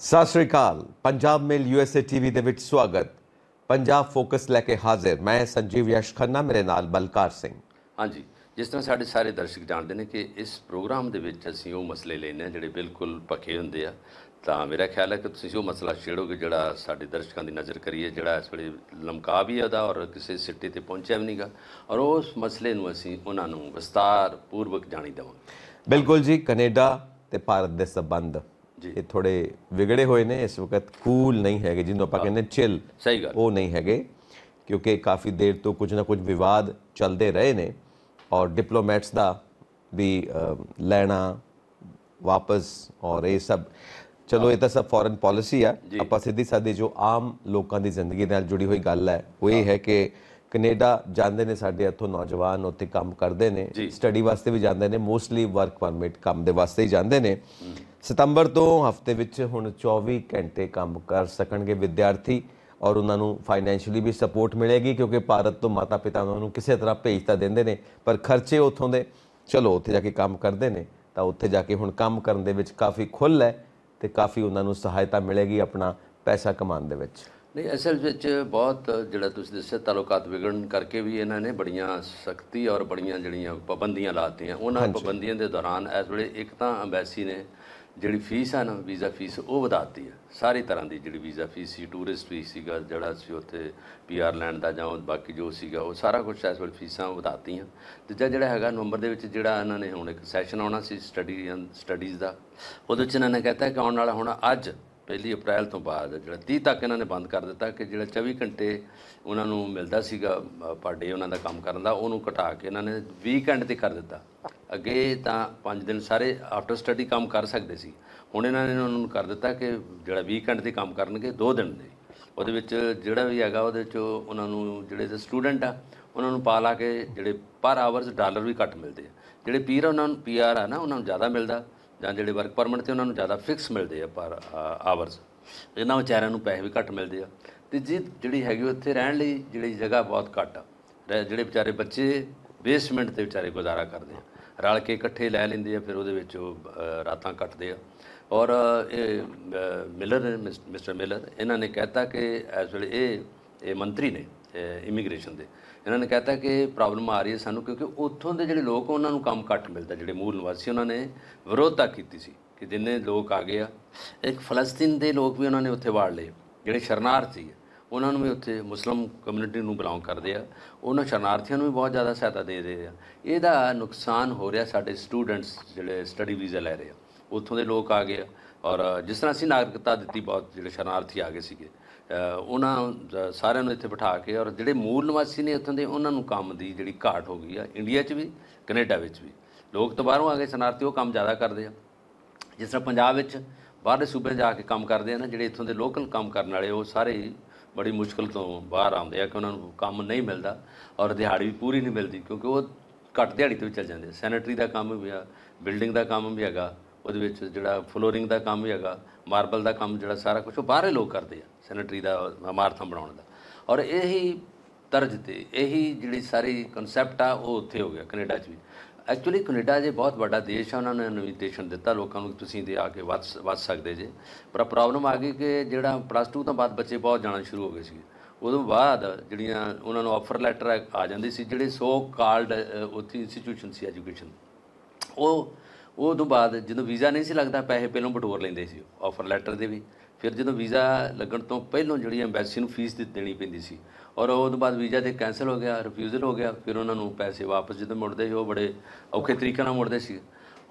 ਸਤਿ ਸ਼੍ਰੀ ਅਕਾਲ ਪੰਜਾਬ ਮੇਲ ਯੂਐਸਏ ਟੀਵੀ ਦੇ ਵਿੱਚ ਸਵਾਗਤ ਪੰਜਾਬ ਫੋਕਸ ਲੈ ਕੇ ਹਾਜ਼ਰ ਮੈਂ ਸੰਜੀਵ ਯਸ਼ ਖੰਨਾ ਮੇਰੇ ਨਾਲ ਬਲਕਾਰ ਸਿੰਘ ਹਾਂਜੀ ਜਿਸ ਤਰ੍ਹਾਂ ਸਾਡੇ ਸਾਰੇ ਦਰਸ਼ਕ ਜਾਣਦੇ ਨੇ ਕਿ ਇਸ ਪ੍ਰੋਗਰਾਮ ਦੇ ਵਿੱਚ ਅਸੀਂ ਉਹ ਮਸਲੇ ਲੈਨੇ ਆ ਜਿਹੜੇ ਬਿਲਕੁਲ ਪੱਕੇ ਹੁੰਦੇ ਆ ਤਾਂ ਮੇਰਾ ਖਿਆਲ ਹੈ ਕਿ ਤੁਸੀਂ ਉਹ ਮਸਲਾ ਛੇੜੋਗੇ ਜਿਹੜਾ ਸਾਡੇ ਦਰਸ਼ਕਾਂ ਦੀ ਨਜ਼ਰ ਕਰੀਏ ਜਿਹੜਾ ਇਸ ਵੇਲੇ ਲਮਕਾ ਵੀ ਆਦਾ ਔਰ ਕਿਸੇ ਸਿੱਟੇ ਤੇ ਪਹੁੰਚਿਆ ਵੀ ਨਹੀਂਗਾ ਔਰ ਉਸ ਮਸਲੇ ਨੂੰ ਅਸੀਂ ਉਹਨਾਂ ਨੂੰ ਵਿਸਤਾਰ ਪੂਰਵਕ ਜਾਣੀ ਦੇਵਾਂਗੇ ਬਿਲਕੁਲ ਜੀ ਕੈਨੇਡਾ ਤੇ ਭਾਰਤ ਦੇ ਸਬੰਧ ਇਹ ਥੋੜੇ ਵਿਗੜੇ ਹੋਏ ਨੇ ਇਸ ਵਕਤ ਕੂਲ ਨਹੀਂ ਹੈਗੇ ਜਿੰਨੂੰ ਆਪਾਂ ਕਹਿੰਦੇ ਚਿਲ ਸਹੀ ਗੱਲ ਉਹ ਨਹੀਂ ਹੈਗੇ ਕਿਉਂਕਿ ਕਾਫੀ ਦੇਰ ਤੋਂ ਕੁਝ ਨਾ ਕੁਝ ਵਿਵਾਦ ਚੱਲਦੇ ਰਹੇ ਨੇ ਔਰ ਡਿਪਲੋਮੈਟਸ ਦਾ ਵੀ ਲੈਣਾ ਵਾਪਸ ਔਰ ਇਹ ਸਭ ਚਲੋ ਇਹ ਤਾਂ ਸਭ ਫੋਰਨ ਪਾਲਿਸੀ ਆ ਆਪਾਂ ਸਿੱਧੀ ਸਾਦੀ ਜੋ ਆਮ ਲੋਕਾਂ ਦੀ ਜ਼ਿੰਦਗੀ ਨਾਲ ਜੁੜੀ ਹੋਈ ਗੱਲ ਹੈ ਉਹ ਇਹ ਹੈ ਕਿ ਕੈਨੇਡਾ ਜਾਂਦੇ ਨੇ ਸਾਡੇ ਇੱਥੋਂ ਨੌਜਵਾਨ ਉੱਥੇ ਕੰਮ ਕਰਦੇ ਨੇ ਸਟੱਡੀ ਵਾਸਤੇ ਵੀ ਜਾਂਦੇ ਨੇ ਮੋਸਟਲੀ ਵਰਕ ਪਰਮਿਟ ਕੰਮ ਦੇ ਵਾਸਤੇ ਹੀ ਜਾਂਦੇ ਨੇ ਸਤੰਬਰ ਤੋਂ ਹਫਤੇ ਵਿੱਚ ਹੁਣ 24 ਘੰਟੇ ਕੰਮ ਕਰ ਸਕਣਗੇ ਵਿਦਿਆਰਥੀ ਔਰ ਉਹਨਾਂ ਨੂੰ ਫਾਈਨੈਂਸ਼ੀਅਲੀ ਵੀ ਸਪੋਰਟ ਮਿਲੇਗੀ ਕਿਉਂਕਿ ਭਾਰਤ ਤੋਂ ਮਾਤਾ ਪਿਤਾ ਉਹਨਾਂ ਨੂੰ ਕਿਸੇ ਤਰ੍ਹਾਂ ਭੇਜਤਾ ਦਿੰਦੇ ਨੇ ਪਰ ਖਰਚੇ ਉੱਥੋਂ ਦੇ ਚਲੋ ਉੱਥੇ ਜਾ ਕੇ ਕੰਮ ਕਰਦੇ ਨੇ ਤਾਂ ਉੱਥੇ ਜਾ ਕੇ ਹੁਣ ਕੰਮ ਕਰਨ ਦੇ ਵਿੱਚ ਕਾਫੀ ਖੁੱਲ ਹੈ ਤੇ ਕਾਫੀ ਉਹਨਾਂ ਨੂੰ ਸਹਾਇਤਾ ਮਿਲੇਗੀ ਆਪਣਾ ਪੈਸਾ ਕਮਾਉਣ ਦੇ ਵਿੱਚ ਨਹੀਂ ਅਸਲ ਵਿੱਚ ਬਹੁਤ ਜਿਹੜਾ ਤੁਸੀਂ ਦੱਸਿਆ ਤਾਲੁਕਾਤ ਵਿਗੜਨ ਕਰਕੇ ਵੀ ਇਹਨਾਂ ਨੇ ਬੜੀਆਂ ਸਖਤੀ ਔਰ ਬੜੀਆਂ ਜਿਹੜੀਆਂ ਪਾਬੰਦੀਆਂ ਲਾਤੀਆਂ ਉਹਨਾਂ ਪਾਬੰਦੀਆਂ ਦੇ ਦੌਰਾਨ ਇਸ ਵੇਲੇ ਇੱਕ ਤਾਂ ਐਮਬੈਸੀ ਨੇ ਜਿਹੜੀ ਫੀਸ ਹਨ ਨਾ ਵੀਜ਼ਾ ਫੀਸ ਉਹ ਵਧਾਤੀ ਹੈ ਸਾਰੀ ਤਰ੍ਹਾਂ ਦੀ ਜਿਹੜੀ ਵੀਜ਼ਾ ਫੀਸ ਸੀ ਟੂਰਿਸਟ ਵੀ ਸੀਗਾ ਜਿਹੜਾ ਸੀ ਉੱਥੇ ਪੀਆਰ ਲੈਣ ਦਾ ਜਾਂ ਬਾਕੀ ਜੋ ਸੀਗਾ ਉਹ ਸਾਰਾ ਕੁਝ ਇਸ ਵੇਲੇ ਫੀਸਾਂ ਵਧਾਤੀਆਂ ਦੂਜਾ ਜਿਹੜਾ ਹੈਗਾ ਨਵੰਬਰ ਦੇ ਵਿੱਚ ਜਿਹੜਾ ਇਹਨਾਂ ਨੇ ਹੁਣ ਇੱਕ ਸੈਸ਼ਨ ਆਉਣਾ ਸੀ ਸਟੱਡੀ ਸਟੱਡੀਜ਼ ਦਾ ਉਹਦੇ ਵਿੱਚ ਇਹਨਾਂ ਨੇ ਕਹਤਾ ਕਿ ਆਉਣ ਵਾਲਾ ਹੁਣ ਅੱਜ ਪਹਿਲੀ ਅਪ੍ਰੈਲ ਤੋਂ ਬਾਅਦ ਜਿਹੜਾ 30 ਤੱਕ ਇਹਨਾਂ ਨੇ ਬੰਦ ਕਰ ਦਿੱਤਾ ਕਿ ਜਿਹੜਾ 24 ਘੰਟੇ ਉਹਨਾਂ ਨੂੰ ਮਿਲਦਾ ਸੀਗਾ ਪਰ ਡੇ ਉਹਨਾਂ ਦਾ ਕੰਮ ਕਰਨ ਦਾ ਉਹਨੂੰ ਘਟਾ ਕੇ ਇਹਨਾਂ ਨੇ ਵੀਕਐਂਡ ਤੇ ਕਰ ਦਿੱਤਾ ਅੱਗੇ ਤਾਂ 5 ਦਿਨ ਸਾਰੇ ਆਫਟਰ ਸਟੱਡੀ ਕੰਮ ਕਰ ਸਕਦੇ ਸੀ ਹੁਣ ਇਹਨਾਂ ਨੇ ਉਹਨਾਂ ਨੂੰ ਕਰ ਦਿੱਤਾ ਕਿ ਜਿਹੜਾ ਵੀਕਐਂਡ ਤੇ ਕੰਮ ਕਰਨਗੇ 2 ਦਿਨ ਦੇ ਉਹਦੇ ਵਿੱਚ ਜਿਹੜਾ ਵੀ ਹੈਗਾ ਉਹਦੇ ਚ ਉਹਨਾਂ ਨੂੰ ਜਿਹੜੇ ਸਟੂਡੈਂਟ ਆ ਉਹਨਾਂ ਨੂੰ ਪਾ ਲਾ ਕੇ ਜਿਹੜੇ ਪਰ ਆਵਰਸ ਡਾਲਰ ਵੀ ਘੱਟ ਮਿਲਦੇ ਆ ਜਿਹੜੇ ਪੀਰ ਉਹਨਾਂ ਨੂੰ ਪੀਆਰ ਆ ਨਾ ਉਹਨਾਂ ਨੂੰ ਜ਼ਿਆਦਾ ਮਿਲਦਾ ਜਾਂ ਜਿਹੜੇ ਵਰਕ ਪਰਮਿਟ ਤੇ ਉਹਨਾਂ ਨੂੰ ਜ਼ਿਆਦਾ ਫਿਕਸ ਮਿਲਦੇ ਆ ਪਰ ਆਵਰਸ ਇਹਨਾਂ ਵਿਚਾਰਿਆਂ ਨੂੰ ਪੈਸੇ ਵੀ ਘੱਟ ਮਿਲਦੇ ਆ ਤੇ ਜੀ ਜਿਹੜੀ ਹੈਗੀ ਉੱਥੇ ਰਹਿਣ ਲਈ ਜਿਹੜੀ ਜਗ੍ਹਾ ਬਹੁਤ ਘੱਟ ਆ ਜਿਹੜੇ ਵਿਚਾਰੇ ਬੱਚੇ ਬੇਸਮੈਂਟ ਤੇ ਵਿਚਾਰੇ ਗੁਜ਼ਾਰਾ ਕਰਦੇ ਆ ਰਲ ਕੇ ਇਕੱਠੇ ਲੈ ਲੈਂਦੇ ਆ ਫਿਰ ਉਹਦੇ ਵਿੱਚ ਉਹ ਰਾਤਾਂ ਕੱਟਦੇ ਆ ਔਰ ਇਹ ਮਿਲਰ ਮਿਸਟਰ ਮਿਲਰ ਇਹਨਾਂ ਨੇ ਕਹਿਤਾ ਕਿ ਐਸ ਵੇਲੇ ਇਹ ਇਹ ਮੰਤਰੀ ਨੇ ਇਮੀਗ੍ਰੇਸ਼ਨ ਦੇ ਇਹਨਾਂ ਨੇ ਕਹਤਾ ਕਿ ਪ੍ਰੋਬਲਮ ਆ ਰਹੀ ਹੈ ਸਾਨੂੰ ਕਿਉਂਕਿ ਉੱਥੋਂ ਦੇ ਜਿਹੜੇ ਲੋਕ ਉਹਨਾਂ ਨੂੰ ਕੰਮ ਘੱਟ ਮਿਲਦਾ ਜਿਹੜੇ ਮੂਲ ਨਿਵਾਸੀ ਉਹਨਾਂ ਨੇ ਵਿਰੋਧਤਾ ਕੀਤੀ ਸੀ ਕਿ ਜਿੰਨੇ ਲੋਕ ਆ ਗਏ ਆ ਇੱਕ ਫਲਸਤੀਨ ਦੇ ਲੋਕ ਵੀ ਉਹਨਾਂ ਨੇ ਉੱਥੇ ਵਾੜ ਲਏ ਜਿਹੜੇ ਸ਼ਰਨਾਰਥੀ ਆ ਉਹਨਾਂ ਨੂੰ ਵੀ ਉੱਥੇ ਮੁਸਲਮ ਕਮਿਊਨਿਟੀ ਨੂੰ ਬਿਲੋਂਗ ਕਰਦੇ ਆ ਉਹਨਾਂ ਸ਼ਰਨਾਰਥੀਆਂ ਨੂੰ ਵੀ ਬਹੁਤ ਜ਼ਿਆਦਾ ਸਹਾਇਤਾ ਦੇ ਰਹੇ ਆ ਇਹਦਾ ਨੁਕਸਾਨ ਹੋ ਰਿਹਾ ਸਾਡੇ ਸਟੂਡੈਂਟਸ ਜਿਹੜੇ ਸਟੱਡੀ ਵੀਜ਼ਾ ਲੈ ਰਹੇ ਆ ਉੱਥੋਂ ਦੇ ਲੋਕ ਆ ਗਏ ਔਰ ਜਿਸ ਤਰ੍ਹਾਂ ਅਸੀਂ ਨਾਗਰਿਕਤਾ ਦਿੱਤੀ ਬਹੁਤ ਜਿਹੜੇ ਸ਼ਰਨਾਰਥੀ ਆ ਗਏ ਸੀਗੇ ਉਹਨਾਂ ਸਾਰਿਆਂ ਨੂੰ ਇੱਥੇ ਬਿਠਾ ਕੇ ਔਰ ਜਿਹੜੇ ਮੂਲ ਨਿਵਾਸੀ ਨੇ ਉੱਥੋਂ ਦੇ ਉਹਨਾਂ ਨੂੰ ਕੰਮ ਦੀ ਜਿਹੜੀ ਘਾਟ ਹੋ ਗਈ ਆ ਇੰਡੀਆ 'ਚ ਵੀ ਕੈਨੇਡਾ ਵਿੱਚ ਵੀ ਲੋਕ ਤਾਂ ਬਾਹਰੋਂ ਆ ਕੇ ਸ਼ਨਾਰਤੀ ਉਹ ਕੰਮ ਜ਼ਿਆਦਾ ਕਰਦੇ ਆ ਜਿਸ ਤਰ੍ਹਾਂ ਪੰਜਾਬ ਵਿੱਚ ਬਾਹਰਲੇ ਸੂਬੇ ਜਾ ਕੇ ਕੰਮ ਕਰਦੇ ਆ ਨਾ ਜਿਹੜੇ ਇੱਥੋਂ ਦੇ ਲੋਕਲ ਕੰਮ ਕਰਨ ਵਾਲੇ ਉਹ ਸਾਰੇ ਬੜੀ ਮੁਸ਼ਕਲ ਤੋਂ ਬਾਹਰ ਆਉਂਦੇ ਆ ਕਿ ਉਹਨਾਂ ਨੂੰ ਕੰਮ ਨਹੀਂ ਮਿਲਦਾ ਔਰ ਦਿਹਾੜੀ ਵੀ ਪੂਰੀ ਨਹੀਂ ਮਿਲਦੀ ਕਿਉਂਕਿ ਉਹ ਘੱਟ ਦਿਹਾੜੀ ਤੇ ਵੀ ਚੱਲ ਜਾਂਦੇ ਸੈਨੇਟਰੀ ਦਾ ਕੰਮ ਵੀ ਆ ਬਿਲਡਿੰਗ ਦਾ ਕੰਮ ਵੀ ਹੈਗਾ ਉਹਦੇ ਵਿੱਚ ਜਿਹੜਾ ਫਲੋਰਿੰਗ ਦਾ ਕੰਮ ਵੀ ਹੈਗਾ ਮਾਰਬਲ ਦਾ ਕੰਮ ਜਿਹੜਾ ਸਾਰਾ ਕੁਝ ਉਹ ਬਾਹਰੇ ਲੋਕ ਕਰਦੇ ਆ ਸੈਨੇਟਰੀ ਦਾ ਇਮਾਰਤਾਂ ਬਣਾਉਣ ਦਾ ਔਰ ਇਹੀ ਤਰਜ ਤੇ ਇਹੀ ਜਿਹੜੀ ਸਾਰੀ ਕਨਸੈਪਟ ਆ ਉਹ ਉੱਥੇ ਹੋ ਗਿਆ ਕੈਨੇਡਾ 'ਚ ਵੀ ਐਕਚੁਅਲੀ ਕੈਨੇਡਾ ਜੇ ਬਹੁਤ ਵੱਡਾ ਦੇਸ਼ ਆ ਉਹਨਾਂ ਨੇ ਇਨਵੀਟੇਸ਼ਨ ਦਿੱਤਾ ਲੋਕਾਂ ਨੂੰ ਤੁਸੀਂ ਦੇ ਆ ਕੇ ਵੱਧ ਵੱਧ ਸਕਦੇ ਜੇ ਪਰ ਪ੍ਰੋਬਲਮ ਆ ਗਈ ਕਿ ਜਿਹੜਾ ਪਲੱਸ 2 ਤੋਂ ਬਾਅਦ ਬੱਚੇ ਬਹੁਤ ਜਾਣਾ ਸ਼ੁਰੂ ਹੋ ਗਏ ਸੀ ਉਦੋਂ ਬਾਅਦ ਜਿਹੜੀਆਂ ਉਹਨਾਂ ਨੂੰ ਆਫਰ ਲੈਟਰ ਆ ਜਾਂਦੇ ਸੀ ਜਿਹੜੇ ਸੋ ਕਾਲਡ ਉੱਥੇ ਇੰਸਟੀਟਿਊਸ਼ਨ ਸੀ ਐਜੂਕੇਸ਼ਨ ਉਹ ਉਹ ਤੋਂ ਬਾਅਦ ਜਦੋਂ ਵੀਜ਼ਾ ਨਹੀਂ ਸੀ ਲੱਗਦਾ ਪੈਸੇ ਪਹਿਲਾਂ ਬਟੋਰ ਲੈਂਦੇ ਸੀ ਆਫਰ ਲੈਟਰ ਦੇ ਵੀ ਫਿਰ ਜਦੋਂ ਵੀਜ਼ਾ ਲੱਗਣ ਤੋਂ ਪਹਿਲਾਂ ਜਿਹੜੀ ਐਮਬੈਸੀ ਨੂੰ ਫੀਸ ਦੇਣੀ ਪੈਂਦੀ ਸੀ ਔਰ ਉਹ ਤੋਂ ਬਾਅਦ ਵੀਜ਼ਾ ਤੇ ਕੈਨਸਲ ਹੋ ਗਿਆ ਰਿਫਿਊਜ਼ਲ ਹੋ ਗਿਆ ਫਿਰ ਉਹਨਾਂ ਨੂੰ ਪੈਸੇ ਵਾਪਸ ਜਦੋਂ ਮੁੜਦੇ ਸੀ ਉਹ ਬੜੇ ਔਖੇ ਤਰੀਕੇ ਨਾਲ ਮੁੜਦੇ ਸੀ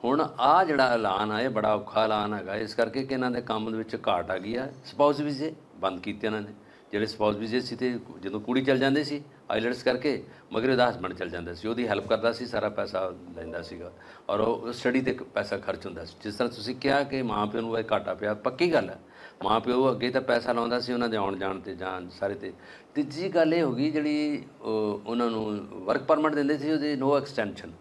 ਹੁਣ ਆ ਜਿਹੜਾ ਐਲਾਨ ਆ ਇਹ ਬੜਾ ਔਖਾ ਐਲਾਨ ਹੈਗਾ ਇਸ ਕਰਕੇ ਕਿ ਇਹਨਾਂ ਦੇ ਕੰਮ ਦੇ ਵਿੱਚ ਘਾਟ ਆ ਗਈ ਆ ਸਪਾਊਸ ਵੀਜ਼ੇ ਬੰਦ ਕੀਤੇ ਇਹਨਾਂ ਨੇ ਜਿਹੜੇ ਸਪਾਊਸ ਵੀਜ਼ੇ ਸੀ ਤੇ ਜਦੋਂ ਕੁੜੀ ਚਲ ਜਾਂਦੇ ਸੀ ਆਈਲੈਂਡਸ ਕਰਕੇ ਮਗਰ ਉਹਦਾ ਹਸਬੰਡ ਚਲ ਜਾਂਦਾ ਸੀ ਉਹਦੀ ਹੈਲਪ ਕਰਦਾ ਸੀ ਸਾਰਾ ਪੈਸਾ ਲੈਂਦਾ ਸੀਗਾ ਔਰ ਉਹ ਸਟੱਡੀ ਤੇ ਪੈਸਾ ਖਰਚ ਹੁੰਦਾ ਸੀ ਜਿਸ ਤਰ੍ਹਾਂ ਤੁਸੀਂ ਕਿਹਾ ਕਿ ਮਾਂ ਪਿਓ ਨੂੰ ਇਹ ਘਾਟਾ ਪਿਆ ਪੱਕੀ ਗੱਲ ਹੈ ਮਾਂ ਪਿਓ ਅੱਗੇ ਤਾਂ ਪੈਸਾ ਲਾਉਂਦਾ ਸੀ ਉਹਨਾਂ ਦੇ ਆਉਣ ਜਾਣ ਤੇ ਜਾਂ ਸਾਰੇ ਤੇ ਤੀਜੀ ਗੱਲ ਇਹ ਹੋ ਗਈ ਜਿਹੜੀ ਉਹਨਾਂ ਨੂੰ ਵਰਕ ਪਰਮਿਟ ਦਿੰਦੇ ਸੀ ਉਹਦੇ ਨੋ ਐਕਸਟੈਂਸ਼ਨ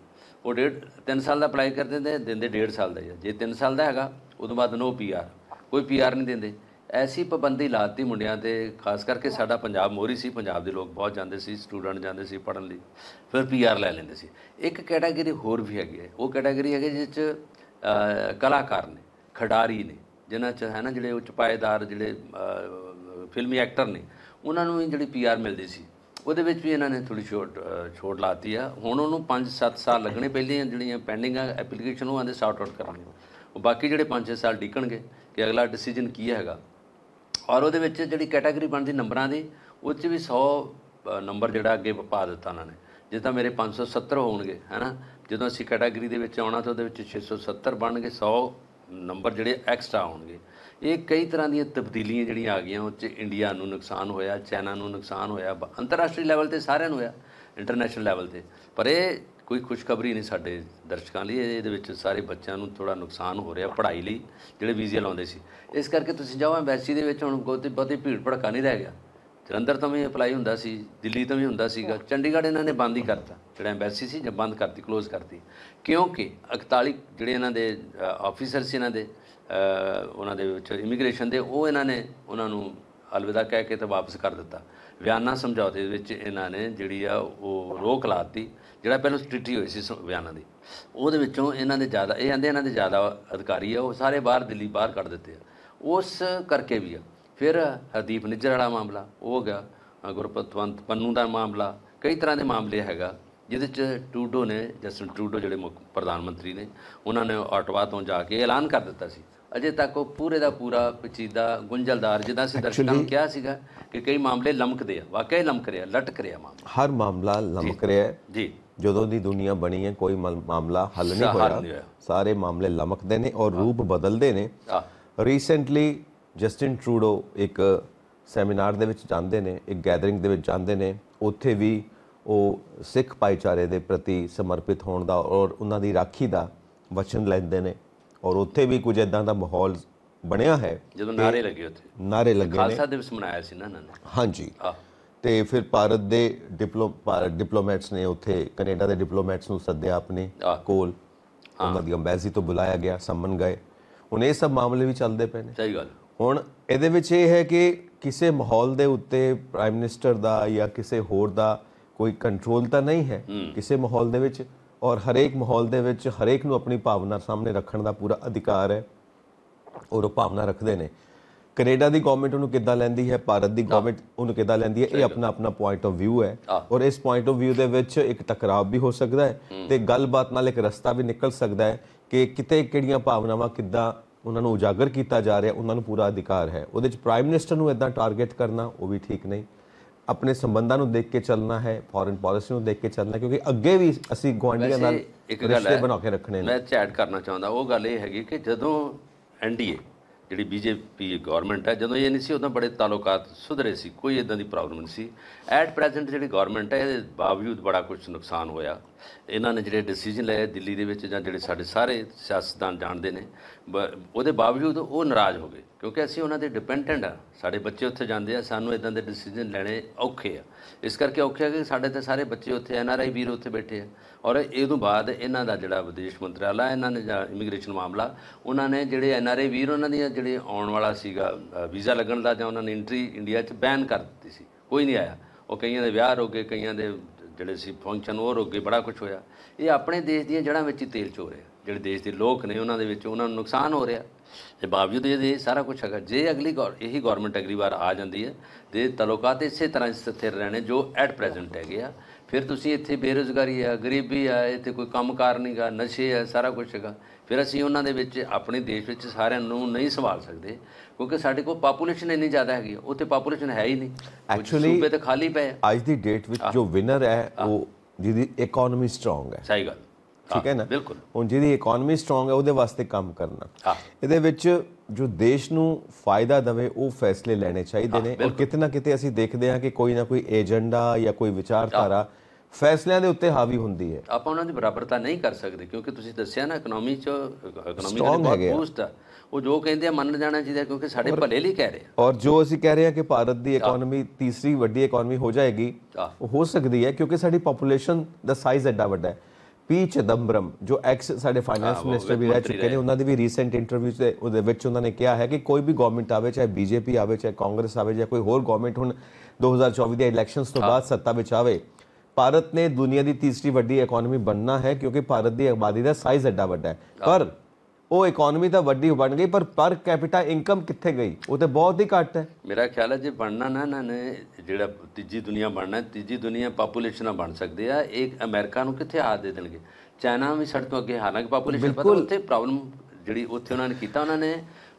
ਉਹ ਡੇਢ 3 ਸਾਲ ਦਾ ਅਪਲਾਈ ਕਰਦੇ ਦਿੰਦੇ ਦਿੰਦੇ 1.5 ਸਾਲ ਦਾ ਜੇ 3 ਸਾਲ ਦਾ ਹੈਗਾ ਉਦੋਂ ਬਾਅਦ ਨੋ ਪੀਆਰ ਕੋਈ ਪੀਆਰ ਨਹੀਂ ਦਿੰਦੇ ਐਸੀ ਪਾਬੰਦੀ ਲਾਤੀ ਮੁੰਡਿਆਂ ਤੇ ਖਾਸ ਕਰਕੇ ਸਾਡਾ ਪੰਜਾਬ ਮੋਰੀ ਸੀ ਪੰਜਾਬ ਦੇ ਲੋਕ ਬਹੁਤ ਜਾਂਦੇ ਸੀ ਸਟੂਡੈਂਟ ਜਾਂਦੇ ਸੀ ਪੜਨ ਲਈ ਫਿਰ ਪੀਆਰ ਲੈ ਲੈਂਦੇ ਸੀ ਇੱਕ ਕੈਟਾਗਰੀ ਹੋਰ ਵੀ ਹੈਗੀ ਹੈ ਉਹ ਕੈਟਾਗਰੀ ਹੈਗੀ ਜਿਸ ਚ ਕਲਾਕਾਰ ਨੇ ਖਿਡਾਰੀ ਨੇ ਜਿਨ੍ਹਾਂ ਚ ਹੈ ਨਾ ਜਿਹੜੇ ਉੱਚ ਪਾਏਦਾਰ ਜਿਹੜੇ ਫਿਲਮੀ ਐਕਟਰ ਨੇ ਉਹਨਾਂ ਨੂੰ ਜਿਹੜੀ ਪੀਆਰ ਮਿਲਦੀ ਸੀ ਉਹਦੇ ਵਿੱਚ ਵੀ ਇਹਨਾਂ ਨੇ ਥੋੜੀ ਛੋਟ ਛੋਟ ਲਾਤੀ ਆ ਹੁਣ ਉਹਨੂੰ 5-7 ਸਾਲ ਲੱਗਣੇ ਪਹਿਲੇ ਜਿਹੜੀਆਂ ਪੈਂਡਿੰਗ ਆ ਐਪਲੀਕੇਸ਼ਨ ਉਹ ਆਂਦੇ ਸੌਟ ਆਊਟ ਕਰਾਂਗੇ ਬਾਕੀ ਜਿਹੜੇ 5-6 ਸਾਲ ਡਿੱਕਣਗੇ ਕਿ ਅਗਲਾ ਡਿਸੀਜਨ ਕੀ ਹੈਗਾ ਔਰ ਉਹਦੇ ਵਿੱਚ ਜਿਹੜੀ ਕੈਟਾਗਰੀ ਬਣਦੀ ਨੰਬਰਾਂ ਦੀ ਉਹ 'ਚ ਵੀ 100 ਨੰਬਰ ਜਿਹੜਾ ਅੱਗੇ ਪਾ ਦਿੱਤਾ ਉਹਨਾਂ ਨੇ ਜੇ ਤਾਂ ਮੇਰੇ 570 ਹੋਣਗੇ ਹੈਨਾ ਜਦੋਂ ਅਸੀਂ ਕੈਟਾਗਰੀ ਦੇ ਵਿੱਚ ਆਉਣਾ ਤਾਂ ਉਹਦੇ ਵਿੱਚ 670 ਬਣਨਗੇ 100 ਨੰਬਰ ਜਿਹੜੇ ਐਕਸਟਰਾ ਹੋਣਗੇ ਇਹ ਕਈ ਤਰ੍ਹਾਂ ਦੀਆਂ ਤਬਦੀਲੀਆਂ ਜਿਹੜੀਆਂ ਆ ਗਈਆਂ ਉਹ 'ਚ ਇੰਡੀਆ ਨੂੰ ਨੁਕਸਾਨ ਹੋਇਆ ਚਾਈਨਾ ਨੂੰ ਨੁਕਸਾਨ ਹੋਇਆ ਅੰਤਰਰਾਸ਼ਟਰੀ ਲੈਵਲ ਤੇ ਸਾਰਿਆਂ ਨੂੰ ਹੋਇਆ ਇੰਟਰਨੈਸ਼ਨਲ ਲੈਵਲ ਤੇ ਪਰ ਇਹ ਕੋਈ ਖੁਸ਼ਖਬਰੀ ਨਹੀਂ ਸਾਡੇ ਦਰਸ਼ਕਾਂ ਲਈ ਇਹਦੇ ਵਿੱਚ ਸਾਰੇ ਬੱਚਿਆਂ ਨੂੰ ਥੋੜਾ ਨੁਕਸਾਨ ਹੋ ਰਿਹਾ ਪੜ੍ਹਾਈ ਲਈ ਜਿਹੜੇ ਵੀਜ਼ੇ ਲਾਉਂਦੇ ਸੀ ਇਸ ਕਰਕੇ ਤੁਸੀਂ ਜਾਓ ਐਮਬੈਸੀ ਦੇ ਵਿੱਚ ਹੁਣ ਬਹੁਤੀ ਬਹੁਤੀ ਭੀੜ ਭੜਕਾ ਨਹੀਂ ਰਹਿ ਗਿਆ ਜਲੰਧਰ ਤੋਂ ਵੀ ਅਪਲਾਈ ਹੁੰਦਾ ਸੀ ਦਿੱਲੀ ਤੋਂ ਵੀ ਹੁੰਦਾ ਸੀਗਾ ਚੰਡੀਗੜ੍ਹ ਇਹਨਾਂ ਨੇ ਬੰਦ ਹੀ ਕਰਤਾ ਜਿਹੜਾ ਐਮਬੈਸੀ ਸੀ ਜਾਂ ਬੰਦ ਕਰਤੀ ক্লোਜ਼ ਕਰਤੀ ਕਿਉਂਕਿ 41 ਜਿਹੜੇ ਇਹਨਾਂ ਦੇ ਆਫੀਸਰ ਸੀ ਇਹਨਾਂ ਦੇ ਉਹਨਾਂ ਦੇ ਵਿੱਚ ਇਮੀਗ੍ਰੇਸ਼ਨ ਦੇ ਉਹ ਇਹਨਾਂ ਨੇ ਉਹਨਾਂ ਨੂੰ ਅਲਵਿਦਾ ਕਹਿ ਕੇ ਤੇ ਵਾਪਸ ਕਰ ਦਿੱਤਾ ਵਿਆਨਾ ਸਮਝੌਤੇ ਵਿੱਚ ਇਹਨਾਂ ਨੇ ਜਿਹੜੀ ਆ ਉਹ ਰੋਕ ਲਾਤੀ ਜਿਹੜਾ ਪਹਿਲਾਂ ਸਟ੍ਰਿਟੀ ਹੋਈ ਸੀ ਵਿਆਨਾ ਦੀ ਉਹਦੇ ਵਿੱਚੋਂ ਇਹਨਾਂ ਦੇ ਜ਼ਿਆਦਾ ਇਹ ਕਹਿੰਦੇ ਇਹਨਾਂ ਦੇ ਜ਼ਿਆਦਾ ਅਧਿਕਾਰੀ ਆ ਉਹ ਸਾਰੇ ਬਾਹਰ ਦਿੱਲੀ ਬਾਹਰ ਕੱਢ ਦਿੱਤੇ ਆ ਉਸ ਕਰਕੇ ਵੀ ਆ ਫਿਰ ਹਰਦੀਪ ਨਿੱਜਰ ਵਾਲਾ ਮਾਮਲਾ ਉਹ ਗਿਆ ਗੁਰਪਤਵੰਤ ਪੰਨੂ ਦਾ ਮਾਮਲਾ ਕਈ ਤਰ੍ਹਾਂ ਦੇ ਮਾਮਲੇ ਹੈਗਾ ਜਿਹਦੇ ਚ ਟੂਡੋ ਨੇ ਜਸਨ ਟੂਡੋ ਜਿਹੜੇ ਮੁੱਖ ਪ੍ਰਧਾਨ ਮੰਤਰੀ ਨੇ ਉਹਨਾਂ ਨੇ ਆਟਵਾ ਤੋਂ ਜਾ ਕੇ ਐਲਾਨ ਕਰ ਦਿੱਤਾ ਸੀ ਅਜੇ ਤੱਕ ਉਹ ਪੂਰੇ ਦਾ ਪੂਰਾ ਪਚੀਦਾ ਗੁੰਝਲਦਾਰ ਜਿੱਦਾਂ ਅਸੀਂ ਦਰਸ਼ਕਾਂ ਨੇ ਕਿਹਾ ਸੀਗਾ ਕਿ ਕਈ ਮਾਮਲੇ ਲਮਕਦੇ ਆ ਵਾਕਈ ਲਮਕ ਰਿਹਾ ਲਟਕ ਰਿਹਾ ਮਾਮਲਾ ਹਰ ਮਾਮਲਾ ਲਮਕ ਰਿਹਾ ਹੈ ਜੀ ਜਦੋਂ ਦੀ ਦੁਨੀਆ ਬਣੀ ਹੈ ਕੋਈ ਮਾਮਲਾ ਹੱਲ ਨਹੀਂ ਹੋਇਆ ਸਾਰੇ ਮਾਮਲੇ ਲਮਕਦੇ ਨੇ ਔਰ ਰੂਪ ਬਦਲਦੇ ਨੇ ਰੀਸੈਂਟਲੀ ਜਸਟਿਨ ਟਰੂਡੋ ਇੱਕ ਸੈਮੀਨਾਰ ਦੇ ਵਿੱਚ ਜਾਂਦੇ ਨੇ ਇੱਕ ਗੈਦਰਿੰਗ ਦੇ ਵਿੱਚ ਜਾਂਦੇ ਨੇ ਉੱਥੇ ਵੀ ਉਹ ਸਿੱਖ ਭਾਈਚਾਰੇ ਦੇ ਪ੍ਰਤੀ ਸਮਰਪਿਤ ਹੋਣ ਦਾ ਔਰ ਉਹਨਾਂ ਦੀ ਰਾਖੀ ਦਾ ਵਚਨ ਲੈਂਦੇ ਨੇ ਔਰ ਉੱਥੇ ਵੀ ਕੁਝ ਇਦਾਂ ਦਾ ਮਾਹੌਲ ਬਣਿਆ ਹੈ ਜਦੋਂ ਨਾਰੇ ਲੱਗੇ ਉੱਥੇ ਨਾਰੇ ਲੱਗੇ ਨੇ ਖਾਲਸਾ ਦਿਵਸ ਮਨਾਇਆ ਸੀ ਨਾ ਨਾ ਹਾਂਜੀ ਤੇ ਫਿਰ ਭਾਰਤ ਦੇ ਡਿਪਲੋ ਡਿਪਲੋਮੈਟਸ ਨੇ ਉੱਥੇ ਕੈਨੇਡਾ ਦੇ ਡਿਪਲੋਮੈਟਸ ਨੂੰ ਸੱਦਿਆ ਆਪਣੇ ਕੋਲ ਉਹਨਾਂ ਦੀ ਅੰਬੈਸੀ ਤੋਂ ਬੁਲਾਇਆ ਗਿਆ ਸੰਮਨ ਗਏ ਹੁਣ ਇਹ ਸਭ ਮਾਮਲੇ ਵੀ ਚੱਲਦੇ ਪਏ ਨੇ ਸਹੀ ਗੱਲ ਹੁਣ ਇਹਦੇ ਵਿੱਚ ਇਹ ਹੈ ਕਿ ਕਿਸੇ ਮਾਹੌਲ ਦੇ ਉੱਤੇ ਪ੍ਰਾਈਮ ਮਿਨਿਸਟਰ ਦਾ ਜਾਂ ਕਿਸੇ ਹੋਰ ਦਾ ਕੋਈ ਕੰਟਰੋਲ ਤਾਂ ਨਹੀਂ ਹੈ ਕਿਸੇ ਮਾਹੌਲ ਦੇ ਵਿੱਚ ਔਰ ਹਰੇਕ ਮਾਹੌਲ ਦੇ ਵਿੱਚ ਹਰੇਕ ਨੂੰ ਆਪਣੀ ਭਾਵਨਾ ਸਾਹਮਣੇ ਰੱਖਣ ਦਾ ਪੂਰਾ ਅਧਿਕਾਰ ਹੈ ਔਰ ਉਹ ਭਾਵਨਾ ਰੱਖਦੇ ਨੇ ਕੈਨੇਡਾ ਦੀ ਗਵਰਨਮੈਂਟ ਉਹਨੂੰ ਕਿੱਦਾਂ ਲੈਂਦੀ ਹੈ ਭਾਰਤ ਦੀ ਗਵਰਨਮੈਂਟ ਉਹਨੂੰ ਕਿੱਦਾਂ ਲੈਂਦੀ ਹੈ ਇਹ ਆਪਣਾ ਆਪਣਾ ਪੁਆਇੰਟ ਆਫ View ਹੈ ਔਰ ਇਸ ਪੁਆਇੰਟ ਆਫ View ਦੇ ਵਿੱਚ ਇੱਕ ਟਕਰਾਅ ਵੀ ਹੋ ਸਕਦਾ ਹੈ ਤੇ ਗੱਲਬਾਤ ਨਾਲ ਇੱਕ ਰਸਤਾ ਵੀ ਨਿਕਲ ਸਕਦਾ ਹੈ ਕਿ ਕਿਤੇ ਕਿਹੜੀਆਂ ਭਾਵਨਾਵਾਂ ਕਿੱਦਾਂ ਉਹਨਾਂ ਨੂੰ ਉਜਾਗਰ ਕੀਤਾ ਜਾ ਰਿਹਾ ਉਹਨਾਂ ਨੂੰ ਪੂਰਾ ਅਧਿਕਾਰ ਹੈ ਉਹਦੇ ਵਿੱਚ ਪ੍ਰਾਈਮ ਮਿਨਿਸਟਰ ਨੂੰ ਇਦਾਂ ਟਾਰਗੇਟ ਕਰਨਾ ਉਹ ਵੀ ਠੀਕ ਨਹੀਂ ਆਪਣੇ ਸੰਬੰਧਾਂ ਨੂੰ ਦੇਖ ਕੇ ਚੱਲਣਾ ਹੈ ਫੋਰਨ ਪਾਲਿਸੀ ਨੂੰ ਦੇਖ ਕੇ ਚੱਲਣਾ ਕਿਉਂਕਿ ਅੱਗੇ ਵੀ ਅਸੀਂ ਗਵਾਂਢੀਆਂ ਨਾਲ ਰਿਸ਼ਤੇ ਬਣਾ ਕੇ ਰੱਖਣੇ ਨੇ ਮੈਂ ਚੈਟ ਕਰਨਾ ਚਾਹੁੰਦਾ ਉਹ ਗੱਲ ਇਹ ਹੈਗੀ ਕਿ ਜਦੋਂ ਐਨਡੀਏ ਜਿਹੜੀ ਬੀਜੇਪੀ ਗਵਰਨਮੈਂਟ ਹੈ ਜਦੋਂ ਇਹ ਨਹੀਂ ਸੀ ਉਦੋਂ ਬੜੇ ਤਾਲੁਕਾਤ ਸੁਧਰੇ ਸੀ ਕੋਈ ਇਦਾਂ ਦੀ ਪ੍ਰੋਬਲਮ ਨਹੀਂ ਸੀ ਐਟ ਪ੍ਰੈਜ਼ੈਂਟ ਜਿਹੜੀ ਗਵਰਨਮੈਂਟ ਹੈ ਇਹਦੇ ਬਾਵਜੂਦ ਬੜਾ ਕੁਝ ਨੁਕਸਾਨ ਹੋਇਆ ਇਹਨਾਂ ਨੇ ਜਿਹੜੇ ਡਿਸੀਜਨ ਲਏ ਦਿੱਲੀ ਦੇ ਵਿੱਚ ਜਾਂ ਜਿਹੜੇ ਸਾਡੇ ਸਾਰੇ ਸਿਆਸਤਦਾਨ ਜਾਣਦੇ ਨੇ ਉਹਦੇ ਬਾਵਜੂਦ ਉਹ ਨਾਰਾਜ਼ ਹੋ ਗਏ ਕਿਉਂਕਿ ਅਸੀਂ ਉਹਨਾਂ ਦੇ ਡਿਪੈਂਡੈਂਟ ਆ ਸਾਡੇ ਬੱਚੇ ਉੱਥੇ ਜਾਂਦੇ ਆ ਸਾਨੂੰ ਇਦਾਂ ਦੇ ਡਿਸੀਜਨ ਲੈਣੇ ਔਖੇ ਆ ਇਸ ਕਰਕੇ ਔਖੇ ਆ ਕਿ ਸਾਡੇ ਤੇ ਸਾਰੇ ਬੱਚੇ ਉੱਥੇ ਐਨਆਰਆਈ ਵੀਰ ਉੱਥੇ ਬੈਠੇ ਆ ਔਰ ਇਹ ਤੋਂ ਬਾਅਦ ਇਹਨਾਂ ਦਾ ਜਿਹੜਾ ਵਿਦੇਸ਼ ਮੰਤਰਾਲਾ ਇਹਨਾਂ ਨੇ ਜਾਂ ਇਮੀਗ੍ਰੇਸ਼ਨ ਮਾਮਲਾ ਉਹਨਾਂ ਨੇ ਜਿਹੜੇ ਐਨ ਆਰ ਆਈ ਵੀਰ ਉਹਨਾਂ ਦੀਆਂ ਜਿਹੜੇ ਆਉਣ ਵਾਲਾ ਸੀਗਾ ਵੀਜ਼ਾ ਲੱਗਣ ਦਾ ਜਾਂ ਉਹਨਾਂ ਨੇ ਐਂਟਰੀ ਇੰਡੀਆ 'ਚ ਬੈਨ ਕਰ ਦਿੱਤੀ ਸੀ ਕੋਈ ਨਹੀਂ ਆਇਆ ਉਹ ਕਈਆਂ ਦੇ ਵਿਆਹ ਹੋ ਗਏ ਕਈਆਂ ਦੇ ਜਿਹੜੇ ਸੀ ਫੰਕਸ਼ਨ ਉਹ ਰੁਕ ਗਏ ਬੜਾ ਕੁਝ ਹੋਇਆ ਇਹ ਆਪਣੇ ਦੇਸ਼ ਦੀਆਂ ਜੜਾਂ ਵਿੱਚ ਹੀ ਤੇਲ ਚੋ ਰਿਹਾ ਜਿਹੜੇ ਦੇਸ਼ ਦੇ ਲੋਕ ਨੇ ਉਹਨਾਂ ਦੇ ਵਿੱਚ ਉਹਨਾਂ ਨੂੰ ਨੁਕਸਾਨ ਹੋ ਰਿਹਾ ਤੇ ਬਾਵਜੂਦ ਇਹ ਸਾਰਾ ਕੁਝ ਹੈਗਾ ਜੇ ਅਗਲੀ ਗੌਰ ਇਹੀ ਗਵਰਨਮੈਂਟ ਅਗਲੀ ਵਾਰ ਆ ਜਾਂਦੀ ਹੈ ਤੇ ਤਲੋਕਾਤ ਇਸੇ ਤਰ੍ਹਾਂ ਸਥਿਰ ਰਹਿਣੇ ਜੋ ਐਟ ਪ੍ਰੈਜ਼ੈਂਟ ਹੈਗੇ ਆ ਫਿਰ ਤੁਸੀਂ ਇੱਥੇ ਬੇਰੋਜ਼ਗਾਰੀ ਆ ਗਰੀਬੀ ਆ ਇੱਥੇ ਕੋਈ ਕੰਮਕਾਰ ਨਹੀਂਗਾ ਨਸ਼ੇ ਆ ਸਾਰਾ ਕੁਝ ਹੈਗਾ ਫਿਰ ਅਸੀਂ ਉਹਨਾਂ ਦੇ ਵਿੱਚ ਆਪਣੇ ਦੇਸ਼ ਵਿੱਚ ਸਾਰਿਆਂ ਨੂੰ ਨਹੀਂ ਸੰਭਾਲ ਸਕਦੇ ਕਿਉਂਕਿ ਸਾਡੇ ਕੋਲ ਪਾਪੂਲੇਸ਼ਨ ਇੰਨੀ ਜ਼ਿਆਦਾ ਹੈਗੀ ਉੱਥੇ ਪਾਪੂਲੇਸ਼ਨ ਹੈ ਹੀ ਨਹੀਂ ਐਕਚੁਅਲੀ ਸੂਬੇ ਤਾਂ ਖਾਲੀ ਪਏ ਅੱਜ ਦੀ ਡੇਟ ਵਿੱਚ ਜੋ ਵਿਨਰ ਹੈ ਉਹ ਜਿਹਦੀ ਇਕਨੋਮੀ ਸਟਰੋਂਗ ਹੈ ਸਹੀ ਗੱਲ ਠੀਕ ਹੈ ਨਾ ਬਿਲਕੁਲ ਹੁਣ ਜਿਹਦੀ ਇਕਨੋਮੀ ਸਟਰੋਂਗ ਹੈ ਉਹਦੇ ਵਾਸਤੇ ਕੰਮ ਕਰਨਾ ਇਹਦੇ ਵਿੱਚ ਜੋ ਦੇਸ਼ ਨੂੰ ਫਾਇਦਾ ਦਵੇ ਉਹ ਫੈਸਲੇ ਲੈਣੇ ਚਾਹੀਦੇ ਨੇ ਔਰ ਕਿਤੇ ਕਿਤੇ ਅਸੀਂ ਦੇਖਦੇ ਹਾਂ ਕਿ ਕੋਈ ਨਾ ਕੋਈ ਏਜੰਡਾ ਜਾਂ ਕੋਈ ਵਿਚਾਰਧਾਰਾ ਫੈਸਲਿਆਂ ਦੇ ਉੱਤੇ ਹਾਵੀ ਹੁੰਦੀ ਹੈ ਆਪਾਂ ਉਹਨਾਂ ਦੀ ਬਰਾਬਰਤਾ ਨਹੀਂ ਕਰ ਸਕਦੇ ਕਿਉਂਕਿ ਤੁਸੀਂ ਦੱਸਿਆ ਨਾ ਇਕਨੋਮੀ ਚ ਇਕਨੋਮੀ ਦਾ ਬਹੁਤ ਬੂਸਟ ਆ ਉਹ ਜੋ ਕਹਿੰਦੇ ਆ ਮੰਨ ਜਾਣਾ ਚਾਹੀਦਾ ਕਿਉਂਕਿ ਸਾਡੇ ਭਲੇ ਲਈ ਕਹਿ ਰਹੇ ਆ ਔਰ ਜੋ ਅਸੀਂ ਕਹਿ ਰਹੇ ਆ ਕਿ ਭਾਰਤ ਦੀ ਇਕਨੋਮੀ ਤੀਸਰੀ ਵੱਡੀ ਇਕਨੋਮੀ ਹੋ ਜਾਏਗੀ ਉਹ ਹੋ ਸਕਦੀ ਹੈ ਕਿਉਂਕਿ ਸਾਡੀ ਪੋਪੂਲੇਸ਼ਨ ਦਾ ਸਾਈਜ਼ ਐਡਾ ਵੱਡਾ ਹੈ ਪੀ ਚਦੰਬਰਮ ਜੋ ਐਕਸ ਸਾਡੇ ਫਾਈਨੈਂਸ ਮਿਨਿਸਟਰ ਵੀ ਰਹਿ ਚੁੱਕੇ ਨੇ ਉਹਨਾਂ ਦੀ ਵੀ ਰੀਸੈਂਟ ਇੰਟਰਵਿਊ ਤੇ ਉਹਦੇ ਵਿੱਚ ਉਹਨਾਂ ਨੇ ਕਿਹਾ ਹੈ ਕਿ ਕੋਈ ਵੀ ਗਵਰਨਮੈਂਟ ਆਵੇ ਚਾਹੇ ਬੀਜੇਪੀ ਆਵੇ ਚਾਹੇ ਕਾਂਗਰਸ ਆਵੇ ਜਾਂ ਕੋਈ ਹੋਰ ਗਵਰਨਮੈਂਟ ਹੁਣ 2024 ਦੇ ਇਲੈਕਸ਼ਨਸ ਤੋਂ ਬਾਅਦ ਸੱਤਾ ਵਿੱਚ ਆਵੇ ਭਾਰਤ ਨੇ ਦੁਨੀਆ ਦੀ ਤੀਸਰੀ ਵੱਡੀ ਇਕਨੋਮੀ ਬਣਨਾ ਹੈ ਕਿਉਂਕਿ ਭਾਰਤ ਦੀ ਆਬਾਦੀ ਦਾ ਸਾਈਜ਼ ਐਡਾ ਵੱਡਾ ਹੈ ਪਰ ਉਹ ਇਕਨੋਮੀ ਤਾਂ ਵੱਡੀ ਬਣ ਗਈ ਪਰ ਪਰ ਕੈਪੀਟਾ ਇਨਕਮ ਕਿੱਥੇ ਗਈ ਉਹ ਤੇ ਬਹੁਤ ਹੀ ਘੱਟ ਹੈ ਮੇਰਾ ਖਿਆਲ ਹੈ ਜੇ ਬਣਨਾ ਨਾ ਨਾ ਨੇ ਜਿਹੜਾ ਤੀਜੀ ਦੁਨੀਆ ਬਣਨਾ ਹੈ ਤੀਜੀ ਦੁਨੀਆ ਪਾਪੂਲੇਸ਼ਨ ਨਾਲ ਬਣ ਸਕਦੇ ਆ ਇੱਕ ਅਮਰੀਕਾ ਨੂੰ ਕਿੱਥੇ ਆ ਦੇ ਦੇਣਗੇ ਚਾਈਨਾ ਵੀ ਸੜ ਤੋਂ ਅੱਗੇ ਹਾਲਾਂਕਿ ਪਾਪੂਲੇਸ਼ਨ ਪਤਾ ਉੱਥੇ ਪ੍ਰੋਬਲਮ ਜਿਹੜੀ ਉੱਥੇ ਉਹਨਾਂ ਨੇ ਕੀਤਾ ਉਹਨਾਂ ਨੇ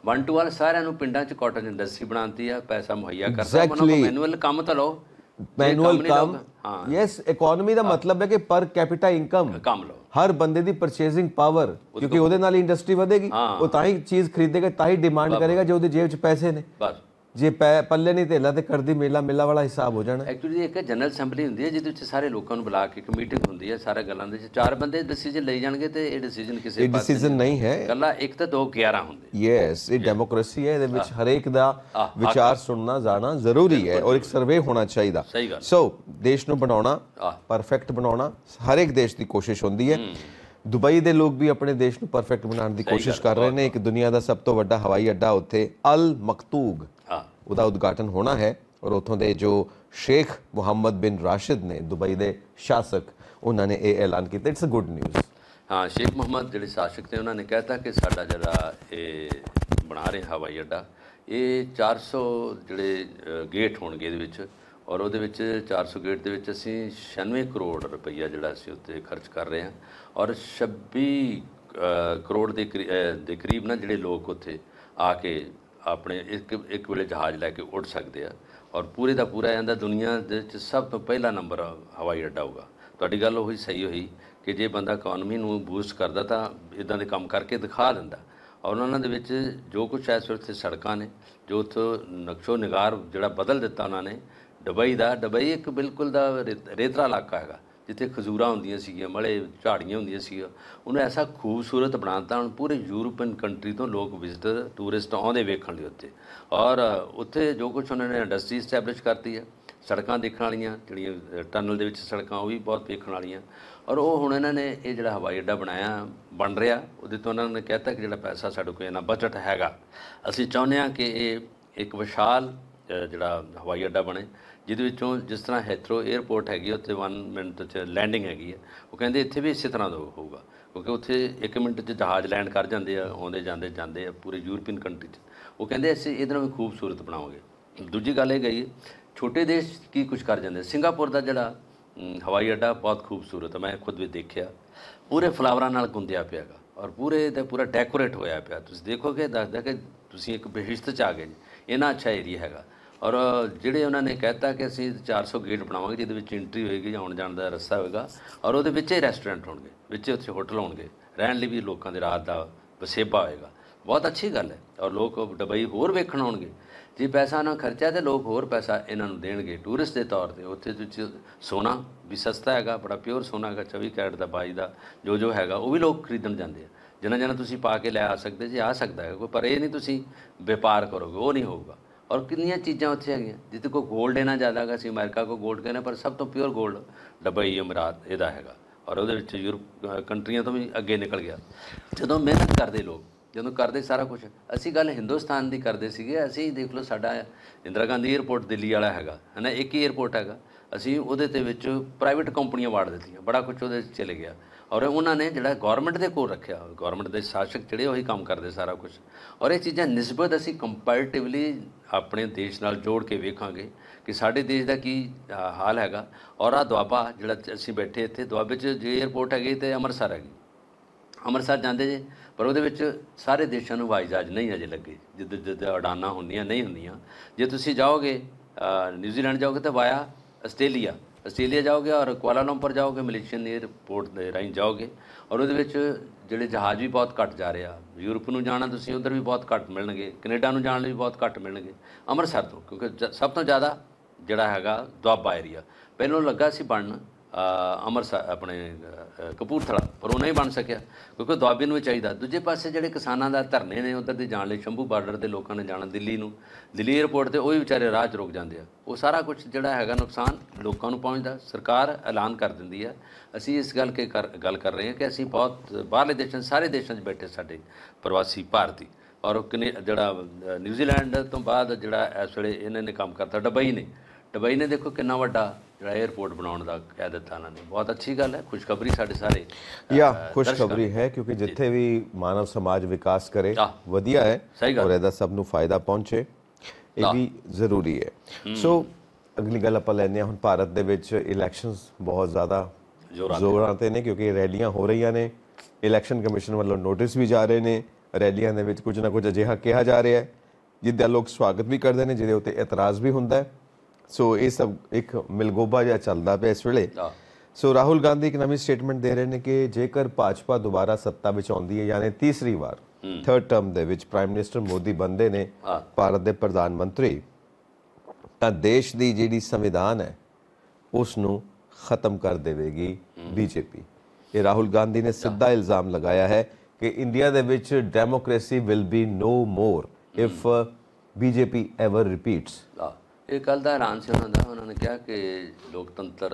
ਵਨ ਟੂ ਵਨ ਸਾਰਿਆਂ ਨੂੰ ਪਿੰਡਾਂ 'ਚ ਕਾਟਨ ਇੰਡਸਟਰੀ ਬਣਾਉਂਦੀ ਆ ਪੈਸਾ ਮੁਹੱਈਆ ਕਰਦਾ ਉਹਨਾਂ ਨੂੰ ਮੈਨੂਅਲ ਕੰਮ ਤਾਂ ਲਓ ਮੈਨੂਅਲ ਕਮ ਯੈਸ ਇਕਨੋਮੀ ਦਾ ਮਤਲਬ ਹੈ ਕਿ ਪਰ ਕੈਪੀਟਾ ਇਨਕਮ ਕਮ ਲੋ ਹਰ ਬੰਦੇ ਦੀ ਪਰਚੇਸਿੰਗ ਪਾਵਰ ਕਿਉਂਕਿ ਉਹਦੇ ਨਾਲ ਹੀ ਇੰਡਸਟਰੀ ਵਧੇਗੀ ਉਹ ਤਾਂ ਹੀ ਚੀਜ਼ ਖਰੀਦੇਗਾ ਤਾਂ ਹੀ ਡਿਮਾਂਡ ਕਰੇਗਾ ਜੇ ਉਹਦੇ ਜੇਬ 'ਚ ਪੈਸੇ ਨੇ ਬਸ ਜੇ ਪੱਲੇ ਨਹੀਂ ਢੇਲਾ ਤੇ ਕਰਦੀ ਮੇਲਾ ਮੇਲਾ ਵਾਲਾ ਹਿਸਾਬ ਹੋ ਜਾਣਾ ਐਕਚੁਅਲੀ ਇੱਕ ਜਨਰਲ ਅਸੈਂਬਲੀ ਹੁੰਦੀ ਹੈ ਜਿਹਦੇ ਵਿੱਚ ਸਾਰੇ ਲੋਕਾਂ ਨੂੰ ਬੁਲਾ ਕੇ ਇੱਕ ਮੀਟਿੰਗ ਹੁੰਦੀ ਹੈ ਸਾਰੇ ਗੱਲਾਂ ਦੇ ਚਾਰ ਬੰਦੇ ਡਿਸੀਜਨ ਲਈ ਜਾਣਗੇ ਤੇ ਇਹ ਡਿਸੀਜਨ ਕਿਸੇ ਪਾਸੇ ਇਹ ਡਿਸੀਜਨ ਨਹੀਂ ਹੈ ਗੱਲਾਂ ਇੱਕ ਤਾਂ ਦੋ 11 ਹੁੰਦੇ ਯੈਸ ਇਹ ਡੈਮੋਕ੍ਰੇਸੀ ਹੈ ਇਹਦੇ ਵਿੱਚ ਹਰੇਕ ਦਾ ਵਿਚਾਰ ਸੁਣਨਾ ਜਾਣਾ ਜ਼ਰੂਰੀ ਹੈ ਔਰ ਇੱਕ ਸਰਵੇ ਹੋਣਾ ਚਾਹੀਦਾ ਸੋ ਦੇਸ਼ ਨੂੰ ਬਣਾਉਣਾ ਪਰਫੈਕਟ ਬਣਾਉਣਾ ਹਰੇਕ ਦੇਸ਼ ਦੀ ਕੋਸ਼ਿਸ਼ ਹੁੰਦੀ ਹੈ ਦੁਬਈ ਦੇ ਲੋਕ ਵੀ ਆਪਣੇ ਦੇਸ਼ ਨੂੰ ਪਰਫੈਕਟ ਬਣਾਉਣ ਦੀ ਕੋਸ਼ਿਸ਼ ਕਰ ਰਹੇ ਨੇ ਇੱਕ ਦੁਨੀਆ ਦਾ ਸਭ ਤੋਂ ਵੱਡਾ ਹਵਾਈ ਅੱਡਾ ਉੱਥੇ ਅਲ ਮਕਤੂਗ ਉਹਦਾ ਉਦਘਾਟਨ ਹੋਣਾ ਹੈ ਔਰ ਉਥੋਂ ਦੇ ਜੋ ਸ਼ੇਖ ਮੁਹੰਮਦ ਬਿਨ ਰਾਸ਼ਿਦ ਨੇ ਦੁਬਈ ਦੇ ਸ਼ਾਸਕ ਉਹਨਾਂ ਨੇ ਇਹ ਐਲਾਨ ਕੀਤਾ ਇਟਸ ਅ ਗੁੱਡ ਨਿਊਜ਼ ਹਾਂ ਸ਼ੇਖ ਮੁਹੰਮਦ ਜਿਹੜੇ ਸ਼ਾਸਕ ਨੇ ਉਹਨਾਂ ਨੇ ਕਹਿਤਾ ਕਿ ਸਾਡਾ ਜਿਹੜਾ ਇਹ ਬਣਾ ਰਹੇ ਹਵਾਈ ਅੱਡਾ ਇਹ 400 ਜਿਹੜੇ ਗੇਟ ਹੋਣਗੇ ਇਹਦੇ ਵਿੱਚ ਔਰ ਉਹਦੇ ਵਿੱਚ 400 ਗੇਟ ਦੇ ਵਿੱਚ ਅਸੀਂ 96 ਕਰੋੜ ਰੁਪਈਆ ਜਿਹੜਾ ਅਸੀਂ ਉੱਤੇ ਖਰਚ ਕਰ ਰਹੇ ਹਾਂ ਔਰ 26 ਕਰੋੜ ਦੇ ਦੇ ਕਰੀਬ ਨਾ ਜਿਹੜੇ ਲੋਕ ਉੱਥੇ ਆ ਕੇ ਆਪਣੇ ਇੱਕ ਇੱਕ ਵੇਲੇ ਜਹਾਜ਼ ਲੈ ਕੇ ਉੱਡ ਸਕਦੇ ਆ ਔਰ ਪੂਰੇ ਦਾ ਪੂਰਾ ਇਹਦਾ ਦੁਨੀਆ ਦੇ ਵਿੱਚ ਸਭ ਤੋਂ ਪਹਿਲਾ ਨੰਬਰ ਹਵਾਈ ਅੱਡਾ ਹੋਗਾ ਤੁਹਾਡੀ ਗੱਲ ਉਹੀ ਸਹੀ ਹੋਈ ਕਿ ਜੇ ਬੰਦਾ ਇਕਨੋਮੀ ਨੂੰ ਬੂਸਟ ਕਰਦਾ ਤਾਂ ਇਦਾਂ ਦੇ ਕੰਮ ਕਰਕੇ ਦਿਖਾ ਦਿੰਦਾ ਔਰ ਉਹਨਾਂ ਦੇ ਵਿੱਚ ਜੋ ਕੁਝ ਐਸ ਸਿਰ ਤੇ ਸੜਕਾਂ ਨੇ ਜੋ ਉਥੋਂ ਨਕਸ਼ੋ ਨਿਗਾਰ ਜਿਹੜਾ ਬਦਲ ਦਿੱਤਾ ਉਹਨਾਂ ਨੇ ਦੁਬਈ ਦਾ ਦੁਬਈ ਇੱਕ ਬਿਲਕੁਲ ਦਾ ਰੇਤਰਾ ਇਲਾਕਾ ਹੈਗਾ ਜਿੱਥੇ ਖਜ਼ੂਰਾ ਹੁੰਦੀਆਂ ਸੀਗੀਆਂ ਮਲੇ ਝਾੜੀਆਂ ਹੁੰਦੀਆਂ ਸੀਗੀਆਂ ਉਹਨੂੰ ਐਸਾ ਖੂਬਸੂਰਤ ਬਣਾਤਾ ਹੁਣ ਪੂਰੇ ਯੂਰਪੀਅਨ ਕੰਟਰੀ ਤੋਂ ਲੋਕ ਵਿਜ਼ਿਟਰ ਟੂਰਿਸਟ ਆਉਂਦੇ ਵੇਖਣ ਲਈ ਉੱਥੇ ਔਰ ਉੱਥੇ ਜੋ ਕੁਝ ਉਹਨਾਂ ਨੇ ਇੰਡਸਟਰੀ ਸਟੈਬਲਿਸ਼ ਕਰਤੀ ਹੈ ਸੜਕਾਂ ਦੇਖਣ ਵਾਲੀਆਂ ਜਿਹੜੀਆਂ ਟਨਲ ਦੇ ਵਿੱਚ ਸੜਕਾਂ ਉਹ ਵੀ ਬਹੁਤ ਦੇਖਣ ਵਾਲੀਆਂ ਔਰ ਉਹ ਹੁਣ ਇਹਨਾਂ ਨੇ ਇਹ ਜਿਹੜਾ ਹਵਾਈ ਅੱਡਾ ਬਣਾਇਆ ਬਣ ਰਿਹਾ ਉਹਦੇ ਤੋਂ ਉਹਨਾਂ ਨੇ ਕਹਿਤਾ ਕਿ ਜਿਹੜਾ ਪੈਸਾ ਸਾਡੇ ਕੋਲ ਇਹਨਾਂ ਬਜਟ ਹੈਗਾ ਅਸੀਂ ਚਾਹੁੰਦੇ ਹਾਂ ਕਿ ਇਹ ਇੱਕ ਵਿਸ਼ਾਲ ਜਿਹੜਾ ਹਵਾਈ ਅੱਡਾ ਬਣੇ ਜਿਹਦੇ ਵਿੱਚੋਂ ਜਿਸ ਤਰ੍ਹਾਂ ਹੈਥਰੋ 에어ਪੋਰਟ ਹੈਗੀ ਉੱਥੇ 1 ਮਿੰਟ 'ਚ ਲੈਂਡਿੰਗ ਹੈਗੀ ਹੈ ਉਹ ਕਹਿੰਦੇ ਇੱਥੇ ਵੀ ਇਸੇ ਤਰ੍ਹਾਂ ਦਾ ਹੋਊਗਾ ਕਿਉਂਕਿ ਉੱਥੇ 1 ਮਿੰਟ 'ਚ ਜਹਾਜ਼ ਲੈਂਡ ਕਰ ਜਾਂਦੇ ਆ ਆਉਂਦੇ ਜਾਂਦੇ ਜਾਂਦੇ ਆ ਪੂਰੇ ਯੂਰਪੀਅਨ ਕੰਟਰੀ 'ਚ ਉਹ ਕਹਿੰਦੇ ਅਸੀਂ ਇਹਦੇ ਨੂੰ ਵੀ ਖੂਬਸੂਰਤ ਬਣਾਵਾਂਗੇ ਦੂਜੀ ਗੱਲ ਇਹ ਗਈ ਛੋਟੇ ਦੇਸ਼ ਕੀ ਕੁਝ ਕਰ ਜਾਂਦੇ ਸਿੰਗਾਪੁਰ ਦਾ ਜਿਹੜਾ ਹਵਾਈ ਅੱਡਾ ਬਹੁਤ ਖੂਬਸੂਰਤ ਹੈ ਮੈਂ ਖੁਦ ਵੀ ਦੇਖਿਆ ਪੂਰੇ ਫਲਾਵਰਾਂ ਨਾਲ ਗੁੰਦਿਆ ਪਿਆਗਾ ਔਰ ਪੂਰੇ ਤੇ ਪੂਰਾ ਡੈਕੋਰੇਟ ਹੋਇਆ ਪਿਆ ਤੁਸੀਂ ਦੇਖੋਗੇ ਦੱਸਦਾ ਕਿ ਤੁਸੀਂ ਇੱਕ ਬਹਿਸ਼ਤ 'ਚ ਆ ਗਏ ਇਹਨਾਂ ਅੱਛਾ ਏਰੀਆ ਹੈਗਾ ਔਰ ਜਿਹੜੇ ਉਹਨਾਂ ਨੇ ਕਹਿਤਾ ਕਿ ਅਸੀਂ 400 ਗੇਟ ਬਣਾਵਾਂਗੇ ਜਿਹਦੇ ਵਿੱਚ ਐਂਟਰੀ ਹੋਏਗੀ ਜਾਂ ਆਉਣ ਜਾਣ ਦਾ ਰਸਤਾ ਹੋਏਗਾ ਔਰ ਉਹਦੇ ਵਿੱਚ ਹੀ ਰੈਸਟੋਰੈਂਟ ਹੋਣਗੇ ਵਿੱਚ ਉੱਥੇ ਹੋਟਲ ਹੋਣਗੇ ਰਹਿਣ ਲਈ ਵੀ ਲੋਕਾਂ ਦੇ ਰਾਤ ਦਾ ਵਸੇਬਾ ਹੋਏਗਾ ਬਹੁਤ ਅੱਛੀ ਗੱਲ ਹੈ ਔਰ ਲੋਕ ਦੁਬਈ ਹੋਰ ਵੇਖਣ ਆਉਣਗੇ ਜੇ ਪੈਸਾ ਨਾ ਖਰਚਾ ਤੇ ਲੋਕ ਹੋਰ ਪੈਸਾ ਇਹਨਾਂ ਨੂੰ ਦੇਣਗੇ ਟੂਰਿਸਟ ਦੇ ਤੌਰ ਤੇ ਉੱਥੇ ਜੋ ਸੋਨਾ ਵੀ ਸਸਤਾ ਹੈਗਾ ਬੜਾ ਪਿਓਰ ਸੋਨਾ ਹੈਗਾ 24 ਕੈਰਟ ਦਾ ਬਾਜ ਦਾ ਜੋ ਜੋ ਹੈਗਾ ਉਹ ਵੀ ਲੋਕ ਖਰੀਦਣ ਜਾਂਦੇ ਆ ਜਿਨ੍ਹਾਂ ਜਿਨ੍ਹਾਂ ਤੁਸੀਂ ਪਾ ਕੇ ਲੈ ਆ ਸਕਦੇ ਜੀ ਆ ਸਕਦਾ ਹੈ ਕੋਈ ਪਰ ਇਹ ਨਹੀਂ ਤੁਸੀਂ ਵਪਾਰ ਕਰੋਗੇ ਉਹ ਨਹੀਂ ਹੋਊਗਾ ਔਰ ਕਿੰਨੀਆਂ ਚੀਜ਼ਾਂ ਉੱਥੇ ਹੈਗੀਆਂ ਜਿੱਥੇ ਕੋ 골ਡ ਇਹਨਾਂ ਜ਼ਿਆਦਾ ਹੈਗਾ ਸੀ ਅਮਰੀਕਾ ਕੋ 골ਡ ਕਹਿੰਦੇ ਪਰ ਸਭ ਤੋਂ ਪਿਓਰ 골ਡ ਦੁਬਈ ਅਮਰਾਤ ਇਹਦਾ ਹੈਗਾ ਔਰ ਉਹਦੇ ਵਿੱਚ ਯੂਰਪ ਕੰਟਰੀਆਂ ਤੋਂ ਵੀ ਅੱਗੇ ਨਿਕਲ ਗਿਆ ਜਦੋਂ ਮਿਹਨਤ ਕਰਦੇ ਲੋਕ ਜਦੋਂ ਕਰਦੇ ਸਾਰਾ ਕੁਝ ਅਸੀਂ ਗੱਲ ਹਿੰਦੁਸਤਾਨ ਦੀ ਕਰਦੇ ਸੀਗੇ ਅਸੀਂ ਦੇਖ ਲਓ ਸਾਡਾ ਇੰਦਰਾ ਗਾਂਧੀ 에ਅਰਪੋਰਟ ਦਿੱਲੀ ਵਾਲਾ ਹੈਗਾ ਹਨਾ ਇੱਕ ਹੀ 에ਅਰਪੋਰਟ ਹੈਗਾ ਅਸੀਂ ਉਹਦੇ ਤੇ ਵਿੱਚ ਪ੍ਰਾਈਵੇਟ ਕੰਪਨੀਆਂ ਵਾੜ ਦਿੱਤੀਆਂ ਬੜਾ ਕੁਝ ਉਹਦੇ ਚ ਚਲੇ ਗਿਆ ਔਰ ਉਹਨਾਂ ਨੇ ਜਿਹੜਾ ਗਵਰਨਮੈਂਟ ਦੇ ਕੋਲ ਰੱਖਿਆ ਗਵਰਨਮੈਂਟ ਦੇ ਸ਼ਾਸਕ ਜਿਹੜੇ ਉਹੀ ਕੰਮ ਕਰਦੇ ਸਾਰਾ ਕੁਝ ਔਰ ਇਹ ਚੀਜ਼ਾਂ ਨਿਸਬਤ ਅਸੀਂ ਕੰਪੈਰੀਟਿਵਲੀ ਆਪਣੇ ਦੇਸ਼ ਨਾਲ ਜੋੜ ਕੇ ਵੇਖਾਂਗੇ ਕਿ ਸਾਡੇ ਦੇਸ਼ ਦਾ ਕੀ ਹਾਲ ਹੈਗਾ ਔਰ ਆ ਦੁਆਬਾ ਜਿਹੜਾ ਅਸੀਂ ਬੈਠੇ ਇੱਥੇ ਦੁਆਬੇ 'ਚ ਜੇ 에어ਪੋਰਟ ਹੈਗੀ ਤੇ ਅੰਮ੍ਰਿਤਸਰ ਹੈਗੀ ਅੰਮ੍ਰਿਤਸਰ ਜਾਂਦੇ ਜੇ ਪਰ ਉਹਦੇ ਵਿੱਚ ਸਾਰੇ ਦੇਸ਼ਾਂ ਨੂੰ ਹਵਾਈ ਨਹੀਂ ਅਜੇ ਲੱਗੇ ਜਿੱਦ ਜਿੱਦ ਉਡਾਨਾਂ ਹੁੰਦੀਆਂ ਨਹੀਂ ਹੁੰਦੀਆਂ ਜੇ ਤੁਸੀਂ ਜਾਓਗੇ ਨਿਊਜ਼ੀਲੈਂਡ ਜਾਓਗੇ ਤਾਂ ਵਾਇਆ ਆਸਟ੍ਰੇਲੀਆ ਆਸਟ੍ਰੇਲੀਆ ਜਾਓਗੇ ਔਰ ਕੁਆਲਾਲੰਪਰ ਜਾਓਗੇ ਮਲੇਸ਼ੀਅਨ 에ਅਰਪੋਰਟ ਦੇ ਰਾਈ ਜਾਓਗੇ ਔਰ ਉਹਦੇ ਵਿੱਚ ਜਿਹੜੇ ਜਹਾਜ਼ ਵੀ ਬਹੁਤ ਘੱਟ ਜਾ ਰਹੇ ਆ ਯੂਰਪ ਨੂੰ ਜਾਣਾ ਤੁਸੀਂ ਉਧਰ ਵੀ ਬਹੁਤ ਘੱਟ ਮਿਲਣਗੇ ਕੈਨੇਡਾ ਨੂੰ ਜਾਣ ਲਈ ਵੀ ਬਹੁਤ ਘੱਟ ਮਿਲਣਗੇ ਅੰਮ੍ਰਿਤਸਰ ਤੋਂ ਕਿਉਂਕਿ ਸਭ ਤੋਂ ਜ਼ਿਆਦਾ ਜਿਹੜਾ ਹੈਗਾ ਦੁਆਬਾ ਏਰੀਆ ਪਹਿਲਾਂ ਲੱਗਾ ਸੀ ਬਣਨ ਅੰਮ੍ਰਿਤਸਰ ਆਪਣੇ ਕਪੂਰਥਲਾ ਪਰ ਉਹ ਨਹੀਂ ਬਣ ਸਕਿਆ ਕਿਉਂਕਿ ਦੁਆਬੇ ਨੂੰ ਚਾਹੀਦਾ ਦੂਜੇ ਪਾਸੇ ਜਿਹੜੇ ਕਿਸਾਨਾਂ ਦਾ ਧਰਨੇ ਨੇ ਉਧਰ ਦੇ ਜਾਣ ਲਈ ਸ਼ੰਭੂ ਬਾਰਡਰ ਦੇ ਲੋਕਾਂ ਨੇ ਜਾਣਾ ਦਿੱਲੀ ਨੂੰ ਦਿੱਲੀ 에ਅਰਪੋਰਟ ਤੇ ਉਹ ਵੀ ਵਿਚਾਰੇ ਰਾਹ 'ਚ ਰੁਕ ਜਾਂਦੇ ਆ ਉਹ ਸਾਰਾ ਕੁਝ ਜਿਹੜਾ ਹੈਗਾ ਨੁਕਸਾਨ ਲੋਕਾਂ ਨੂੰ ਪਹੁੰਚਦਾ ਸਰਕਾਰ ਐਲਾਨ ਕਰ ਦਿੰਦੀ ਆ ਅਸੀਂ ਇਸ ਗੱਲ ਕੇ ਗੱਲ ਕਰ ਰਹੇ ਹਾਂ ਕਿ ਅਸੀਂ ਬਹੁਤ ਬਾਹਰਲੇ ਦੇਸ਼ਾਂ ਸਾਰੇ ਦੇਸ਼ਾਂ 'ਚ ਬੈਠੇ ਸਾਡੇ ਪ੍ਰਵਾਸੀ ਭਾਰਤੀ ਔਰ ਕਿਨੇ ਜਿਹੜਾ ਨਿਊਜ਼ੀਲੈਂਡ ਤੋਂ ਬਾਅਦ ਜਿਹੜਾ ਇਸ ਵੇਲੇ ਇਹਨਾਂ ਨੇ ਕੰਮ ਕਰਤਾ ਡਬਈ ਨੇ ਡਬਈ ਨੇ ਦੇਖੋ ਕਿੰਨਾ ਵੱਡਾ ਜਿਹੜਾ 에어ਪੋਰਟ ਬਣਾਉਣ ਦਾ ਕਹਿ ਦਿੱਤਾ ਉਹਨਾਂ ਨੇ ਬਹੁਤ ਅੱਛੀ ਗੱਲ ਹੈ ਖੁਸ਼ਖਬਰੀ ਸਾਡੇ ਸਾਰੇ ਯਾ ਖੁਸ਼ਖਬਰੀ ਹੈ ਕਿਉਂਕਿ ਜਿੱਥੇ ਵੀ ਮਾਨਵ ਸਮਾਜ ਵਿਕਾਸ ਕਰੇ ਵਧੀਆ ਹੈ ਔਰ ਇਹਦਾ ਸਭ ਨੂੰ ਫਾਇਦਾ ਪਹੁੰਚੇ ਇਹ ਵੀ ਜ਼ਰੂਰੀ ਹੈ ਸੋ ਅਗਲੀ ਗੱਲ ਆਪਾਂ ਲੈਣੀ ਹੈ ਹੁਣ ਭਾਰਤ ਦੇ ਵਿੱਚ ਇਲੈਕਸ਼ਨਸ ਬਹੁਤ ਜ਼ਿਆਦਾ ਜ਼ੋਰਾਂ ਤੇ ਨੇ ਕਿਉਂਕਿ ਰੈਲੀਆਂ ਹੋ ਰਹੀਆਂ ਨੇ ਇਲੈਕਸ਼ਨ ਕਮਿਸ਼ਨ ਵੱਲੋਂ ਨੋਟਿਸ ਵੀ ਜਾ ਰਹੇ ਨੇ ਰੈਲੀਆਂ ਦੇ ਵਿੱਚ ਕੁਝ ਨਾ ਕੁਝ ਅਜਿਹਾ ਕਿਹਾ ਜਾ ਰਿਹਾ ਹੈ ਜਿੱਦਾਂ ਲੋਕ ਸਵਾਗਤ ਵੀ ਕਰਦੇ ਨੇ ਜਿਹਦੇ ਉੱਤੇ ਇਤਰਾਜ਼ ਵੀ ਹੁੰਦਾ ਹੈ ਸੋ ਇਹ ਸਭ ਇੱਕ ਮਿਲਗੋਬਾ ਜਿਹਾ ਚੱਲਦਾ ਪਿਆ ਇਸ ਵੇਲੇ ਸੋ ਰਾਹੁਲ ਗਾਂਧੀ ਇੱਕ ਨਵੀਂ ਸਟੇਟਮੈਂਟ ਦੇ ਰਹੇ ਨੇ ਕਿ ਜੇਕਰ ਭਾਜਪਾ ਦੁਬਾਰਾ ਸੱਤਾ ਵਿੱਚ ਆਉਂਦੀ ਹੈ ਯਾਨੀ ਤੀਸਰੀ ਵਾਰ ਥਰਡ ਟਰਮ ਦੇ ਵਿੱਚ ਪ੍ਰਾਈਮ ਮਿਨਿਸਟਰ ਮੋਦੀ ਬੰਦੇ ਨੇ ਭਾਰਤ ਦੇ ਪ੍ਰਧਾਨ ਮੰਤਰੀ ਤਾਂ ਦੇਸ਼ ਦੀ ਜਿਹੜੀ ਸੰਵਿਧਾਨ ਹੈ ਉਸ ਨੂੰ ਖਤਮ ਕਰ ਦੇਵੇਗੀ ਬੀਜੇਪੀ ਇਹ ਰਾਹੁਲ ਗਾਂਧੀ ਨੇ ਸਿੱਧਾ ਇਲਜ਼ਾਮ ਲਗਾਇਆ ਹੈ ਕਿ ਇੰਡੀਆ ਦੇ ਵਿੱਚ democracy will be no more if BJP ever repeats ਇਹ ਕੱਲ ਦਾ ਹੈਰਾਨ ਸੀ ਉਹਨਾਂ ਦਾ ਉਹਨਾਂ ਨੇ ਕਿਹਾ ਕਿ ਲੋਕਤੰਤਰ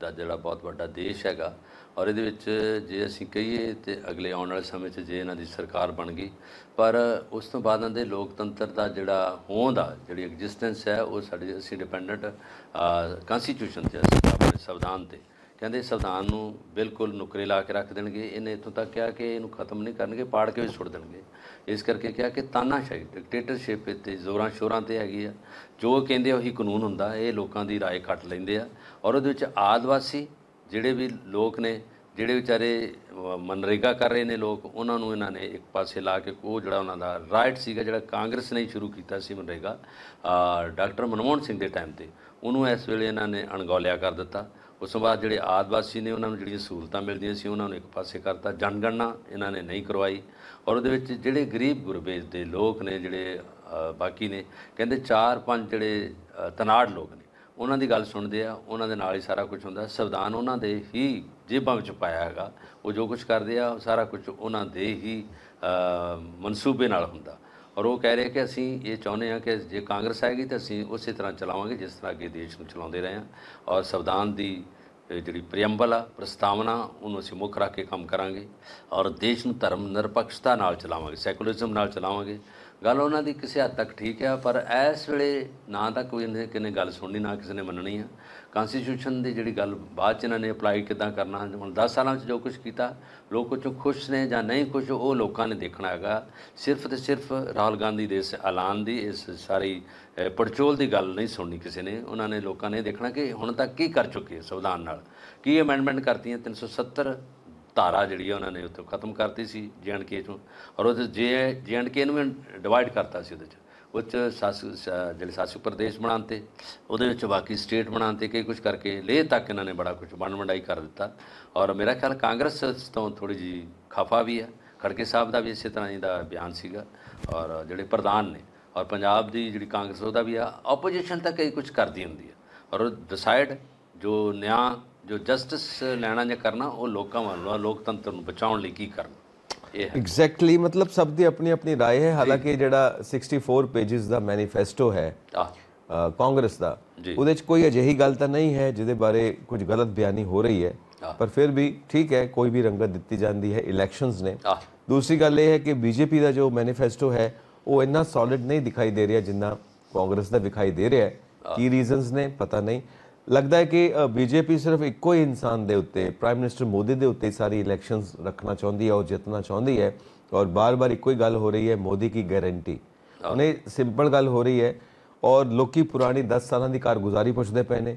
ਦਾ ਜਿਹੜਾ ਬਹੁਤ ਵੱਡਾ ਦੇਸ਼ ਹੈਗਾ ਔਰ ਇਹਦੇ ਵਿੱਚ ਜੇ ਅਸੀਂ ਕਹੀਏ ਤੇ ਅਗਲੇ ਆਉਣ ਵਾਲੇ ਸਮੇਂ 'ਚ ਜੇ ਇਹਨਾਂ ਦੀ ਸਰਕਾਰ ਬਣ ਗਈ ਪਰ ਉਸ ਤੋਂ ਬਾਅਦ ਉਹਦੇ ਦੇ ਲੋਕਤੰਤਰ ਦਾ ਜਿਹੜਾ ਹੋਂਦ ਆ ਜਿਹੜੀ ਐਗਜ਼ਿਸਟੈਂਸ ਹੈ ਉਹ ਸਾਡੇ ਅਸੀਂ ਡਿਪੈਂਡੈਂਟ ਕਨਸਟੀਟਿਊਸ਼ਨ ਤੇ ਅਸੀਂ ਆਪਣੇ ਸੰਵਿਧਾਨ ਤੇ ਕਹਿੰਦੇ ਸੰਵਿਧਾਨ ਨੂੰ ਬਿਲਕੁਲ ਨੁਕਰੇ ਲਾ ਕੇ ਰੱਖ ਦੇਣਗੇ ਇਹਨੇ ਇਤੋਂ ਤੱਕ ਕਿਹਾ ਕਿ ਇਹਨੂੰ ਖਤਮ ਨਹੀਂ ਕਰਨਗੇ ਪਾੜ ਕੇ ਵੀ ਸੁੱਟ ਦੇਣਗੇ ਇਸ ਕਰਕੇ ਕਿਹਾ ਕਿ ਸ਼ਾਹੀ ਡਿਕਟੇਟਰਸ਼ਿਪ ਤੇ ਜ਼ੋਰਾਂ ਸ਼ੋਰਾਂ ਤੇ ਹੈਗੀ ਆ ਜੋ ਕਹਿੰਦੇ ਉਹੀ ਕਾਨੂੰਨ ਹੁੰਦਾ ਇਹ ਲੋਕਾਂ ਦੀ رائے ਕੱਟ ਲੈਂਦੇ ਆ ਔਰ ਉਹਦੇ ਵਿੱਚ ਆਦਿਵਾਸੀ ਜਿਹੜੇ ਵੀ ਲੋਕ ਨੇ ਜਿਹੜੇ ਵਿਚਾਰੇ ਮਨਰੇਗਾ ਕਰ ਰਹੇ ਨੇ ਲੋਕ ਉਹਨਾਂ ਨੂੰ ਇਹਨਾਂ ਨੇ ਇੱਕ ਪਾਸੇ ਲਾ ਕੇ ਉਹ ਜਿਹੜਾ ਉਹਨਾਂ ਦਾ ਰਾਈਟ ਸੀਗਾ ਜਿਹੜਾ ਕਾਂਗਰਸ ਨੇ ਸ਼ੁਰੂ ਕੀਤਾ ਸੀ ਮਨਰੇਗਾ ਡਾਕਟਰ ਮਨਮੋਹਨ ਸਿੰਘ ਦੇ ਟਾਈਮ ਤੇ ਉਹਨੂੰ ਇਸ ਵੇਲੇ ਇਹਨਾਂ ਨੇ ਅਣਗੌਲਿਆ ਕਰ ਦਿੱਤਾ ਉਸ ਤੋਂ ਬਾਅਦ ਜਿਹੜੇ ਆਦਿਵਾਸੀ ਨੇ ਉਹਨਾਂ ਨੂੰ ਜਿਹੜੀਆਂ ਸਹੂਲਤਾਂ ਮਿਲਦੀਆਂ ਸੀ ਉਹਨਾਂ ਨੂੰ ਇੱਕ ਪਾਸੇ ਕਰਤਾ ਜਨਗਣਨਾ ਇਹਨਾਂ ਨੇ ਨਹੀਂ ਕਰਵਾਈ ਔਰ ਉਹਦੇ ਵਿੱਚ ਜਿਹੜੇ ਗਰੀਬ ਗੁਰਬੇਜ ਦੇ ਲੋਕ ਨੇ ਜਿਹੜੇ ਬਾਕੀ ਨੇ ਕਹਿੰਦੇ ਚਾਰ ਪੰਜ ਜਿਹੜੇ ਤਨਾੜ ਲੋਕ ਨੇ ਉਹਨਾਂ ਦੀ ਗੱਲ ਸੁਣਦੇ ਆ ਉਹਨਾਂ ਦੇ ਨਾਲ ਹੀ ਸਾਰਾ ਕੁਝ ਹੁੰਦਾ ਸਵਿਧਾਨ ਉਹਨਾਂ ਦੇ ਹੀ ਜੇਬਾਂ ਵਿੱਚ ਪਾਇਆ ਹੈਗਾ ਉਹ ਜੋ ਕੁਝ ਕਰਦੇ ਆ ਸਾਰਾ ਕੁਝ ਉਹਨਾਂ ਦੇ ਹੀ ਮਨਸੂਬੇ ਨਾਲ ਹੁੰਦਾ ਔਰ ਉਹ ਕਹਿ ਰਹੇ ਕਿ ਅਸੀਂ ਇਹ ਚਾਹੁੰਦੇ ਹਾਂ ਕਿ ਜੇ ਕਾਂਗਰਸ ਆਏਗੀ ਤਾਂ ਅਸੀਂ ਉਸੇ ਤਰ੍ਹਾਂ ਚਲਾਵਾਂਗੇ ਜਿਸ ਤਰ੍ਹਾਂ ਅੱਗੇ ਦੇਸ਼ ਨੂੰ ਚਲਾਉਂਦੇ ਰਹੇ ਹਾਂ ਔਰ ਸੰਵਿਧਾਨ ਦੀ ਜਿਹੜੀ ਪ੍ਰੀਅੰਬਲ ਆ ਪ੍ਰਸਤਾਵਨਾ ਉਹਨੂੰ ਅਸੀਂ ਮੁੱਖ ਰੱਖ ਕੇ ਕੰਮ ਕਰਾਂਗੇ ਔਰ ਦੇਸ਼ ਨੂੰ ਧਰਮ ਨਿਰਪੱਖਤਾ ਨਾਲ ਚਲਾਵਾਂਗੇ ਸੈਕੂਲਰਿਜ਼ਮ ਨਾਲ ਚਲਾਵਾਂਗੇ ਗੱਲ ਉਹਨਾਂ ਦੀ ਕਿਸੇ ਹੱਦ ਤੱਕ ਠੀਕ ਆ ਪਰ ਇਸ ਵੇਲੇ ਨਾ ਤਾਂ ਕੋਈ ਕਿਸੇ ਨੇ ਗੱਲ ਸੁਣਨੀ ਨਾ ਕਿਸੇ ਨੇ ਮੰਨਣੀ ਆ ਕਨਸਟੀਟਿਊਸ਼ਨ ਦੀ ਜਿਹੜੀ ਗੱਲ ਬਾਅਦ ਚ ਇਹਨਾਂ ਨੇ ਅਪਲਾਈ ਕਿਦਾਂ ਕਰਨਾ ਹੁਣ 10 ਸਾਲਾਂ ਚ ਜੋ ਕੁਝ ਕੀਤਾ ਲੋਕ ਉਹ ਖੁਸ਼ ਨੇ ਜਾਂ ਨਹੀਂ ਖੁਸ਼ ਉਹ ਲੋਕਾਂ ਨੇ ਦੇਖਣਾ ਹੈਗਾ ਸਿਰਫ ਤੇ ਸਿਰਫ ਰਾਹਲ ਗਾਂਧੀ ਦੇ ਇਸ ਐਲਾਨ ਦੀ ਇਸ ਸਾਰੀ ਪੜਚੋਲ ਦੀ ਗੱਲ ਨਹੀਂ ਸੁਣਨੀ ਕਿਸੇ ਨੇ ਉਹਨਾਂ ਨੇ ਲੋਕਾਂ ਨੇ ਦੇਖਣਾ ਕਿ ਹੁਣ ਤੱਕ ਕੀ ਕਰ ਚੁੱਕੇ ਹੈ ਸੰਵਿਧਾਨ ਨਾਲ ਕੀ ਅਮੈਂਡਮੈਂਟ ਕਰਤੀਆਂ 370 ਧਾਰਾ ਜਿਹੜੀ ਉਹਨਾਂ ਨੇ ਉੱਥੇ ਖਤਮ ਕਰਤੀ ਸੀ ਜੀਐਨਕੇ ਚੋਂ ਔਰ ਉਹ ਜੇ ਜੀਐਨਕੇ ਨੂੰ ਡਿਵਾਈਡ ਕਰਤਾ ਸੀ ਉਹਦੇ ਚ ਉੱਚ ਸਾਸ ਸਾਸੂ ਜਿਹੜੇ ਸਾਸੂ ਪ੍ਰਦੇਸ਼ ਬਣਾਉਂਦੇ ਉਹਦੇ ਵਿੱਚ ਬਾਕੀ ਸਟੇਟ ਬਣਾਉਂਦੇ ਕਈ ਕੁਝ ਕਰਕੇ ਲੇਹ ਤੱਕ ਇਹਨਾਂ ਨੇ ਬੜਾ ਕੁਝ ਵੰਡ ਵੰਡਾਈ ਕਰ ਦਿੱਤਾ ਔਰ ਮੇਰਾ ਖਿਆਲ ਕਾਂਗਰਸ ਤੋਂ ਥੋੜੀ ਜੀ ਖਫਾ ਵੀ ਹੈ ਖੜਕੇ ਸਾਹਿਬ ਦਾ ਵੀ ਇਸੇ ਤਰ੍ਹਾਂ ਦਾ ਬਿਆਨ ਸੀਗਾ ਔਰ ਜਿਹੜੇ ਪ੍ਰਧਾਨ ਨੇ ਔਰ ਪੰਜਾਬ ਦੀ ਜਿਹੜੀ ਕਾਂਗਰਸ ਉਹਦਾ ਵੀ ਆ ਆਪੋਜੀਸ਼ਨ ਤਾਂ ਕਈ ਕੁਝ ਕਰਦੀ ਹੁੰਦੀ ਹੈ ਔਰ ਡਿਸਾਈਡ ਜੋ ਨਿਆਂ ਜੋ ਜਸਟਿਸ ਲੈਣਾ ਜਾਂ ਕਰਨਾ ਉਹ ਲੋਕਾਂ ਵੱਲੋਂ ਲੋਕਤੰਤਰ ਨੂੰ ਬਚਾਉਣ ਲਈ ਕੀ ਕਰਨਾ ਐਗਜ਼ੈਕਟਲੀ ਮਤਲਬ ਸਭ ਦੀ ਆਪਣੀ ਆਪਣੀ رائے ਹੈ ਹਾਲਾਂਕਿ ਜਿਹੜਾ 64 ਪੇजेस ਦਾ ਮੈਨੀਫੈਸਟੋ ਹੈ ਕਾਂਗਰਸ ਦਾ ਉਹਦੇ ਵਿੱਚ ਕੋਈ ਅਜਿਹੀ ਗੱਲ ਤਾਂ ਨਹੀਂ ਹੈ ਜਿਹਦੇ ਬਾਰੇ ਕੁਝ ਗਲਤ ਬਿਆਨੀ ਹੋ ਰਹੀ ਹੈ ਪਰ ਫਿਰ ਵੀ ਠੀਕ ਹੈ ਕੋਈ ਵੀ ਰੰਗਤ ਦਿੱਤੀ ਜਾਂਦੀ ਹੈ ਇਲੈਕਸ਼ਨਸ ਨੇ ਦੂਸਰੀ ਗੱਲ ਇਹ ਹੈ ਕਿ ਬੀਜੇਪੀ ਦਾ ਜੋ ਮੈਨੀਫੈਸਟੋ ਹੈ ਉਹ ਇੰਨਾ ਸੋਲਿਡ ਨਹੀਂ ਦਿਖਾਈ ਦੇ ਰਿਹਾ ਜਿੰਨਾ ਕਾਂਗਰਸ ਦਾ ਦਿਖਾਈ ਦੇ ਰਿਹਾ ਹੈ ਕੀ ਰੀਜ਼ਨਸ ਨੇ ਪਤਾ ਨਹੀਂ ਲੱਗਦਾ ਹੈ ਕਿ ਬੀਜੇਪੀ ਸਿਰਫ ਇੱਕੋ ਹੀ ਇਨਸਾਨ ਦੇ ਉੱਤੇ ਪ੍ਰਾਈਮ ਮਿਨਿਸਟਰ ਮੋਦੀ ਦੇ ਉੱਤੇ ਸਾਰੀ ਇਲੈਕਸ਼ਨਸ ਰੱਖਣਾ ਚਾਹੁੰਦੀ ਹੈ ਔਰ ਜਿੱਤਣਾ ਚਾਹੁੰਦੀ ਹੈ ਔਰ ਬਾਰ-ਬਾਰ ਇੱਕੋ ਹੀ ਗੱਲ ਹੋ ਰਹੀ ਹੈ ਮੋਦੀ ਕੀ ਗਾਰੰਟੀ ਉਹਨੇ ਸਿੰਪਲ ਗੱਲ ਹੋ ਰਹੀ ਹੈ ਔਰ ਲੋਕੀ ਪੁਰਾਣੀ 10 ਸਾਲਾਂ ਦੀ ਕਾਰਗੁਜ਼ਾਰੀ ਪੁੱਛਦੇ ਪਏ ਨੇ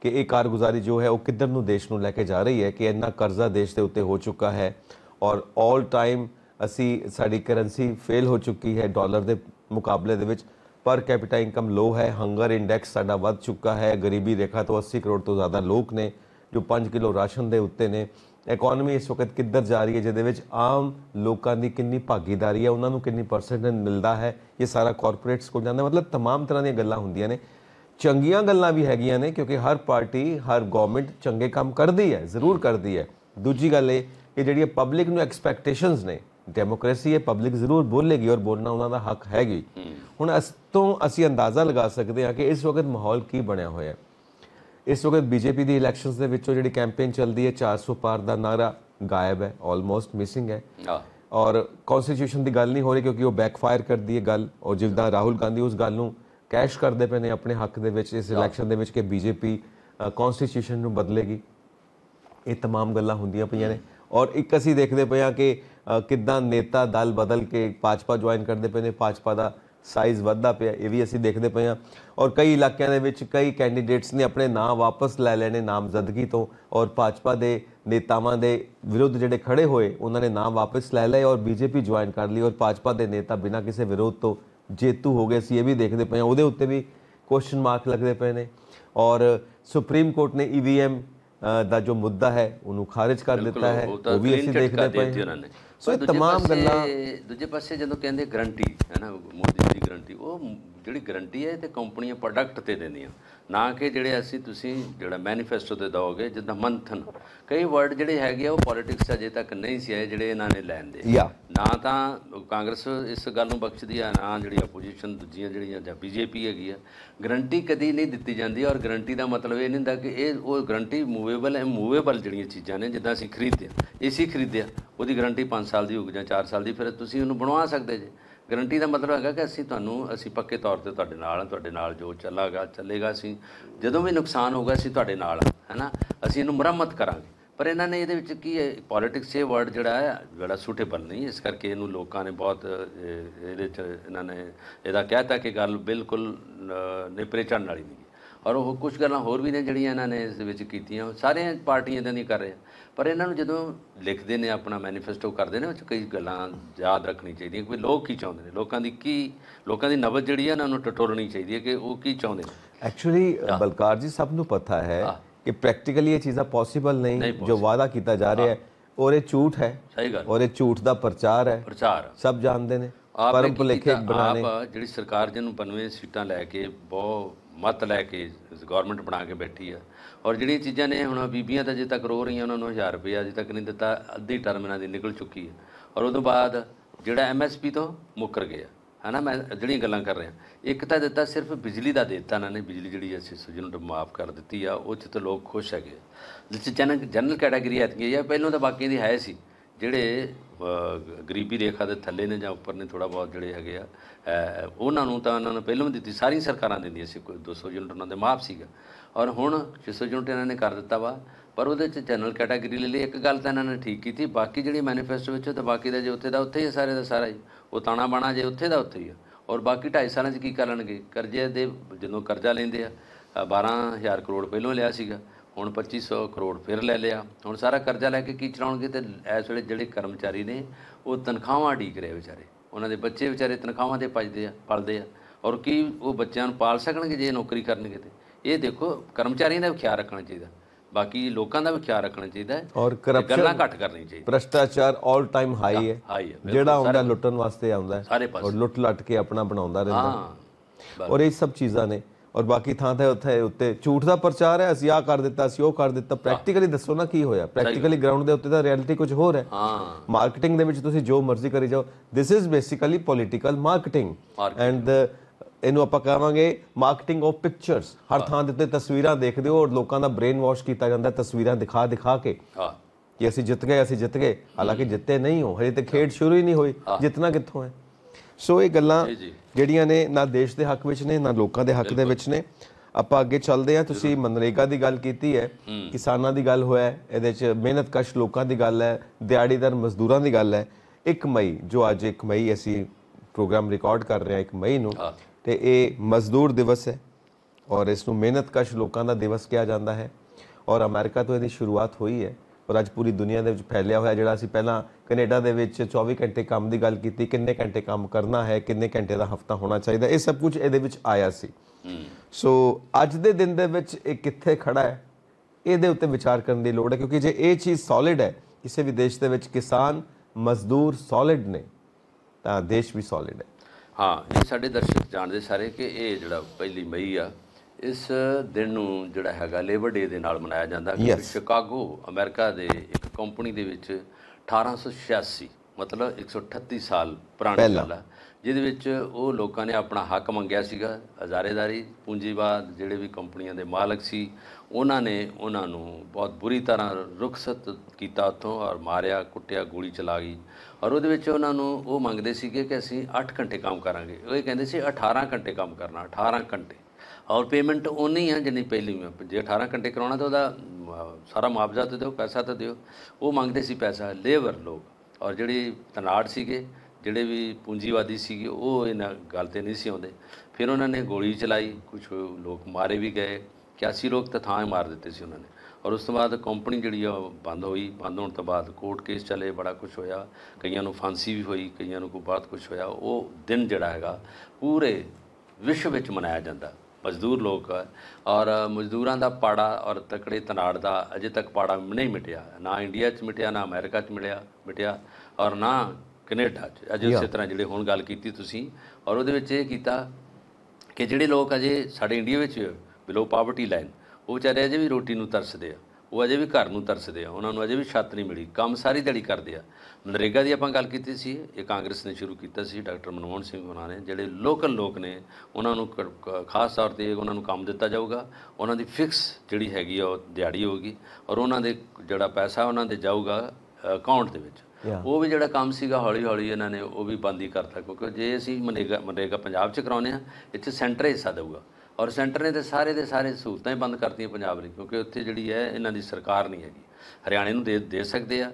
ਕਿ ਇਹ ਕਾਰਗੁਜ਼ਾਰੀ ਜੋ ਹੈ ਉਹ ਕਿੱਧਰ ਨੂੰ ਦੇਸ਼ ਨੂੰ ਲੈ ਕੇ ਜਾ ਰਹੀ ਹੈ ਕਿ ਇੰਨਾ ਕਰਜ਼ਾ ਦੇਸ਼ ਦੇ ਉੱਤੇ ਹੋ ਚੁੱਕਾ ਹੈ ਔਰ 올 ਟਾਈਮ ਅਸੀਂ ਸਾਡੀ ਕਰੰਸੀ ਫੇਲ ਹੋ ਚੁੱਕੀ ਹੈ ਡਾਲਰ ਦੇ ਮੁਕਾਬਲੇ ਦੇ ਵਿੱਚ ਪਰ ਕੈਪੀਟਾ ਇਨਕਮ ਲੋ ਹੈ ਹੰਗਰ ਇੰਡੈਕਸ ਸਾਡਾ ਵੱਧ ਚੁੱਕਾ ਹੈ ਗਰੀਬੀ ਰੇਖਾ ਤੋਂ 80 ਕਰੋੜ ਤੋਂ ਜ਼ਿਆਦਾ ਲੋਕ ਨੇ ਜੋ 5 ਕਿਲੋ ਰਾਸ਼ਨ ਦੇ ਉੱਤੇ ਨੇ ਇਕਨੋਮੀ ਇਸ ਵਕਤ ਕਿੱਧਰ ਜਾ ਰਹੀ ਹੈ ਜਿਹਦੇ ਵਿੱਚ ਆਮ ਲੋਕਾਂ ਦੀ ਕਿੰਨੀ ਭਾਗੀਦਾਰੀ ਹੈ ਉਹਨਾਂ ਨੂੰ ਕਿੰਨੀ ਪਰਸੈਂਟੇਜ ਮਿਲਦਾ ਹੈ ਇਹ ਸਾਰਾ ਕਾਰਪੋਰੇਟਸ ਕੋਲ ਜਾਂਦਾ ਮਤਲਬ तमाम ਤਰ੍ਹਾਂ ਦੀਆਂ ਗੱਲਾਂ ਹੁੰਦੀਆਂ ਨੇ ਚੰਗੀਆਂ ਗੱਲਾਂ ਵੀ ਹੈਗੀਆਂ ਨੇ ਕਿਉਂਕਿ ਹਰ ਪਾਰਟੀ ਹਰ ਗਵਰਨਮੈਂਟ ਚੰਗੇ ਕੰਮ ਕਰਦੀ ਹੈ ਜ਼ਰੂਰ ਕਰਦੀ ਹੈ ਦੂਜੀ ਗੱਲ ਇਹ ਕਿ ਜਿਹੜੀਆਂ ਪਬਲਿਕ ਨੂੰ ਐਕਸਪੈਕਟੇਸ਼ਨਸ ਨੇ ਡੈਮੋਕ੍ਰੇਸੀ ਹੈ ਪਬਲਿਕ ਜ਼ਰੂਰ ਬੋਲੇਗੀ ਔਰ ਬੋਲਣਾ ਉਹਨਾਂ ਦਾ ਹੱਕ ਹੈਗੀ ਹੁਣ ਇਸ ਤੋਂ ਅਸੀਂ ਅੰਦਾਜ਼ਾ ਲਗਾ ਸਕਦੇ ਹਾਂ ਕਿ ਇਸ ਵਕਤ ਮਾਹੌਲ ਕੀ ਬਣਿਆ ਹੋਇਆ ਹੈ ਇਸ ਵਕਤ ਬੀਜੇਪੀ ਦੀ ਇਲੈਕਸ਼ਨਸ ਦੇ ਵਿੱਚੋਂ ਜਿਹੜੀ ਕੈਂਪੇਨ ਚੱਲਦੀ ਹੈ 400 ਪਾਰ ਦਾ ਨਾਰਾ ਗਾਇਬ ਹੈ ਆਲਮੋਸਟ ਮਿਸਿੰਗ ਹੈ ਔਰ ਕਨਸਟੀਟਿਊਸ਼ਨ ਦੀ ਗੱਲ ਨਹੀਂ ਹੋ ਰਹੀ ਕਿਉਂਕਿ ਉਹ ਬੈਕਫਾਇਰ ਕਰਦੀ ਹੈ ਗੱਲ ਔਰ ਜਿਵੇਂ ਰਾਹੁਲ ਗਾਂਧੀ ਉਸ ਗੱਲ ਨੂੰ ਕੈਸ਼ ਕਰਦੇ ਪਏ ਨੇ ਆਪਣੇ ਹੱਕ ਦੇ ਵਿੱਚ ਇਸ ਇਲੈਕਸ਼ਨ ਦੇ ਵਿੱਚ ਕਿ ਬੀਜੇਪੀ ਕਨਸਟੀਟਿਊਸ਼ਨ ਨੂੰ ਬਦਲੇਗੀ ਇਹ तमाम ਗੱਲਾਂ ਹੁੰਦੀਆਂ ਪਈਆਂ ਨੇ ਔਰ ਇੱਕ ਅਸੀਂ ਦੇਖਦੇ ਪਏ ਆ ਕਿ ਕਿੱਦਾਂ ਨੇਤਾ ਦਲ ਬਦਲ ਕੇ ਭਾਜਪਾ ਜੁਆਇਨ ਕਰਦੇ ਪਏ ਨੇ ਭਾਜਪਾ ਦਾ ਸਾਈਜ਼ ਵੱਧਦਾ ਪਿਆ ਇਹ ਵੀ ਅਸੀਂ ਦੇਖਦੇ ਪਏ ਆ ਔਰ ਕਈ ਇਲਾਕਿਆਂ ਦੇ ਵਿੱਚ ਕਈ ਕੈਂਡੀਡੇਟਸ ਨੇ ਆਪਣੇ ਨਾਂ ਵਾਪਸ ਲੈ ਨੇ ਨਾਮਜ਼ਦਗੀ ਤੋਂ ਔਰ ਭਾਜਪਾ ਦੇ ਨੇਤਾਵਾਂ ਦੇ ਵਿਰੁੱਧ ਜਿਹੜੇ ਖੜੇ ਹੋਏ ਉਹਨਾਂ ਨੇ ਨਾਂ ਵਾਪਸ ਲੈ ਲਏ ਔਰ ਬੀਜੇਪੀ ਜੁਆਇਨ ਕਰ ਲਈ ਔਰ ਭਾਜਪਾ ਦੇ ਨੇਤਾ ਬਿਨਾਂ ਕਿਸੇ ਵਿਰੋਧ ਤੋਂ ਜੇਤੂ ਹੋ ਗਏ ਸੀ ਇਹ ਵੀ ਦੇਖਦੇ ਪਏ ਆ ਉਹਦੇ ਉੱਤੇ ਵੀ ਕੁਐਸਚਨ ਮਾਰਕ ਲੱਗਦੇ ਪਏ ਨੇ ਔਰ ਸੁਪਰੀਮ ਕੋਰਟ ਨੇ ਈਵੀਐਮ e ਦਾ ਜੋ ਮੁੱਦਾ ਹੈ ਉਹਨੂੰ ਖਾਰਜ ਕਰ ਦਿੱਤਾ ਹੈ ਉਹ ਵੀ ਅਸੀਂ ਦੇਖਦੇ ਪਏ ਸੋ ਇਹ तमाम ਗੱਲਾਂ ਦੂਜੇ ਪਾਸੇ ਜਦੋਂ ਕਹਿੰਦੇ ਗਰੰਟੀ ਹੈ ਨਾ ਮੋਦੀ ਦੀ ਗਰੰਟੀ ਉਹ ਜਿਹੜੀ ਗਰੰਟੀ ਹੈ ਤੇ ਕੰਪਨੀਆਂ ਪ੍ਰੋਡਕਟ ਤੇ ਦਿੰਦੀਆਂ ਨਾ ਕਿ ਜਿਹੜੇ ਅਸੀਂ ਤੁਸੀਂ ਜਿਹੜਾ ਮੈਨੀਫੈਸਟੋ ਤੇ ਦੋਗੇ ਜਿੱਦਾਂ ਮੰਥਨ ਕਈ ਵਰਡ ਜਿਹੜੇ ਹੈਗੇ ਆ ਉਹ ਪੋਲਿਟਿਕਸ ਅਜੇ ਤੱਕ ਨਹੀਂ ਸੀ ਆਏ ਜਿਹੜੇ ਇਹਨਾਂ ਨੇ ਲੈਂਦੇ ਨਾ ਤਾਂ ਕਾਂਗਰਸ ਇਸ ਗੱਲ ਨੂੰ ਬਖਸ਼ਦੀ ਆ ਨਾ ਜਿਹੜੀ ਆਪੋਜੀਸ਼ਨ ਦੂਜੀਆਂ ਜਿਹੜੀਆਂ ਜਾਂ ਬੀਜੇਪੀ ਹੈਗੀ ਆ ਗਰੰਟੀ ਕਦੀ ਨਹੀਂ ਦਿੱਤੀ ਜਾਂਦੀ ਔਰ ਗਰੰਟੀ ਦਾ ਮਤਲਬ ਇਹ ਨਹੀਂ ਹੁੰਦਾ ਕਿ ਇਹ ਉਹ ਗਰੰਟੀ ਮੂਵੇਬਲ ਹੈ ਮੂਵੇਬਲ ਜਿਹੜੀਆਂ ਚੀਜ਼ਾਂ ਨੇ ਜਿੱਦਾਂ ਅਸੀਂ ਖਰੀਦਦੇ ਆ ਏਸੀ ਖਰੀਦਿਆ ਉਹਦੀ ਗਰੰਟੀ 5 ਸਾਲ ਦੀ ਹੋਊਗੀ ਜਾਂ 4 ਸਾਲ ਦੀ ਫਿਰ ਤੁਸੀਂ ਉਹਨੂੰ ਬਣਵਾ ਸਕਦੇ ਜੇ ਗਰੰਟੀ ਦਾ ਮਤਲਬ ਹੈਗਾ ਕਿ ਅਸੀਂ ਤੁਹਾਨੂੰ ਅਸੀਂ ਪੱਕੇ ਤੌਰ ਤੇ ਤੁਹਾਡੇ ਨਾਲ ਹਾਂ ਤੁਹਾਡੇ ਨਾਲ ਜੋ ਚੱਲਾਗਾ ਚੱਲੇਗਾ ਅਸੀਂ ਜਦੋਂ ਵੀ ਨੁਕਸਾਨ ਹੋਗਾ ਅਸੀਂ ਤੁਹਾਡੇ ਨਾਲ ਹੈਨਾ ਅਸੀਂ ਇਹਨੂੰ ਮੁਰੰਮਤ ਕਰਾਂਗੇ ਪਰ ਇਹਨਾਂ ਨੇ ਇਹਦੇ ਵਿੱਚ ਕੀ ਹੈ ਪੋਲਿਟਿਕਸ ਇਹ ਵਰਡ ਜਿਹੜਾ ਹੈ ਜਿਹੜਾ ਸੂਟੇਬਲ ਨਹੀਂ ਇਸ ਕਰਕੇ ਇਹਨੂੰ ਲੋਕਾਂ ਨੇ ਬਹੁਤ ਇਹਦੇ ਚ ਇਹਨਾਂ ਨੇ ਇਹਦਾ ਕਹਿਤਾ ਕਿ ਗੱਲ ਬਿਲਕੁਲ ਨਿਪਰੇ ਚੜਨ ਵਾਲੀ ਨਹੀਂ ਔਰ ਉਹ ਕੁਝ ਗੱਲਾਂ ਹੋਰ ਵੀ ਨੇ ਜਿਹੜੀਆਂ ਇਹਨਾਂ ਨੇ ਇਸ ਦੇ ਵਿੱਚ ਕੀਤੀਆਂ ਸਾਰੀਆਂ ਪਾਰਟੀਆਂ ਦੇ ਨਹੀਂ ਕਰ ਰਹੇ ਪਰ ਇਹਨਾਂ ਨੂੰ ਜਦੋਂ ਲਿਖਦੇ ਨੇ ਆਪਣਾ ਮੈਨੀਫੈਸਟੋ ਕਰਦੇ ਨੇ ਉਹ ਚ ਕਈ ਗੱਲਾਂ ਯਾਦ ਰੱਖਣੀ ਚਾਹੀਦੀਆਂ ਕਿ ਲੋਕ ਕੀ ਚਾਹੁੰਦੇ ਨੇ ਲੋਕਾਂ ਦੀ ਕੀ ਲੋਕਾਂ ਦੀ ਨਬਜ਼ ਜਿਹੜੀ ਹੈ ਇਹਨਾਂ ਨੂੰ ਟਟੋਲਣੀ ਚਾਹੀਦੀ ਹੈ ਕਿ ਉਹ ਕੀ ਚਾਹੁੰਦੇ ਨੇ ਐਕਚੁਅਲੀ ਬਲਕਾਰ ਜੀ ਸਭ ਨੂੰ ਪਤਾ ਹੈ ਕਿ ਪ੍ਰੈਕਟੀਕਲੀ ਇਹ ਚੀਜ਼ਾਂ ਪੋਸੀਬਲ ਨਹੀਂ ਜੋ ਵਾਅਦਾ ਕੀਤਾ ਜਾ ਰਿਹਾ ਹੈ ਔਰ ਇਹ ਝੂਠ ਹੈ ਸਹੀ ਗੱਲ ਔਰ ਇਹ ਝੂਠ ਦਾ ਪ੍ਰਚਾਰ ਹੈ ਪ੍ਰਚਾਰ ਸਭ ਜਾਣਦੇ ਨੇ ਆਪ ਭੁਲੇਖੇ ਬਣਾਣੇ ਆਪ ਜਿਹੜੀ ਸਰਕਾਰ ਜਿਹਨੂੰ 92 ਸੀਟਾਂ ਲੈ ਕੇ ਬਹੁਤ ਮਤ ਲੈ ਕੇ ਗਵਰਨਮੈਂਟ ਬਣਾ ਕੇ ਬੈਠੀ ਆ ਔਰ ਜਿਹੜੀਆਂ ਚੀਜ਼ਾਂ ਨੇ ਹੁਣ ਬੀਬੀਆਂ ਤਾਂ ਜੇ ਤੱਕ ਰੋ ਰਹੀਆਂ ਉਹਨਾਂ ਨੂੰ 1000 ਰੁਪਏ ਅਜੇ ਤੱਕ ਨਹੀਂ ਦਿੱਤਾ ਅੱਧੀ ਟਰਮ ਇਹਨਾਂ ਦੀ ਨਿਕਲ ਚੁੱਕੀ ਹੈ ਔਰ ਉਦੋਂ ਬਾਅਦ ਜਿਹੜਾ ਐਮਐਸਪੀ ਤੋਂ ਮੁੱਕਰ ਗਿਆ ਹਨਾ ਮੈਂ ਜਿਹੜੀਆਂ ਗੱਲਾਂ ਕਰ ਰਿਹਾ ਇੱਕ ਤਾਂ ਦਿੱਤਾ ਸਿਰਫ ਬਿਜਲੀ ਦਾ ਦਿੱਤਾ ਇਹਨਾਂ ਨੇ ਬਿਜਲੀ ਜਿਹੜੀ ਅਸੀਂ ਨੂੰ ਮਾਫ ਕਰ ਦਿੱਤੀ ਆ ਉਹ ਚ ਲੋਕ ਖੁਸ਼ ਹੈਗੇ ਜਿਸ ਜਨਰਲ ਕੈਟਾਗਰੀ ਆਤੀ ਹੈ ਪਹਿਲਾਂ ਤਾਂ ਬਾਕੀ ਦੀ ਹੈ ਸੀ ਜਿਹੜੇ ਗਰੀਬੀ ਰੇਖਾ ਦੇ ਥੱਲੇ ਨੇ ਜਾਂ ਉੱਪਰ ਨੇ ਥੋੜਾ ਬਹੁਤ ਜਿਹੜੇ ਹੈਗੇ ਆ ਉਹਨਾਂ ਨੂੰ ਤਾਂ ਉਹਨਾਂ ਨੇ ਪਹਿਲਾਂ ਦਿੱਤੀ ਸਾਰੀਆਂ ਸਰਕਾਰਾਂ ਦਿੰਦੀਆਂ ਸੀ ਕੋਈ 200 ਯੂਨਿਟ ਉਹਨਾਂ ਦੇ ਮਾਫ ਸੀਗਾ ਔਰ ਹੁਣ 600 ਯੂਨਿਟ ਇਹਨਾਂ ਨੇ ਕਰ ਦਿੱਤਾ ਵਾ ਪਰ ਉਹਦੇ ਚ ਜਨਰਲ ਕੈਟਾਗਰੀ ਲਈ ਇੱਕ ਗੱਲ ਤਾਂ ਇਹਨਾਂ ਨੇ ਠੀਕ ਕੀਤੀ ਬਾਕੀ ਜਿਹੜੀ ਮੈਨੀਫੈਸਟੋ ਵਿੱਚ ਤਾਂ ਬਾਕੀ ਦਾ ਜੇ ਉੱਥੇ ਦਾ ਉੱਥੇ ਹੀ ਸਾਰੇ ਦਾ ਸਾਰਾ ਹੀ ਉਹ ਤਾਣਾ ਬਾਣਾ ਜੇ ਉੱਥੇ ਦਾ ਉੱਥੇ ਹੀ ਆ ਔਰ ਬਾਕੀ 2.5 ਸਾਲਾਂ 'ਚ ਕੀ ਕਰਨਗੇ ਕਰਜ਼ੇ ਦੇ ਜਦੋਂ ਕਰਜ਼ਾ ਲੈਂਦੇ ਆ 12000 ਕਰੋੜ ਪਹਿਲਾਂ ਲਿਆ ਸੀਗਾ ਹੁਣ 2500 ਕਰੋੜ ਫਿਰ ਲੈ ਲਿਆ ਹੁਣ ਸਾਰਾ ਕਰਜ਼ਾ ਲੈ ਕੇ ਕੀ ਚਲਾਉਣਗੇ ਤੇ ਇਸ ਵੇਲੇ ਜਿਹੜੇ ਕਰਮਚਾਰੀ ਨੇ ਉਹ ਤਨਖਾਹਾਂ ਢੀਕ ਰਹੇ ਵਿਚਾਰੇ ਉਹਨਾਂ ਦੇ ਬੱਚੇ ਵਿਚਾਰੇ ਤਨਖਾਹਾਂ ਤੇ ਪਜਦੇ ਆ ਪਲਦੇ ਆ ਔਰ ਕੀ ਉਹ ਬੱਚਿਆਂ ਨੂੰ ਪਾਲ ਸਕਣਗੇ ਜੇ ਨੌਕਰੀ ਕਰਨਗੇ ਤੇ ਇਹ ਦੇਖੋ ਕਰਮਚਾਰੀਆਂ ਦਾ ਵੀ ਖਿਆਲ ਰੱਖਣਾ ਚਾਹੀਦਾ ਬਾਕੀ ਲੋਕਾਂ ਦਾ ਵੀ ਖਿਆਲ ਰੱਖਣਾ ਚਾਹੀਦਾ ਹੈ ਔਰ ਕਰਪਸ਼ਨ ਗੱਲਾਂ ਘੱਟ ਕਰਨੀ ਚਾਹੀਦੀ ਭ੍ਰਸ਼ਟਾਚਾਰ 올 ਟਾਈਮ ਹਾਈ ਹੈ ਜਿਹੜਾ ਆਉਂਦਾ ਲੁੱਟਣ ਵਾਸਤੇ ਆਉਂਦਾ ਹੈ ਔਰ ਲੁੱਟ ਲੱਟ ਕੇ ਆਪਣਾ ਬਣਾਉਂਦਾ ਰਹਿੰਦਾ ਹਾਂ ਔਰ ਇਹ ਸਭ ਚੀਜ਼ਾਂ ਨੇ ਔਰ ਬਾਕੀ ਥਾਂ ਤੇ ਉੱਥੇ ਉੱਤੇ ਝੂਠ ਦਾ ਪ੍ਰਚਾਰ ਹੈ ਅਸੀਂ ਆ ਕਰ ਦਿੱਤਾ ਅਸੀਂ ਉਹ ਕਰ ਦਿੱਤਾ ਪ੍ਰੈਕਟੀਕਲੀ ਦੱਸੋ ਨਾ ਕੀ ਹੋਇਆ ਪ੍ਰੈਕਟੀਕਲੀ ਗਰਾਊਂਡ ਦੇ ਉੱਤੇ ਤਾਂ ਰਿਐਲਿਟੀ ਕੁਝ ਹੋਰ ਹੈ ਹਾਂ ਮਾਰਕੀਟਿੰਗ ਦੇ ਵਿੱਚ ਤੁਸੀਂ ਜੋ ਮਰਜ਼ੀ ਕਰੀ ਜਾਓ this is basically political marketing and ਇਹਨੂੰ ਆਪਾਂ ਕਹਾਂਗੇ ਮਾਰਕੀਟਿੰਗ ਆਫ ਪਿਕਚਰਸ ਹਰ ਥਾਂ ਦੇ ਉੱਤੇ ਤਸਵੀਰਾਂ ਦੇਖਦੇ ਹੋ ਔਰ ਲੋਕਾਂ ਦਾ ਬ੍ਰੇਨ ਵਾਸ਼ ਕੀਤਾ ਜਾਂਦਾ ਤਸਵੀਰਾਂ ਦਿਖਾ ਦਿਖਾ ਕੇ ਹਾਂ ਕਿ ਅਸੀਂ ਜਿੱਤ ਗਏ ਅਸੀਂ ਜਿੱਤ ਗਏ ਹਾਲਾਂਕਿ ਜਿੱਤੇ ਨਹੀਂ ਹੋ ਹਜੇ ਤੇ ਖੇਡ ਸ਼ੁਰੂ ਹੀ ਨਹੀਂ ਹੋਈ ਜਿੱਤਣਾ ਕਿੱਥੋਂ ਹੈ ਸੋ ਇਹ ਗੱਲਾਂ ਜਿਹੜੀਆਂ ਨੇ ਨਾ ਦੇਸ਼ ਦੇ ਹੱਕ ਵਿੱਚ ਨੇ ਨਾ ਲੋਕਾਂ ਦੇ ਹੱਕ ਦੇ ਵਿੱਚ ਨੇ ਆਪਾਂ ਅੱਗੇ ਚੱਲਦੇ ਆ ਤੁਸੀਂ ਮਨਰੇਗਾ ਦੀ ਗੱਲ ਕੀਤੀ ਹੈ ਕਿਸਾਨਾਂ ਦੀ ਗੱਲ ਹੋਇਆ ਇਹਦੇ 'ਚ ਮਿਹਨਤਕਸ਼ ਲੋਕਾਂ ਦੀ ਗੱਲ ਹੈ ਦਿਹਾੜੀਦਾਰ ਮਜ਼ਦੂਰਾਂ ਦੀ ਗੱਲ ਹੈ 1 ਮਈ ਜੋ ਅੱਜ 1 ਮਈ ਅਸੀਂ ਪ੍ਰੋਗਰਾਮ ਰਿਕਾਰਡ ਕਰ ਰਹੇ ਹਾਂ 1 ਮਈ ਨੂੰ ਤੇ ਇਹ ਮਜ਼ਦੂਰ ਦਿਵਸ ਹੈ ਔਰ ਇਸ ਨੂੰ ਮਿਹਨਤਕਸ਼ ਲੋਕਾਂ ਦਾ ਦਿਵਸ ਕਿਹਾ ਜਾਂਦਾ ਹੈ ਔਰ ਅਮਰੀਕਾ ਤੋਂ ਇਹਦੀ ਸ਼ੁਰੂਆਤ ਹੋਈ ਹੈ ਔਰ ਅੱਜ ਪੂਰੀ ਦੁਨੀਆ ਦੇ ਵਿੱਚ ਫੈਲਿਆ ਹੋਇਆ ਜਿਹੜਾ ਅਸੀਂ ਪਹਿਲਾਂ ਕੈਨੇਡਾ ਦੇ ਵਿੱਚ 24 ਘੰਟੇ ਕੰਮ ਦੀ ਗੱਲ ਕੀਤੀ ਕਿੰਨੇ ਘੰਟੇ ਕੰਮ ਕਰਨਾ ਹੈ ਕਿੰਨੇ ਘੰਟੇ ਦਾ ਹਫਤਾ ਹੋਣਾ ਚਾਹੀਦਾ ਇਹ ਸਭ ਕੁਝ ਇਹਦੇ ਵਿੱਚ ਆਇਆ ਸੀ ਸੋ ਅੱਜ ਦੇ ਦਿਨ ਦੇ ਵਿੱਚ ਇਹ ਕਿੱਥੇ ਖੜਾ ਹੈ ਇਹਦੇ ਉੱਤੇ ਵਿਚਾਰ ਕਰਨ ਦੀ ਲੋੜ ਹੈ ਕਿਉਂਕਿ ਜੇ ਇਹ ਚੀਜ਼ ਸੋਲਿਡ ਹੈ ਕਿਸੇ ਵੀ ਦੇਸ਼ ਦੇ ਵਿੱਚ ਕਿਸਾਨ ਮਜ਼ਦੂਰ ਸੋਲਿਡ ਨੇ ਤਾਂ ਦੇਸ਼ ਵੀ ਸੋਲਿਡ ਹੈ ਹਾਂ ਇਹ ਸਾਡੇ ਦਰਸ਼ਕ ਜਾਣਦੇ ਸਾਰੇ ਕਿ ਇਹ ਜਿਹੜਾ ਪਹਿਲੀ ਮਈ ਆ ਇਸ ਦਿਨ ਨੂੰ ਜਿਹੜਾ ਹੈਗਾ ਲੇਬਰ ਡੇ ਦੇ ਨਾਲ ਮਨਾਇਆ ਜਾਂਦਾ ਕਿ ਸ਼ਿਕਾਗੋ ਅਮਰੀਕਾ ਦੇ ਇੱਕ ਕੰਪਨੀ ਦੇ ਵਿੱਚ 1886 ਮਤਲਬ 138 ਸਾਲ ਪੁਰਾਣਾ ਗੱਲ ਹੈ ਜਿਹਦੇ ਵਿੱਚ ਉਹ ਲੋਕਾਂ ਨੇ ਆਪਣਾ ਹੱਕ ਮੰਗਿਆ ਸੀਗਾ ਹਜ਼ਾਰੇਦਾਰੀ ਪੂੰਜੀਵਾਦ ਜਿਹੜੇ ਵੀ ਕੰਪਨੀਆਂ ਦੇ ਮਾਲਕ ਸੀ ਉਹਨਾਂ ਨੇ ਉਹਨਾਂ ਨੂੰ ਬਹੁਤ ਬੁਰੀ ਤਰ੍ਹਾਂ ਰੁਖਸਤ ਕੀਤਾ ਉਥੋਂ ਔਰ ਮਾਰਿਆ ਕੁੱਟਿਆ ਗੋਲੀ ਚਲਾ ਗਈ ਔਰ ਉਹਦੇ ਵਿੱਚ ਉਹਨਾਂ ਨੂੰ ਉਹ ਮੰਗਦੇ ਸੀਗੇ ਕਿ ਅਸੀਂ 8 ਘੰਟੇ ਕੰਮ ਕਰਾਂਗੇ ਉਹ ਇਹ ਕਹਿੰਦੇ ਸੀ 18 ਘੰਟੇ ਕੰਮ ਕਰਨਾ 18 ਘੰਟੇ ਔਰ ਪੇਮੈਂਟ ਉਨੀ ਹੈ ਜਿੰਨੀ ਪਹਿਲੀ में ਜੇ 18 ਘੰਟੇ ਕਰਾਉਣਾ ਤਾਂ ਉਹਦਾ ਸਾਰਾ ਮੁਆਵਜ਼ਾ ਤੇ ਦਿਓ ਪੈਸਾ ਤਾਂ ਦਿਓ ਉਹ ਮੰਗਦੇ ਸੀ ਪੈਸਾ ਲੇਬਰ ਲੋਕ ਔਰ ਜਿਹੜੇ ਤਨਾੜ ਸੀਗੇ ਜਿਹੜੇ ਵੀ ਪੂੰਜੀਵਾਦੀ ਸੀਗੇ ਉਹ ਇਹਨਾਂ ਗੱਲ ਤੇ ਨਹੀਂ ਸੀ ਆਉਂਦੇ ਫਿਰ ਉਹਨਾਂ ਨੇ ਗੋਲੀ ਚਲਾਈ ਕੁਝ ਲੋਕ ਮਾਰੇ ਵੀ ਗਏ 81 ਲੋਕ ਤਾਂ ਥਾਂ ਮਾਰ ਦਿੱਤੇ ਸੀ ਉਹਨਾਂ ਨੇ ਔਰ ਉਸ ਤੋਂ ਬਾਅਦ ਕੰਪਨੀ ਜਿਹੜੀ ਆ ਬੰਦ ਹੋਈ ਬੰਦ ਹੋਣ ਤੋਂ ਬਾਅਦ ਕੋਰਟ ਕੇਸ ਚੱਲੇ ਬੜਾ ਕੁਝ ਹੋਇਆ ਕਈਆਂ ਨੂੰ ਫਾਂਸੀ ਵੀ ਹੋਈ ਕਈਆਂ ਨੂੰ ਕੋਈ ਬਾਤ ਕੁਝ ਹੋਇਆ ਉਹ ਦਿਨ ਜਿਹੜਾ ਹੈਗਾ ਪੂਰੇ ਵਿਸ਼ਵ ਵਿੱਚ ਮਨਾਇਆ ਜਾਂਦਾ ਮਜ਼ਦੂਰ ਲੋਕ ਔਰ ਮਜ਼ਦੂਰਾਂ ਦਾ ਪਾੜਾ ਔਰ ਤਕੜੇ ਤਨਾੜ ਦਾ ਅਜੇ ਤੱਕ ਪਾੜਾ ਨਹੀਂ ਮਿਟਿਆ ਨਾ ਇੰਡੀਆ 'ਚ ਮਿਟਿਆ ਨਾ ਅਮਰੀਕਾ 'ਚ ਮਿਟਿਆ ਮਿਟਿਆ ਔਰ ਨਾ ਕੈਨੇਡਾ 'ਚ ਅਜੇ ਉਸੇ ਤਰ੍ਹਾਂ ਜਿਹੜੇ ਹੁਣ ਗੱਲ ਕੀਤੀ ਤੁਸੀਂ ਔਰ ਉਹਦੇ ਵਿੱਚ ਇਹ ਕੀਤਾ ਕਿ ਜਿਹੜੇ ਲੋਕ ਅਜੇ ਸਾਡੇ ਇੰਡੀਆ ਵਿੱਚ ਬਿਲੋ ਪਾਵਰਟੀ ਲਾਈਨ ਉਹ ਵਿਚਾਰੇ ਅਜੇ ਵੀ ਰੋਟੀ ਨੂੰ ਤਰਸਦੇ ਆ ਉਹ ਅਜੇ ਵੀ ਘਰ ਨੂੰ ਤਰਸਦੇ ਆ ਉਹਨਾਂ ਨੂੰ ਅਜੇ ਵੀ ਛੱਤ ਨਹੀਂ ਮਿਲੀ ਕੰਮ ਸਾਰੀ ਦਿਹਾੜੀ ਕਰਦੇ ਆ ਨਰੇਗਾ ਦੀ ਆਪਾਂ ਗੱਲ ਕੀਤੀ ਸੀ ਇਹ ਕਾਂਗਰਸ ਨੇ ਸ਼ੁਰੂ ਕੀਤਾ ਸੀ ਡਾਕਟਰ ਮਨਮੋਹਨ ਸਿੰਘ ਉਹਨਾਂ ਨੇ ਜਿਹੜੇ ਲੋਕਲ ਲੋਕ ਨੇ ਉਹਨਾਂ ਨੂੰ ਖਾਸ ਤੌਰ ਤੇ ਉਹਨਾਂ ਨੂੰ ਕੰਮ ਦਿੱਤਾ ਜਾਊਗਾ ਉਹਨਾਂ ਦੀ ਫਿਕਸ ਜਿਹੜੀ ਹੈਗੀ ਉਹ ਦਿਹਾੜੀ ਹੋਗੀ ਔਰ ਉਹਨਾਂ ਦੇ ਜਿਹੜਾ ਪੈਸਾ ਉਹਨਾਂ ਦੇ ਜਾਊਗਾ ਅਕਾਊਂਟ ਦੇ ਵਿੱਚ ਉਹ ਵੀ ਜਿਹੜਾ ਕੰਮ ਸੀਗਾ ਹੌਲੀ ਹੌਲੀ ਇਹਨਾਂ ਨੇ ਉਹ ਵੀ ਬੰਦੀ ਕਰਤਾ ਕਿਉਂਕਿ ਜੇ ਅਸੀਂ ਮਨੇਗਾ ਮਨੇਗਾ ਪੰਜਾਬ 'ਚ ਕਰਾਉਨੇ ਆ ਇੱਥੇ ਸੈਂਟਰ ਹਿੱਸਾ ਦੇਊਗਾ ਔਰ ਸੈਂਟਰ ਨੇ ਤੇ ਸਾਰੇ ਦੇ ਸਾਰੇ ਸਹੂਲਤਾਂ ਹੀ ਬੰਦ ਕਰਤੀਆਂ ਪੰਜਾਬ ਲਈ ਕਿਉਂਕਿ ਉੱਥੇ ਜਿਹੜੀ ਹੈ ਇਹਨਾਂ ਦੀ ਸਰਕਾਰ ਨਹੀਂ ਹੈਗੀ ਹਰਿਆਣੇ ਨੂੰ ਦੇ ਦੇ ਸਕਦੇ ਆ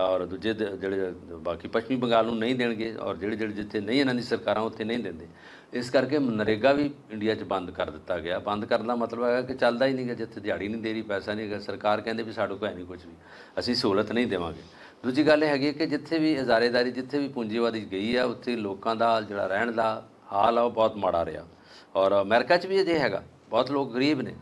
ਔਰ ਦੂਜੇ ਜਿਹੜੇ ਬਾਕੀ ਪੱਛਮੀ ਬੰਗਾਲ ਨੂੰ ਨਹੀਂ ਦੇਣਗੇ ਔਰ ਜਿਹੜੇ ਜਿਹੜੇ ਜਿੱਥੇ ਨਹੀਂ ਇਹਨਾਂ ਦੀ ਸਰਕਾਰਾਂ ਉੱਥੇ ਨਹੀਂ ਦਿੰਦੇ ਇਸ ਕਰਕੇ ਨਰੇਗਾ ਵੀ ਇੰਡੀਆ 'ਚ ਬੰਦ ਕਰ ਦਿੱਤਾ ਗਿਆ ਬੰਦ ਕਰਨ ਦਾ ਮਤਲਬ ਹੈਗਾ ਕਿ ਚੱਲਦਾ ਹੀ ਨਹੀਂਗਾ ਜਿੱਥੇ ਦਿਹਾੜੀ ਨਹੀਂ ਦੇ ਰਹੀ ਪੈਸਾ ਨਹੀਂ ਹੈਗਾ ਸਰਕਾਰ ਕਹਿੰਦੇ ਵੀ ਸਾਡੇ ਕੋਲ ਨਹੀਂ ਕੁਝ ਵੀ ਅਸੀਂ ਸਹੂਲਤ ਨਹੀਂ ਦੇਵਾਂਗੇ ਦੂਜੀ ਗੱਲ ਹੈਗੀ ਕਿ ਜਿੱਥੇ ਵੀ ਹਜ਼ਾਰੇਦਾਰੀ ਜਿੱਥੇ ਵੀ ਪੂੰਜੀਵਾਦੀ ਗਈ ਆ ਉੱਥੇ ਲੋਕਾਂ ਦਾ ਜਿਹੜਾ ਰਹਿਣ ਦਾ ਹਾਲ ਆ ਉਹ ਬਹੁਤ ਮਾੜਾ ਰਿਹਾ ਔਰ ਅਮਰੀਕਾ 'ਚ ਵੀ ਇਹ ਹੈਗਾ ਬਹੁਤ ਲੋਕ ਗਰੀਬ ਨੇ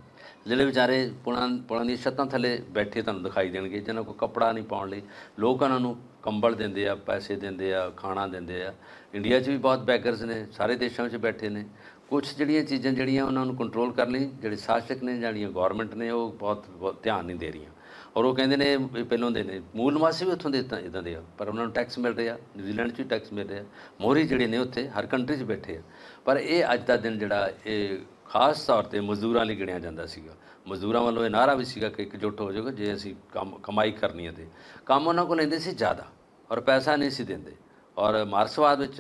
ਜਿਹੜੇ ਵਿਚਾਰੇ ਪੁਲਾਂ ਪੁਲਾਂ ਦੀ ਛੱਤਾਂ ਥੱਲੇ ਬੈਠੇ ਤੁਹਾਨੂੰ ਦਿਖਾਈ ਦੇਣਗੇ ਜਿਹਨਾਂ ਕੋ ਕੱਪੜਾ ਨਹੀਂ ਪਾਉਣ ਲਈ ਲੋਕ ਉਹਨਾਂ ਨੂੰ ਕੰਬਲ ਦਿੰਦੇ ਆ ਪੈਸੇ ਦਿੰਦੇ ਆ ਖਾਣਾ ਦਿੰਦੇ ਆ ਇੰਡੀਆ 'ਚ ਵੀ ਬਹੁਤ ਬੈਗਰਸ ਨੇ ਸਾਰੇ ਦੇਸ਼ਾਂ 'ਚ ਬੈਠੇ ਨੇ ਕੁਝ ਜਿਹੜੀਆਂ ਚੀਜ਼ਾਂ ਜਿਹੜੀਆਂ ਉਹਨਾਂ ਨੂੰ ਕੰਟਰੋਲ ਕਰਨ ਲਈ ਜਿਹੜੇ ਸ਼ਾਸਕ ਨੇ ਜਾਨੀਆਂ ਗਵਰਨਮੈਂਟ ਨੇ ਉਹ ਬਹੁਤ ਧਿਆਨ ਨਹੀਂ ਦੇ ਰਹੀਆਂ ਔਰ ਉਹ ਕਹਿੰਦੇ ਨੇ ਪਹਿਲੋਂ ਦੇ ਨੇ ਮੂਲ ਨਿਵਾਸੀ ਵੀ ਉੱਥੋਂ ਦੇ ਇਦਾਂ ਦੇ ਆ ਪਰ ਉਹਨਾਂ ਨੂੰ ਟੈਕਸ ਮਿਲ ਰਿਹਾ ਨਿਊਜ਼ੀਲੈਂਡ 'ਚ ਵੀ ਟੈਕਸ ਮਿਲ ਰਿਹਾ ਮੋਰੀ ਜਿਹੜੇ ਨੇ ਉੱਥੇ ਹਰ ਕੰਟਰੀ 'ਚ ਬੈਠੇ ਆ ਪਰ ਇਹ ਅੱਜ ਦਾ ਦਿਨ ਜਿਹੜਾ ਇਹ ਖਾਸ ਤੌਰ ਤੇ ਮਜ਼ਦੂਰਾਂ ਲਈ ਗਿਣਿਆ ਜਾਂਦਾ ਸੀਗਾ ਮਜ਼ਦੂਰਾਂ ਵੱਲੋਂ ਇਹ ਨਾਰਾ ਵੀ ਸੀਗਾ ਕਿ ਇਕਜੁੱਟ ਹੋ ਜਾਓ ਜੇ ਅਸੀਂ ਕੰਮ ਕਮਾਈ ਕਰਨੀ ਹੈ ਤੇ ਕੰਮ ਉਹਨਾਂ ਕੋਲ ਲੈਂਦੇ ਸੀ ਜ਼ਿਆਦਾ ਔਰ ਪੈਸਾ ਨਹੀਂ ਸੀ ਦਿੰਦੇ ਔਰ ਮਾਰਕਸਵਾਦ ਵਿੱਚ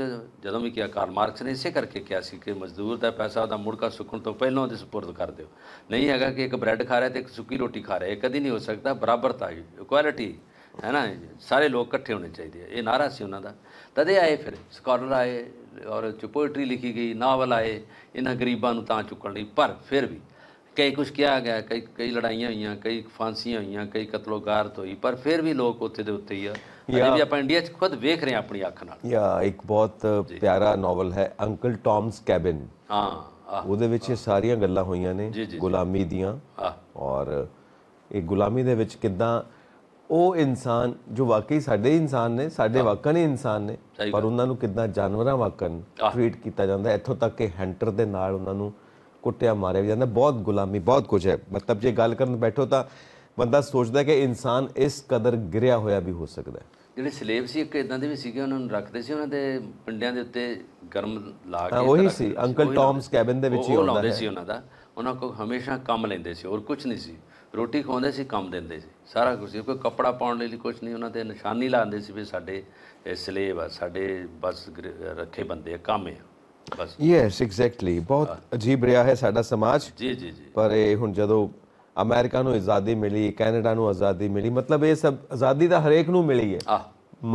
ਜਦੋਂ ਵੀ ਕਿਹਾ ਕਾਰ ਮਾਰਕਸ ਨੇ ਇਸੇ ਕਰਕੇ ਕਿਹਾ ਸੀ ਕਿ ਮਜ਼ਦੂਰ ਦਾ ਪੈਸਾ ਉਹਦਾ ਮੁੜਕਾ ਸੁੱਕਣ ਤੋਂ ਪਹਿਲਾਂ ਉਹਦੇ ਸਪੁਰਦ ਕਰ ਦਿਓ ਨਹੀਂ ਹੈਗਾ ਕਿ ਇੱਕ ਬ੍ਰੈਡ ਖਾ ਰਿਹਾ ਤੇ ਇੱਕ ਸੁੱਕੀ ਰੋਟੀ ਖਾ ਰਿਹਾ ਇਹ ਕਦੀ ਨਹੀਂ ਹੋ ਸਕਦਾ ਬਰਾਬਰਤਾ ਕੁਆਲਿਟੀ ਹੈ ਨਾ ਸਾਰੇ ਲੋਕ ਇਕੱਠੇ ਹੋਣੇ ਚਾਹੀਦੇ ਇਹ ਨਾਰਾ ਸੀ ਉਹਨਾਂ ਦਾ ਤਦੇ ਆਏ ਫਿਰ ਸਕਾਲਰ ਆਏ ਔਰ ਚ ਪੋਇਟਰੀ ਲਿਖੀ ਗਈ ਨਾਵਲ ਆਏ ਇਹਨਾਂ ਗਰੀਬਾਂ ਨੂੰ ਤਾਂ ਚੁੱਕਣ ਲਈ ਪਰ ਫਿਰ ਵੀ ਕਈ ਕੁਝ ਕਿਹਾ ਗਿਆ ਕਈ ਕਈ ਲੜਾਈਆਂ ਹੋਈਆਂ ਕਈ ਫਾਂਸੀਆਂ ਹੋਈਆਂ ਕਈ ਕਤਲੋਗਾਰਤ ਹੋਈ ਪਰ ਫਿਰ ਵੀ ਲੋਕ ਉੱਥੇ ਦੇ ਉੱਤੇ ਹੀ ਆ ਅਜੇ ਵੀ ਆਪਾਂ ਇੰਡੀਆ 'ਚ ਖੁਦ ਵੇਖ ਰਹੇ ਆ ਆਪਣੀ ਅੱਖ ਨਾਲ ਯਾ ਇੱਕ ਬਹੁਤ ਪਿਆਰਾ ਨਾਵਲ ਹੈ ਅੰਕਲ ਟੌਮਸ ਕੈਬਨ ਹਾਂ ਉਹਦੇ ਵਿੱਚ ਇਹ ਸਾਰੀਆਂ ਗੱਲਾਂ ਹੋਈਆਂ ਨੇ ਗੁਲਾਮੀ ਦੀਆਂ ਔਰ ਇਹ ਗੁਲਾਮੀ ਦੇ ਵਿੱਚ ਕਿਦਾਂ ਉਹ ਇਨਸਾਨ ਜੋ ਵਾਕਈ ਸਾਡੇ ਇਨਸਾਨ ਨੇ ਸਾਡੇ ਵਾਕਨ ਹੀ ਇਨਸਾਨ ਨੇ ਪਰ ਉਹਨਾਂ ਨੂੰ ਕਿਦਾਂ ਜਾਨਵਰਾਂ ਵਾਕਨ ਟ੍ਰੀਟ ਕੀਤਾ ਜਾਂਦਾ ਇੱਥੋਂ ਤੱਕ ਕਿ ਹੈਂਟਰ ਦੇ ਨਾਲ ਉਹਨਾਂ ਨੂੰ ਕੁੱਟਿਆ ਮਾਰਿਆ ਜਾਂਦਾ ਬਹੁਤ ਗੁਲਾਮੀ ਬਹੁਤ ਕੁਝ ਹੈ ਮਤਲਬ ਜੇ ਗੱਲ ਕਰਨ ਬੈਠੋ ਤਾਂ ਬੰਦਾ ਸੋਚਦਾ ਕਿ ਇਨਸਾਨ ਇਸ ਕਦਰ ਗਿਰਿਆ ਹੋਇਆ ਵੀ ਹੋ ਸਕਦਾ ਜਿਹੜੇ ਸਲੇਵ ਸੀ ਇੱਕ ਇਦਾਂ ਦੇ ਵੀ ਸੀਗੇ ਉਹਨਾਂ ਨੂੰ ਰੱਖਦੇ ਸੀ ਉਹਨਾਂ ਦੇ ਪਿੰਡਿਆਂ ਦੇ ਉੱਤੇ ਗਰਮ ਲਾ ਕੇ ਉਹੀ ਸੀ ਅੰਕਲ ਟੌਮਸ ਕੈਬਨ ਦੇ ਵਿੱਚ ਹੀ ਹੁੰਦਾ ਸੀ ਉਹਨਾਂ ਦਾ ਉਹਨਾਂ ਕੋਲ ਹਮੇਸ਼ਾ ਕੰਮ ਲੈਂਦੇ ਸੀ ਹੋਰ ਕੁਝ ਨਹੀਂ ਸੀ ਰੋਟੀ ਖਵਾਉਂਦੇ ਸੀ ਕੰਮ ਦਿੰਦੇ ਸੀ ਸਾਰਾ ਕੁਝ ਸੀ ਕੋਈ ਕੱਪੜਾ ਪਾਉਣ ਲਈ ਕੁਝ ਨਹੀਂ ਉਹਨਾਂ ਤੇ ਨਿਸ਼ਾਨੀ ਲਾਉਂਦੇ ਸੀ ਵੀ ਸਾਡੇ ਸਲੇਵ ਆ ਸਾਡੇ ਬਸ ਰੱਖੇ ਬੰਦੇ ਆ ਆ ਬਸ ਯੈਸ ਐਗਜ਼ੈਕਟਲੀ ਬਹੁਤ ਅਜੀਬ ਰਿਹਾ ਹੈ ਸਾਡਾ ਸਮਾਜ ਜੀ ਜੀ ਜੀ ਪਰ ਇਹ ਹੁਣ ਜਦੋਂ ਅਮਰੀਕਾ ਨੂੰ ਆਜ਼ਾਦੀ ਮਿਲੀ ਕੈਨੇਡਾ ਨੂੰ ਆਜ਼ਾਦੀ ਮਿਲੀ ਮਤਲਬ ਇਹ ਸਭ ਆਜ਼ਾਦੀ ਤਾਂ ਹਰੇਕ ਨੂੰ ਮਿਲੀ ਹੈ ਆ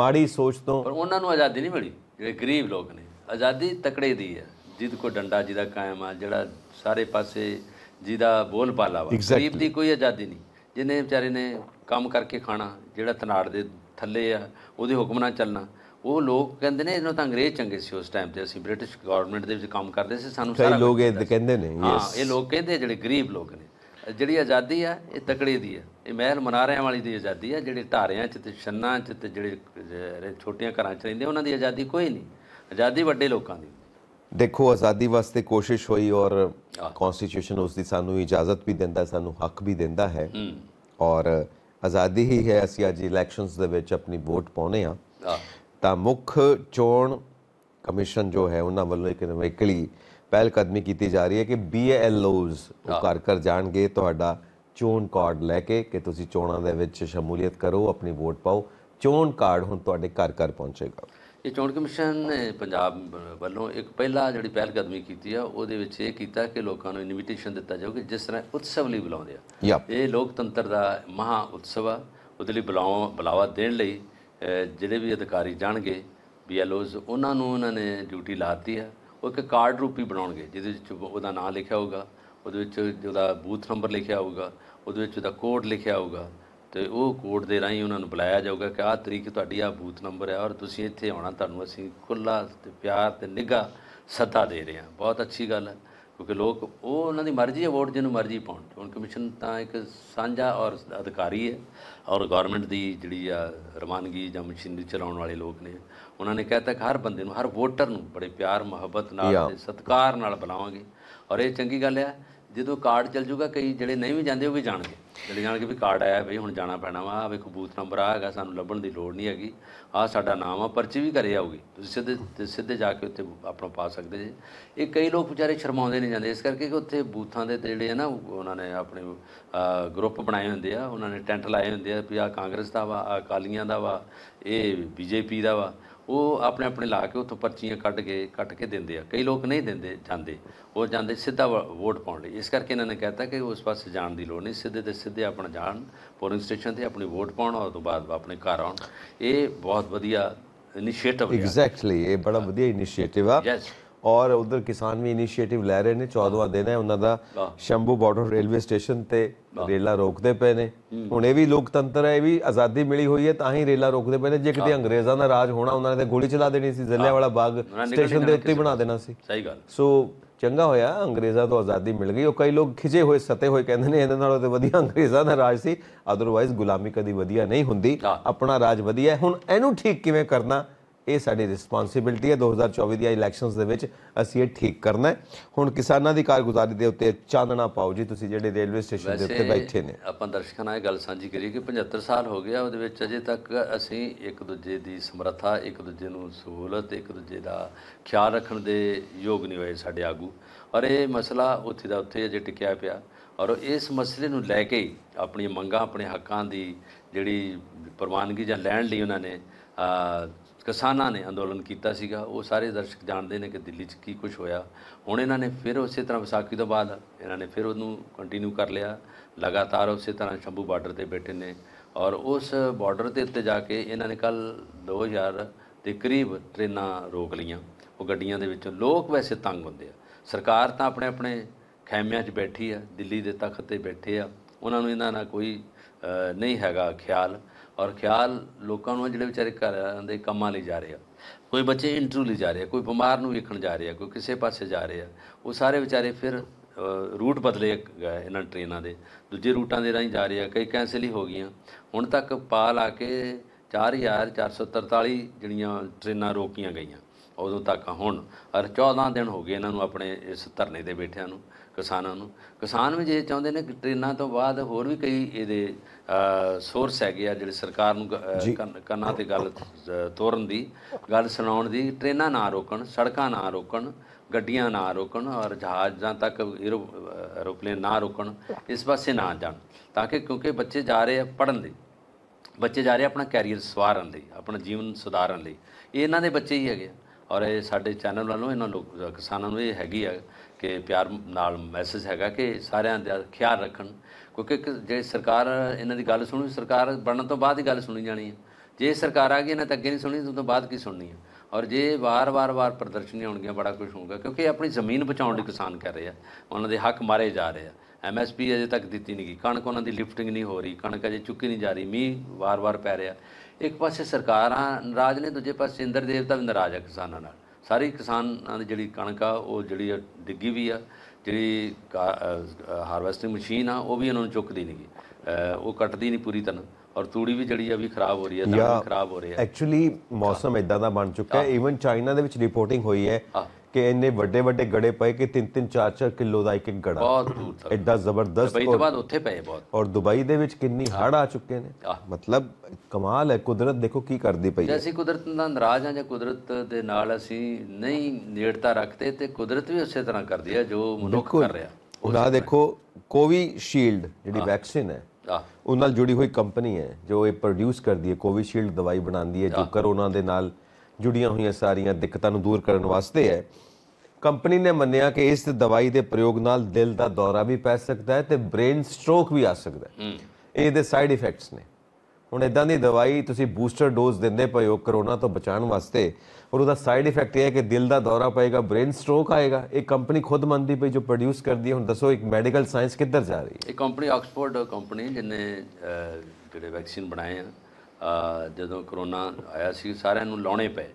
ਮਾੜੀ ਸੋਚ ਤੋਂ ਪਰ ਉਹਨਾਂ ਨੂੰ ਆਜ਼ਾਦੀ ਨਹੀਂ ਮਿਲੀ ਜਿਹੜੇ ਗਰੀਬ ਲੋਕ ਨੇ ਆਜ਼ਾਦੀ ਤਕੜੇ ਦੀ ਹੈ ਜਿੱਦ ਕੋ ਡੰਡਾ ਜਿਹਦਾ ਕਾਇਮ ਆ ਜਿਹੜਾ ਸਾਰੇ ਪਾਸੇ ਜਿਹਦਾ ਬੋਲ ਪਾਲਾ ਵਾ ਗਰੀਬ ਦੀ ਕੋਈ ਆਜ਼ਾਦੀ ਨਹੀਂ ਜਿਹਨੇ ਵਿਚਾਰੇ ਨੇ ਕੰਮ ਕਰਕੇ ਖਾਣਾ ਜਿਹੜਾ ਤਨਾੜ ਦੇ ਥੱਲੇ ਆ ਉਹਦੇ ਹੁਕਮ ਨਾਲ ਚੱਲਣਾ ਉਹ ਲੋਕ ਕਹਿੰਦੇ ਨੇ ਇਹਨੂੰ ਤਾਂ ਅੰਗਰੇਜ਼ ਚੰਗੇ ਸੀ ਉਸ ਟਾਈਮ ਤੇ ਅਸੀਂ ਬ੍ਰਿਟਿਸ਼ ਗਵਰਨਮੈਂਟ ਦੇ ਵਿੱਚ ਕੰਮ ਕਰਦੇ ਸੀ ਸਾਨੂੰ ਸਾਰਾ ਲੋਕ ਇਹ ਕਹਿੰਦੇ ਨੇ ਹਾਂ ਇਹ ਲੋਕ ਕਹਿੰਦੇ ਜਿਹੜੇ ਗਰੀਬ ਲੋਕ ਨੇ ਜਿਹੜੀ ਆਜ਼ਾਦੀ ਆ ਇਹ ਤਕੜੇ ਦੀ ਆ ਇਹ ਮਹਿਲ ਮਨਾਰਿਆਂ ਵਾਲੀ ਦੀ ਆਜ਼ਾਦੀ ਆ ਜਿਹੜੇ ਧਾਰਿਆਂ 'ਚ ਤੇ ਛੰਨਾਂ 'ਚ ਤੇ ਜਿਹੜੇ ਛੋਟੀਆਂ ਘਰਾਂ 'ਚ ਰਹਿੰਦੇ ਉਹਨਾਂ ਦੀ ਆਜ਼ਾਦੀ ਕੋਈ ਨਹੀਂ ਆਜ਼ਾਦੀ ਵੱਡੇ ਲੋਕਾਂ ਦੀ ਦੇਖੋ ਆਜ਼ਾਦੀ ਵਾਸਤੇ ਕੋਸ਼ਿਸ਼ ਹੋਈ ਔਰ ਕਨਸਟੀਟਿਊਸ਼ਨ ਉਸ ਦੀ ਸਾਨੂੰ ਇਜਾਜ਼ਤ ਵੀ ਦਿੰਦਾ ਸਾਨੂੰ ਹੱਕ ਵੀ ਦਿੰਦਾ ਹੈ ਔਰ ਆਜ਼ਾਦੀ ਹੀ ਹੈ ਅਸੀਂ ਅੱਜ ਇਲੈਕਸ਼ਨਸ ਦੇ ਵਿੱਚ ਆਪਣੀ ਵੋਟ ਪਾਉਨੇ ਆ ਤਾਂ ਮੁੱਖ ਚੋਣ ਕਮਿਸ਼ਨ ਜੋ ਹੈ ਉਹਨਾਂ ਵੱਲੋਂ ਇੱਕ ਨਵੇਕਲੀ ਪਹਿਲ ਕਦਮੀ ਕੀਤੀ ਜਾ ਰਹੀ ਹੈ ਕਿ ਉਹ ਕਰ ਕਰ ਜਾਣਗੇ ਤੁਹਾਡਾ ਚੋਣ ਕਾਰਡ ਲੈ ਕੇ ਕਿ ਤੁਸੀਂ ਚੋਣਾਂ ਦੇ ਵਿੱਚ ਸ਼ਮੂਲੀਅਤ ਕਰੋ ਆਪਣੀ ਵੋਟ ਪਾਓ ਚੋਣ ਕਾਰਡ ਹੁਣ ਤੁਹਾਡੇ ਘਰ ਘਰ ਪਹੁੰਚੇਗਾ ਇਹ ਚੋਣ ਕਮਿਸ਼ਨ ਨੇ ਪੰਜਾਬ ਵੱਲੋਂ ਇੱਕ ਪਹਿਲਾ ਜਿਹੜੀ ਪਹਿਲ ਕਦਮੀ ਕੀਤੀ ਆ ਉਹਦੇ ਵਿੱਚ ਇਹ ਕੀਤਾ ਕਿ ਲੋਕਾਂ ਨੂੰ ਇਨਵੀਟੇਸ਼ਨ ਦਿੱਤਾ ਜਾਊ ਕਿ ਜਿਸ ਤਰ੍ਹਾਂ ਉਤਸਵ ਲਈ ਬੁਲਾਉਂਦੇ ਆ ਇਹ ਲੋਕਤੰਤਰ ਦਾ ਮਹਾ ਉਤਸਵ ਆ ਉਹਦੇ ਲਈ ਬੁਲਾਉ ਬੁਲਾਵਾ ਦੇਣ ਲਈ ਜਿਹੜੇ ਵੀ ਅਧਿਕਾਰੀ ਜਾਣਗੇ ਬੀਐਲਓਜ਼ ਉਹਨਾਂ ਨੂੰ ਉਹਨਾਂ ਨੇ ਡਿਊਟੀ ਲਾਤੀ ਆ ਉਹ ਇੱਕ ਕਾਰਡ ਰੂਪੀ ਬਣਾਉਣਗੇ ਜਿਹਦੇ ਵਿੱਚ ਉਹਦਾ ਨਾਮ ਲਿਖਿਆ ਹੋਊਗਾ ਉਹਦੇ ਵਿੱਚ ਉਹਦਾ ਬੂਥ ਨੰਬਰ ਲਿਖਿਆ ਹੋਊਗਾ ਉਹਦੇ ਵਿੱਚ ਉਹਦਾ ਕੋਡ ਲਿਖਿਆ ਹੋਊਗਾ ਤੇ ਉਹ ਕੋਡ ਦੇ ਰਾਹੀਂ ਉਹਨਾਂ ਨੂੰ ਬੁਲਾਇਆ ਜਾਊਗਾ ਕਿ ਆਹ ਤਰੀਕ ਤੁਹਾਡੀ ਆ ਬੂਥ ਨੰਬਰ ਹੈ ਔਰ ਤੁਸੀਂ ਇੱਥੇ ਆਉਣਾ ਤੁਹਾਨੂੰ ਅਸੀਂ ਖੁੱਲਾ ਤੇ ਪਿਆਰ ਤੇ ਨਿਗਾ ਸੱਦਾ ਦੇ ਰਹੇ ਹਾਂ ਬਹੁਤ ਅੱਛੀ ਗੱਲ ਹੈ ਕਿਉਂਕਿ ਲੋਕ ਉਹ ਉਹਨਾਂ ਦੀ ਮਰਜ਼ੀ ਹੈ ਵੋਟ ਜਿਹਨੂੰ ਮਰਜ਼ੀ ਪਾਉਣ ਹੁਣ ਕਮਿਸ਼ਨ ਤਾਂ ਇੱਕ ਸਾਂਝਾ ਔਰ ਅਧਿਕਾਰੀ ਹੈ ਔਰ ਗਵਰਨਮੈਂਟ ਦੀ ਜਿਹੜੀ ਆ ਰਮਾਨਗੀ ਜਾਂ ਮਸ਼ੀਨਰੀ ਚਲਾਉਣ ਵਾਲੇ ਲੋਕ ਨੇ ਉਹਨਾਂ ਨੇ ਕਹਿਤਾ ਕਿ ਹਰ ਬੰਦੇ ਨੂੰ ਹਰ ਵੋਟਰ ਨੂੰ ਬੜੇ ਪਿਆਰ ਮੁਹੱਬਤ ਨਾਲ ਤੇ ਸਤਿਕਾਰ ਨਾਲ ਬੁਲਾਵਾਂਗੇ ਔਰ ਇਹ ਚੰਗੀ ਗੱਲ ਹੈ ਜਦੋਂ ਕਾਰਡ ਚੱਲ ਜੂਗਾ ਕਈ ਜਿਹੜੇ ਨਹੀਂ ਵੀ ਜਾਂਦੇ ਉਹ ਵੀ ਜਾਣਗੇ ਜਿਹੜੇ ਜਾਣਗੇ ਵੀ ਕਾਰਡ ਆਇਆ ਵੀ ਹੁਣ ਜਾਣਾ ਪੈਣਾ ਵਾ ਆ ਵੇ ਕਬੂਤ ਨੰਬਰ ਆ ਹੈਗਾ ਸਾਨੂੰ ਲੱਭਣ ਦੀ ਲੋੜ ਨਹੀਂ ਹੈਗੀ ਆ ਸਾਡਾ ਨਾਮ ਆ ਪਰਚੀ ਵੀ ਘਰੇ ਆਊਗੀ ਤੁਸੀਂ ਸਿੱਧੇ ਸਿੱਧੇ ਜਾ ਕੇ ਉੱਥੇ ਆਪਣਾ ਪਾ ਸਕਦੇ ਜੇ ਇਹ ਕਈ ਲੋਕ ਵਿਚਾਰੇ ਸ਼ਰਮਾਉਂਦੇ ਨਹੀਂ ਜਾਂਦੇ ਇਸ ਕਰਕੇ ਕਿ ਉੱਥੇ ਬੂਥਾਂ ਦੇ ਜਿਹੜੇ ਆ ਨਾ ਉਹਨਾਂ ਨੇ ਆਪਣੇ ਗਰੁੱਪ ਬਣਾਏ ਹੁੰਦੇ ਆ ਉਹਨਾਂ ਨੇ ਟੈਂਟ ਲਾਏ ਹੁੰਦੇ ਆ ਵੀ ਆ ਕਾਂਗਰਸ ਦਾ ਵਾ ਆ ਕਾਲੀਆਂ ਦਾ ਵਾ ਇਹ ਬੀਜੇਪੀ ਦਾ ਵਾ ਉਹ ਆਪਣੇ ਆਪਣੇ ਲਾ ਕੇ ਉੱਥੋਂ ਪਰਚੀਆਂ ਕੱਢ ਕੇ ਕੱਟ ਕੇ ਦਿੰਦੇ ਆ ਕਈ ਲੋਕ ਨਹੀਂ ਦਿੰਦੇ ਜਾਂਦੇ ਉਹ ਜਾਂਦੇ ਸਿੱਧਾ ਵੋਟ ਪਾਉਣ ਲਈ ਇਸ ਕਰਕੇ ਇਹਨਾਂ ਨੇ ਕਹਿਤਾ ਕਿ ਉਸ ਪਾਸੇ ਜਾਣ ਦੀ ਲੋੜ ਨਹੀਂ ਸਿੱਧੇ ਤੇ ਸਿੱਧੇ ਆਪਣਾ ਜਾਣ ਪੋਲਿੰਗ ਸਟੇਸ਼ਨ ਤੇ ਆਪਣੀ ਵੋਟ ਪਾਉਣ ਉਹ ਤੋਂ ਬਾਅਦ ਆਪਣੇ ਘਰ ਆਉਣ ਇਹ ਬਹੁਤ ਵਧੀਆ ਇਨੀਸ਼ੀਏਟਿਵ ਹੈ ਐਗਜ਼ੈਕਟਲੀ ਇਹ ਬੜਾ ਵਧੀਆ ਇਨੀਸ਼ੀਏਟਿਵ ਆ ਯੈਸ ਔਰ ਉਧਰ ਕਿਸਾਨ ਵੀ ਇਨੀਸ਼ੀਏਟਿਵ ਲੈ ਰਹੇ ਨੇ 14ਵਾਂ ਦਿਨ ਹੈ ਉਹਨਾਂ ਦਾ ਸ਼ੰਭੂ ਬਾਰਡਰ ਰੇਲਵੇ ਸਟੇਸ਼ਨ ਤੇ ਰੇਲਾ ਰੋਕਦੇ ਪਏ ਨੇ ਹੁਣ ਇਹ ਵੀ ਲੋਕਤੰਤਰ ਹੈ ਇਹ ਵੀ ਆਜ਼ਾਦੀ ਮਿਲੀ ਹੋਈ ਹੈ ਤਾਂ ਹੀ ਰੇਲਾ ਰੋਕਦੇ ਪਏ ਨੇ ਜੇ ਕਿਤੇ ਅੰਗਰੇਜ਼ਾਂ ਦਾ ਰਾਜ ਹੋਣਾ ਉਹਨਾਂ ਨੇ ਗੋਲੀ ਚਲਾ ਦੇਣੀ ਸੀ ਵਾਲਾ ਬਾਗ ਸਟੇਸ਼ਨ ਦੇ ਉੱਤੇ ਬਣਾ ਦੇਣਾ ਸੀ ਸਹੀ ਗੱਲ ਸੋ ਚੰਗਾ ਹੋਇਆ ਅੰਗਰੇਜ਼ਾਂ ਤੋਂ ਆਜ਼ਾਦੀ ਮਿਲ ਗਈ ਉਹ ਕਈ ਲੋਕ ਖਿਜੇ ਹੋਏ ਸਤੇ ਹੋਏ ਕਹਿੰਦੇ ਨੇ ਇਹਨਾਂ ਨਾਲੋਂ ਤੇ ਵਧੀਆ ਅੰਗਰੇਜ਼ਾਂ ਦਾ ਰਾਜ ਸੀ ਆਦਰਵਾਇਜ਼ ਗੁਲਾਮੀ ਕਦੀ ਵਧੀਆ ਨਹੀਂ ਹੁੰਦੀ ਆਪਣਾ ਰਾਜ ਵਧੀਆ ਹੁਣ ਇਹਨੂੰ ਠੀਕ ਕਿਵੇਂ ਕਰਨਾ ਇਹ ਸਾਡੀ ਰਿਸਪਾਂਸਿਬਿਲਟੀ ਹੈ 2024 ਦੀਆਂ ਇਲੈਕਸ਼ਨਸ ਦੇ ਵਿੱਚ ਅਸੀਂ ਇਹ ਠੀਕ ਕਰਨਾ ਹੈ ਹੁਣ ਕਿਸਾਨਾਂ ਦੀ ਕਾਰਗੁਜ਼ਾਰੀ ਦੇ ਉੱਤੇ ਚਾਨਣਾ ਪਾਓ ਜੀ ਤੁਸੀਂ ਜਿਹੜੇ ਰੇਲਵੇ ਸਟੇਸ਼ਨ ਦੇ ਉੱਤੇ ਬੈਠੇ ਨੇ ਆਪਾਂ ਦਰਸ਼ਕਾਂ ਨਾਲ ਇਹ ਗੱਲ ਸਾਂਝੀ ਕਰੀਏ ਕਿ 75 ਸਾਲ ਹੋ ਗਿਆ ਉਹਦੇ ਵਿੱਚ ਅਜੇ ਤੱਕ ਅਸੀਂ ਇੱਕ ਦੂਜੇ ਦੀ ਸਮਰੱਥਾ ਇੱਕ ਦੂਜੇ ਨੂੰ ਸਹੂਲਤ ਇੱਕ ਦੂਜੇ ਦਾ ਖਿਆਲ ਰੱਖਣ ਦੇ ਯੋਗ ਨਹੀਂ ਹੋਏ ਸਾਡੇ ਆਗੂ ਔਰ ਇਹ ਮਸਲਾ ਉੱਥੇ ਦਾ ਉੱਥੇ ਅਜੇ ਟਿਕਿਆ ਪਿਆ ਔਰ ਇਸ ਮਸਲੇ ਨੂੰ ਲੈ ਕੇ ਆਪਣੀ ਮੰਗਾਂ ਆਪਣੇ ਹੱਕਾਂ ਦੀ ਜਿਹੜੀ ਪ੍ਰਵਾਨਗੀ ਜਾਂ ਲੈਣ ਲਈ ਉਹਨਾਂ ਨੇ ਕਿਸਾਨਾਂ ਨੇ ਅੰਦੋਲਨ ਕੀਤਾ ਸੀਗਾ ਉਹ ਸਾਰੇ ਦਰਸ਼ਕ ਜਾਣਦੇ ਨੇ ਕਿ ਦਿੱਲੀ 'ਚ ਕੀ ਕੁਝ ਹੋਇਆ ਹੁਣ ਇਹਨਾਂ ਨੇ ਫਿਰ ਉਸੇ ਤਰ੍ਹਾਂ ਵਿਸਾਖੀ ਤੋਂ ਬਾਅਦ ਇਹਨਾਂ ਨੇ ਫਿਰ ਉਹਨੂੰ ਕੰਟੀਨਿਊ ਕਰ ਲਿਆ ਲਗਾਤਾਰ ਉਸੇ ਤਰ੍ਹਾਂ ਸ਼ੰਭੂ ਬਾਰਡਰ ਤੇ ਬੈਠੇ ਨੇ ਔਰ ਉਸ ਬਾਰਡਰ ਦੇ ਉੱਤੇ ਜਾ ਕੇ ਇਹਨਾਂ ਨੇ ਕੱਲ 2000 ਦੇ ਕਰੀਬ ਟ੍ਰੇਨਾਂ ਰੋਕ ਲਈਆਂ ਉਹ ਗੱਡੀਆਂ ਦੇ ਵਿੱਚੋਂ ਲੋਕ ਵੈਸੇ ਤੰਗ ਹੁੰਦੇ ਆ ਸਰਕਾਰ ਤਾਂ ਆਪਣੇ ਆਪਣੇ ਖੈਮਿਆਂ 'ਚ ਬੈਠੀ ਆ ਦਿੱਲੀ ਦੇ ਤਖਤ ਤੇ ਬੈਠੇ ਆ ਉਹਨਾਂ ਨੂੰ ਇਹਨਾਂ ਨਾਲ ਕੋਈ ਨਹੀਂ ਹੈਗਾ ਖਿਆਲ ਔਰ ਖਿਆਲ ਲੋਕਾਂ ਨੂੰ ਜਿਹੜੇ ਵਿਚਾਰੇ ਘਰਾਂ ਦੇ ਕੰਮਾਂ ਲਈ ਜਾ ਰਹੇ ਆ ਕੋਈ ਬੱਚੇ ਇੰਟਰਵਿਊ ਲਈ ਜਾ ਰਹੇ ਆ ਕੋਈ ਬਿਮਾਰ ਨੂੰ ਵੇਖਣ ਜਾ ਰਹੇ ਆ ਕੋਈ ਕਿਸੇ ਪਾਸੇ ਜਾ ਰਹੇ ਆ ਉਹ ਸਾਰੇ ਵਿਚਾਰੇ ਫਿਰ ਰੂਟ ਬਦਲੇ ਗਏ ਇਹਨਾਂ ਟ੍ਰੇਨਾਂ ਦੇ ਦੂਜੇ ਰੂਟਾਂ ਦੇ ਰਾਹੀਂ ਜਾ ਰਹੇ ਆ ਕਈ ਕੈਂਸਲ ਹੀ ਹੋ ਗਈਆਂ ਹੁਣ ਤੱਕ ਪਾਲ ਆ ਕੇ 4443 ਜਿਹੜੀਆਂ ਟ੍ਰੇਨਾਂ ਰੋਕੀਆਂ ਗਈਆਂ ਉਦੋਂ ਤੱਕ ਹੁਣ ਅਰ 14 ਦਿਨ ਹੋ ਗਏ ਇਹਨਾਂ ਨੂੰ ਆਪਣੇ ਇਸ ਧਰਨੇ ਦੇ ਬੈਠਿਆਂ ਨੂੰ ਕਿਸਾਨਾਂ ਨੂੰ ਕਿਸਾਨ ਵੀ ਜੇ ਚਾਹੁੰਦੇ ਨੇ ਕਿ ਟ੍ਰੇਨਾਂ ਤੋਂ ਬਾਅਦ ਹੋਰ ਵੀ ਕਈ ਇਹਦੇ ਸੋਰਸ ਹੈਗੇ ਆ ਜਿਹੜੇ ਸਰਕਾਰ ਨੂੰ ਕੰਨਾਂ ਤੇ ਗੱਲ ਤੋਰਨ ਦੀ ਗੱਲ ਸੁਣਾਉਣ ਦੀ ਟ੍ਰੇਨਾਂ ਨਾ ਰੋਕਣ ਸੜਕਾਂ ਨਾ ਰੋਕਣ ਗੱਡੀਆਂ ਨਾ ਰੋਕਣ ਔਰ ਜਹਾਜ਼ਾਂ ਤੱਕ ਰੋਪਲੇ ਨਾ ਰੋਕਣ ਇਸ ਪਾਸੇ ਨਾ ਜਾਣ ਤਾਂ ਕਿ ਕਿਉਂਕਿ ਬੱਚੇ ਜਾ ਰਹੇ ਆ ਪੜਨ ਲਈ ਬੱਚੇ ਜਾ ਰਹੇ ਆਪਣਾ ਕੈਰੀਅਰ ਸਵਾਰਨ ਲਈ ਆਪਣਾ ਜੀਵਨ ਸੁਧਾਰਨ ਲਈ ਇਹ ਇਹਨਾਂ ਦੇ ਬੱਚੇ ਹੀ ਹੈਗੇ ਔਰ ਇਹ ਸਾਡੇ ਚੈਨਲ ਵੱਲੋਂ ਇਹਨਾਂ ਲੋਕ ਕਿਸਾਨਾਂ ਨੂੰ ਇਹ ਹੈਗੀ ਆ ਕਿ ਪਿਆਰ ਨਾਲ ਮੈਸੇਜ ਹੈਗਾ ਕਿ ਸਾਰਿਆਂ ਦਾ ਖਿਆਲ ਰੱਖਣ ਕਿਉਂਕਿ ਜੇ ਸਰਕਾਰ ਇਹਨਾਂ ਦੀ ਗੱਲ ਸੁਣੂ ਸਰਕਾਰ ਬਣਨ ਤੋਂ ਬਾਅਦ ਹੀ ਗੱਲ ਸੁਣੀ ਜਾਣੀ ਹੈ ਜੇ ਸਰਕਾਰ ਆ ਗਈ ਇਹਨਾਂ ਤੱਕ ਅੱਗੇ ਨਹੀਂ ਸੁਣੀ ਤੋਂ ਬਾਅਦ ਕੀ ਸੁਣਨੀ ਹੈ ਔਰ ਜੇ ਵਾਰ-ਵਾਰ ਵਾਰ ਪ੍ਰਦਰਸ਼ਨੀਆਂ ਹੋਣਗੀਆਂ ਬੜਾ ਕੁਝ ਹੋਊਗਾ ਕਿਉਂਕਿ ਆਪਣੀ ਜ਼ਮੀਨ ਬਚਾਉਣ ਲਈ ਕਿਸਾਨ ਕਰ ਰਹੇ ਆ ਉਹਨਾਂ ਦੇ ਹੱਕ ਮਾਰੇ ਜਾ ਰਹੇ ਆ ਐਮਐਸਪੀ ਅਜੇ ਤੱਕ ਦਿੱਤੀ ਨਹੀਂ ਗਈ ਕਣਕ ਉਹਨਾਂ ਦੀ ਲਿਫਟਿੰਗ ਨਹੀਂ ਹੋ ਰਹੀ ਕਣਕ ਅਜੇ ਚੁੱਕੀ ਨਹੀਂ ਜਾ ਰਹੀ ਮੀਂਹ ਵਾਰ-ਵਾਰ ਪੈ ਰਿਹਾ ਇੱਕ ਪਾਸੇ ਸਰਕਾਰਾਂ ਨਾਰਾਜ਼ ਨੇ ਦੂਜੇ ਪਾਸੇ ਇੰਦਰ ਦੇਵਤਾ ਵੀ ਨਾਰਾਜ਼ ਆ ਕਿਸਾਨਾਂ ਨਾਲ ਸਾਰੇ ਕਿਸਾਨਾਂ ਦੀ ਜਿਹੜੀ ਕਣਕ ਆ ਉਹ ਜਿਹੜੀ ਡਿੱਗੀ ਵੀ ਆ ਜਿਹੜੀ ਹਾਰਵੈਸਟਿੰਗ ਮਸ਼ੀਨ ਆ ਉਹ ਵੀ ਇਹਨਾਂ ਨੂੰ ਚੁੱਕਦੀ ਨਹੀਂ ਉਹ ਕੱਟਦੀ ਨਹੀਂ ਪੂਰੀ ਤਨ ਔਰ ਤੂੜੀ ਵੀ ਜਿਹੜੀ ਆ ਵੀ ਖਰਾਬ ਹੋ ਰਹੀ ਹੈ ਤਾਂ ਖਰਾਬ ਹੋ ਰਹੀ ਹੈ ਐਕਚੁਅਲੀ ਮੌਸਮ ਇਦਾਂ ਦਾ ਬਣ ਚੁੱਕਾ ਹੈ ਇਵਨ ਚਾਈਨਾ ਦੇ ਵਿੱਚ ਰਿਪੋਰਟਿੰਗ ਹੋਈ ਹੈ ਕਿ ਇੰਨੇ ਵੱਡੇ ਵੱਡੇ ਗੜੇ ਪਏ ਕਿ 3-3 4-4 ਕਿਲੋ ਦਾ ਇੱਕ ਇੱਕ ਗੜਾ ਬਹੁਤ ਦੂਰ ਤੱਕ ਐਡਾ ਜ਼ਬਰਦਸਤ ਬਈ ਤੋਂ ਬਾਅਦ ਉੱਥੇ ਪਏ ਬਹੁਤ ਔਰ ਦੁਬਈ ਦੇ ਵਿੱਚ ਕਿੰਨੀ ਹੜ ਆ ਚੁੱਕੇ ਨੇ ਮਤਲਬ ਕਮਾਲ ਹੈ ਕੁਦਰਤ ਦੇਖੋ ਕੀ ਕਰਦੀ ਪਈ ਹੈ ਅਸੀਂ ਕੁਦਰਤ ਨਾਲ ਨਾਰਾਜ਼ ਹਾਂ ਜਾਂ ਕੁਦਰਤ ਦੇ ਨਾਲ ਅਸੀਂ ਨਹੀਂ ਨੇੜਤਾ ਰੱਖਦੇ ਤੇ ਕੁਦਰਤ ਵੀ ਉਸੇ ਤਰ੍ਹਾਂ ਕਰਦੀ ਹੈ ਜੋ ਮਨੁੱਖ ਕਰ ਰਿਹਾ ਉਹਦਾ ਦੇਖੋ ਸ਼ੀਲਡ ਜਿਹੜੀ ਵੈਕਸੀਨ ਹੈ ਉਹਨਾਂ ਨਾਲ ਜੁੜੀ ਹੋਈ ਕੰਪਨੀ ਹੈ ਜੋ ਇਹ ਪ੍ਰੋਡਿਊਸ ਕਰਦੀ ਹੈ ਕੋਵੀ ਸ਼ੀਲਡ ਦਵਾਈ ਬਣਾਉਂਦੀ ਹੈ ਜੋ ਕਰੋਨਾ ਦੇ ਨਾਲ ਜੁੜੀਆਂ ਹੋਈਆਂ ਸਾਰੀਆਂ ਦਿੱਕਤਾਂ ਨੂੰ ਦੂਰ ਕਰਨ ਵਾਸਤੇ ਹੈ ਕੰਪਨੀ ਨੇ ਮੰਨਿਆ ਕਿ ਇਸ ਦਵਾਈ ਦੇ ਪ੍ਰਯੋਗ ਨਾਲ ਦਿਲ ਦਾ ਦੌਰਾ ਵੀ ਪੈ ਸਕਦਾ ਹੈ ਤੇ ਬ੍ਰੇਨ ਸਟ੍ਰੋਕ ਵੀ ਆ ਸਕਦਾ ਹੈ ਇਹਦੇ ਸਾਈਡ ਇਫੈਕਟਸ ਨੇ ਹੁਣ ਇਦਾਂ ਦੀ ਦਵਾਈ ਤੁਸੀਂ ਬੂਸਟਰ ਡੋਜ਼ ਦਿੰਦੇ ਪਏ ਹੋ ਕਰੋਨਾ ਤੋਂ ਬਚਾਉਣ ਵਾਸਤੇ ਔਰ ਉਹਦਾ ਸਾਈਡ ਇਫੈਕਟ ਇਹ ਹੈ ਕਿ ਦਿਲ ਦਾ ਦੌਰਾ ਪਏਗਾ ਬ੍ਰੇਨ ਸਟ੍ਰੋਕ ਆਏਗਾ ਇਹ ਕੰਪਨੀ ਖੁਦ ਮੰਨਦੀ ਪਈ ਜੋ ਪ੍ਰੋਡਿਊਸ ਕਰਦੀ ਹੈ ਹੁਣ ਦੱਸੋ ਇੱਕ ਮੈਡੀਕਲ ਸਾਇੰਸ ਕਿੱਧਰ ਜਾ ਰਹੀ ਹੈ ਇਹ ਕੰਪਨੀ ਆਕਸਫੋਰਡ ਕੰਪਨੀ ਜਿਨੇ ਜਿਹੜੇ ਵੈਕਸੀਨ ਬਣਾਏ ਆ ਜਦੋਂ ਕਰੋਨਾ ਆਇਆ ਸੀ ਸਾਰਿਆਂ ਨੂੰ ਲਾਉਣੇ ਪਏ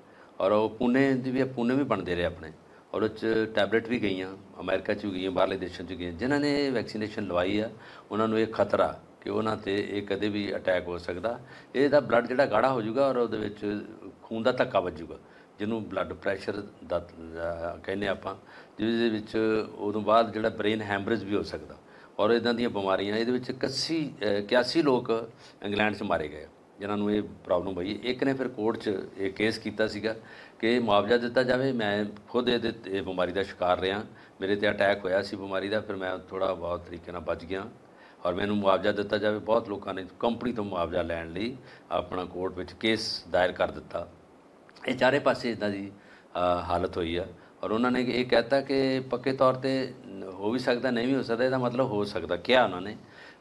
ਔਰ ਉਹ ਪੁਨੇ ਦੀ ਵੀ ਪੁਨੇ ਵੀ ਬਣਦੇ ਰਹੇ ਆਪਣੇ ਔਰ ਉਹ ਚ ਟੈਬਲੇਟ ਵੀ ਗਈਆਂ ਅਮਰੀਕਾ ਚ ਵੀ ਗਈਆਂ ਬਾਹਰਲੇ ਦੇਸ਼ਾਂ ਚ ਗਈਆਂ ਜਿਨ੍ਹਾਂ ਨੇ ਵੈਕਸੀਨੇਸ਼ਨ ਲਵਾਈ ਆ ਉਹਨਾਂ ਨੂੰ ਇਹ ਖਤਰਾ ਕਿ ਉਹਨਾਂ ਤੇ ਇਹ ਕਦੇ ਵੀ ਅਟੈਕ ਹੋ ਸਕਦਾ ਇਹਦਾ ਬਲੱਡ ਜਿਹੜਾ ਗਾੜਾ ਹੋ ਜਾਊਗਾ ਔਰ ਉਹਦੇ ਵਿੱਚ ਖੂਨ ਦਾ ਧੱਕਾ ਵੱਜੂਗਾ ਜਿਹਨੂੰ ਬਲੱਡ ਪ੍ਰੈਸ਼ਰ ਦਾ ਕਹਿੰਦੇ ਆਪਾਂ ਜਿਸ ਦੇ ਵਿੱਚ ਉਦੋਂ ਬਾਅਦ ਜਿਹੜਾ ਬ੍ਰੇਨ ਹੈਮਰੇਜ ਵੀ ਹੋ ਸਕਦਾ ਔਰ ਇਦਾਂ ਦੀਆਂ ਬਿਮਾਰੀਆਂ ਇਹਦੇ ਵਿੱਚ 81 81 ਲੋਕ ਇੰਗਲੈਂਡ 'ਚ ਮਾਰੇ ਗਏ ਇਹਨਾਂ ਨੂੰ ਇਹ ਪ੍ਰੋਬਲਮ ਹੋਈ ਇੱਕ ਨੇ ਫਿਰ ਕੋਰਟ 'ਚ ਇਹ ਕੇਸ ਕੀਤਾ ਸੀਗਾ ਕਿ ਮੁਆਵਜ਼ਾ ਦਿੱਤਾ ਜਾਵੇ ਮੈਂ ਖੁਦ ਇਹਦੇ ਇਹ ਬਿਮਾਰੀ ਦਾ ਸ਼ਿਕਾਰ ਰਿਹਾ ਮੇਰੇ ਤੇ ਅਟੈਕ ਹੋਇਆ ਸੀ ਬਿਮਾਰੀ ਦਾ ਫਿਰ ਮੈਂ ਥੋੜਾ ਬਹੁਤ ਤਰੀਕੇ ਨਾਲ ਬਚ ਗਿਆ ਔਰ ਮੈਨੂੰ ਮੁਆਵਜ਼ਾ ਦਿੱਤਾ ਜਾਵੇ ਬਹੁਤ ਲੋਕਾਂ ਨੇ ਕੰਪਨੀ ਤੋਂ ਮੁਆਵਜ਼ਾ ਲੈਣ ਲਈ ਆਪਣਾ ਕੋਰਟ ਵਿੱਚ ਕੇਸ ਦਾਇਰ ਕਰ ਦਿੱਤਾ ਇਹ ਚਾਰੇ ਪਾਸੇ ਇਦਾਂ ਦੀ ਹਾਲਤ ਹੋਈ ਆ ਔਰ ਉਹਨਾਂ ਨੇ ਇਹ ਕਹਿਤਾ ਕਿ ਪੱਕੇ ਤੌਰ ਤੇ ਹੋ ਵੀ ਸਕਦਾ ਨਹੀਂ ਵੀ ਹੋ ਸਕਦਾ ਇਹਦਾ ਮਤਲਬ ਹੋ ਸਕਦਾ ਕਿਹਾ ਉਹਨਾਂ ਨੇ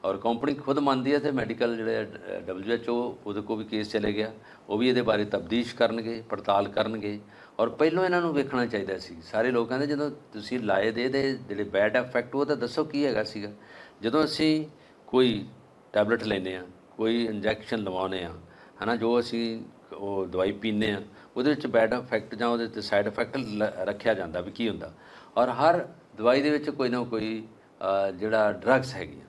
ਔਰ ਕੰਪਨੀ ਖੁਦ ਮੰਨਦੀ ਹੈ ਤੇ ਮੈਡੀਕਲ ਜਿਹੜੇ WHO ਉਹਦੇ ਕੋ ਵੀ ਕੇਸ ਚਲੇ ਗਿਆ ਉਹ ਵੀ ਇਹਦੇ ਬਾਰੇ ਤਬਦੀਸ਼ ਕਰਨਗੇ ਪੜਤਾਲ ਕਰਨਗੇ ਔਰ ਪਹਿਲਾਂ ਇਹਨਾਂ ਨੂੰ ਵੇਖਣਾ ਚਾਹੀਦਾ ਸੀ ਸਾਰੇ ਲੋਕ ਕਹਿੰਦੇ ਜਦੋਂ ਤੁਸੀਂ ਲਾਏ ਦੇ ਦੇ ਜਿਹੜੇ ਬੈਡ ਇਫੈਕਟ ਉਹ ਤਾਂ ਦੱਸੋ ਕੀ ਹੈਗਾ ਸੀਗਾ ਜਦੋਂ ਅਸੀਂ ਕੋਈ ਟੈਬਲੇਟ ਲੈਨੇ ਆ ਕੋਈ ਇੰਜੈਕਸ਼ਨ ਲਵਾਉਨੇ ਆ ਹਨਾ ਜੋ ਅਸੀਂ ਉਹ ਦਵਾਈ ਪੀਨੇ ਆ ਉਹਦੇ ਵਿੱਚ ਬੈਡ ਇਫੈਕਟ ਜਾਂ ਉਹਦੇ ਤੇ ਸਾਈਡ ਇਫੈਕਟ ਰੱਖਿਆ ਜਾਂਦਾ ਵੀ ਕੀ ਹੁੰਦਾ ਔਰ ਹਰ ਦਵਾਈ ਦੇ ਵਿੱਚ ਕੋਈ ਨਾ ਕੋਈ ਜਿਹੜਾ ਡਰੱਗਸ ਹੈਗੀ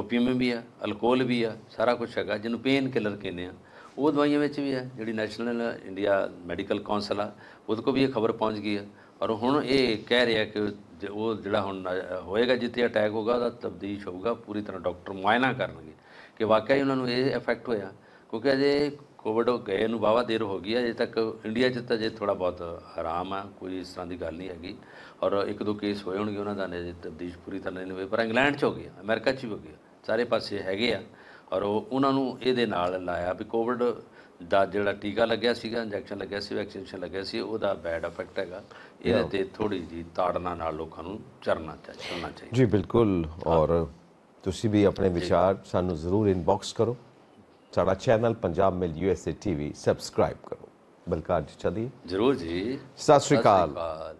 ਓਪੀਮ ਵੀ ਆ ਅਲਕੋਹਲ ਵੀ ਆ ਸਾਰਾ ਕੁਝ ਹੈਗਾ ਜਿਹਨੂੰ ਪੇਨ ਕਿਲਰ ਕਹਿੰਦੇ ਆ ਉਹ ਦਵਾਈਆਂ ਵਿੱਚ ਵੀ ਆ ਜਿਹੜੀ ਨੈਸ਼ਨਲ ਇੰਡੀਆ ਮੈਡੀਕਲ ਕਾਉਂਸਲ ਆ ਉਹਦੇ ਕੋ ਵੀ ਇਹ ਖਬਰ ਪਹੁੰਚ ਗਈ ਆ ਔਰ ਹੁਣ ਇਹ ਕਹਿ ਰਿਹਾ ਕਿ ਉਹ ਜਿਹੜਾ ਹੁਣ ਹੋਏਗਾ ਜਿੱਥੇ ਅਟੈਕ ਹੋਗਾ ਉਹਦਾ ਤਬਦੀਸ਼ ਹੋਊਗਾ ਪੂਰੀ ਤਰ੍ਹਾਂ ਡਾਕਟਰ ਮਾਇਨਾ ਕਰਨਗੇ ਕਿ ਵਾਕਿਆ ਹੀ ਉਹਨਾਂ ਨੂੰ ਇਹ ਇਫੈਕਟ ਹੋਇਆ ਕਿਉਂਕਿ ਅਜੇ ਕੋਵਿਡ ਗਏ ਨੂੰ ਬਾਵਾ ਦੇਰ ਹੋ ਗਈ ਹੈ ਅਜੇ ਤੱਕ ਇੰਡੀਆ 'ਚ ਤਾਂ ਜੇ ਥੋੜਾ ਬਹੁਤ ਆਰਾਮ ਆ ਕੋਈ ਇਸ ਤਰ੍ਹਾਂ ਦੀ ਗੱਲ ਨਹੀਂ ਹੈਗੀ ਔਰ ਇੱਕ ਦੋ ਕੇਸ ਹੋਏ ਹੋਣਗੇ ਉਹਨਾਂ ਦਾ ਨੇ ਤਬਦੀਸ਼ ਪੂਰੀ ਤਰ੍ਹਾਂ ਨਹੀਂ ਹੋਈ ਪਰ ਇੰਗਲੈਂਡ 'ਚ ਹੋ ਗਿਆ ਅਮਰੀਕਾ 'ਚ ਵੀ ਹੋ ਗਿਆ ਸਾਰੇ ਪਾਸੇ ਹੈਗੇ ਆ ਔਰ ਉਹ ਉਹਨਾਂ ਨੂੰ ਇਹਦੇ ਨਾਲ ਲਾਇਆ ਵੀ ਕੋਵਿਡ ਦਾ ਜਿਹੜਾ ਟੀਕਾ ਲੱਗਿਆ ਸੀਗਾ ਇੰਜੈਕਸ਼ਨ ਲੱਗਿਆ ਸੀ ਵੈਕਸੀਨੇਸ਼ਨ ਲੱਗਿਆ ਸੀ ਉਹਦਾ ਬੈਡ ਇਫੈਕਟ ਹੈਗਾ ਇਹਦੇ ਤੇ ਥੋੜੀ ਜੀ ਤਾੜਨਾ ਨਾਲ ਲੋਕਾਂ ਨੂੰ ਚਰਨਾ ਚਾਹੀਦਾ ਚਾਹੀਦਾ ਜੀ ਬਿਲਕੁਲ ਔਰ ਤੁਸੀਂ ਵੀ ਆਪਣੇ ਵਿਚਾਰ ਸਾਨੂੰ ਜ਼ਰੂਰ ਇਨਬਾਕਸ ਕਰੋ ਸਾਡਾ channel Punjab mail USA TV subscribe ਕਰੋ ਬਲਕਾਰ ਜੀ ਚਦੀ ਜ਼ਰੂਰ ਜੀ ਸਤਿ ਸ਼੍ਰੀ ਅਕਾਲ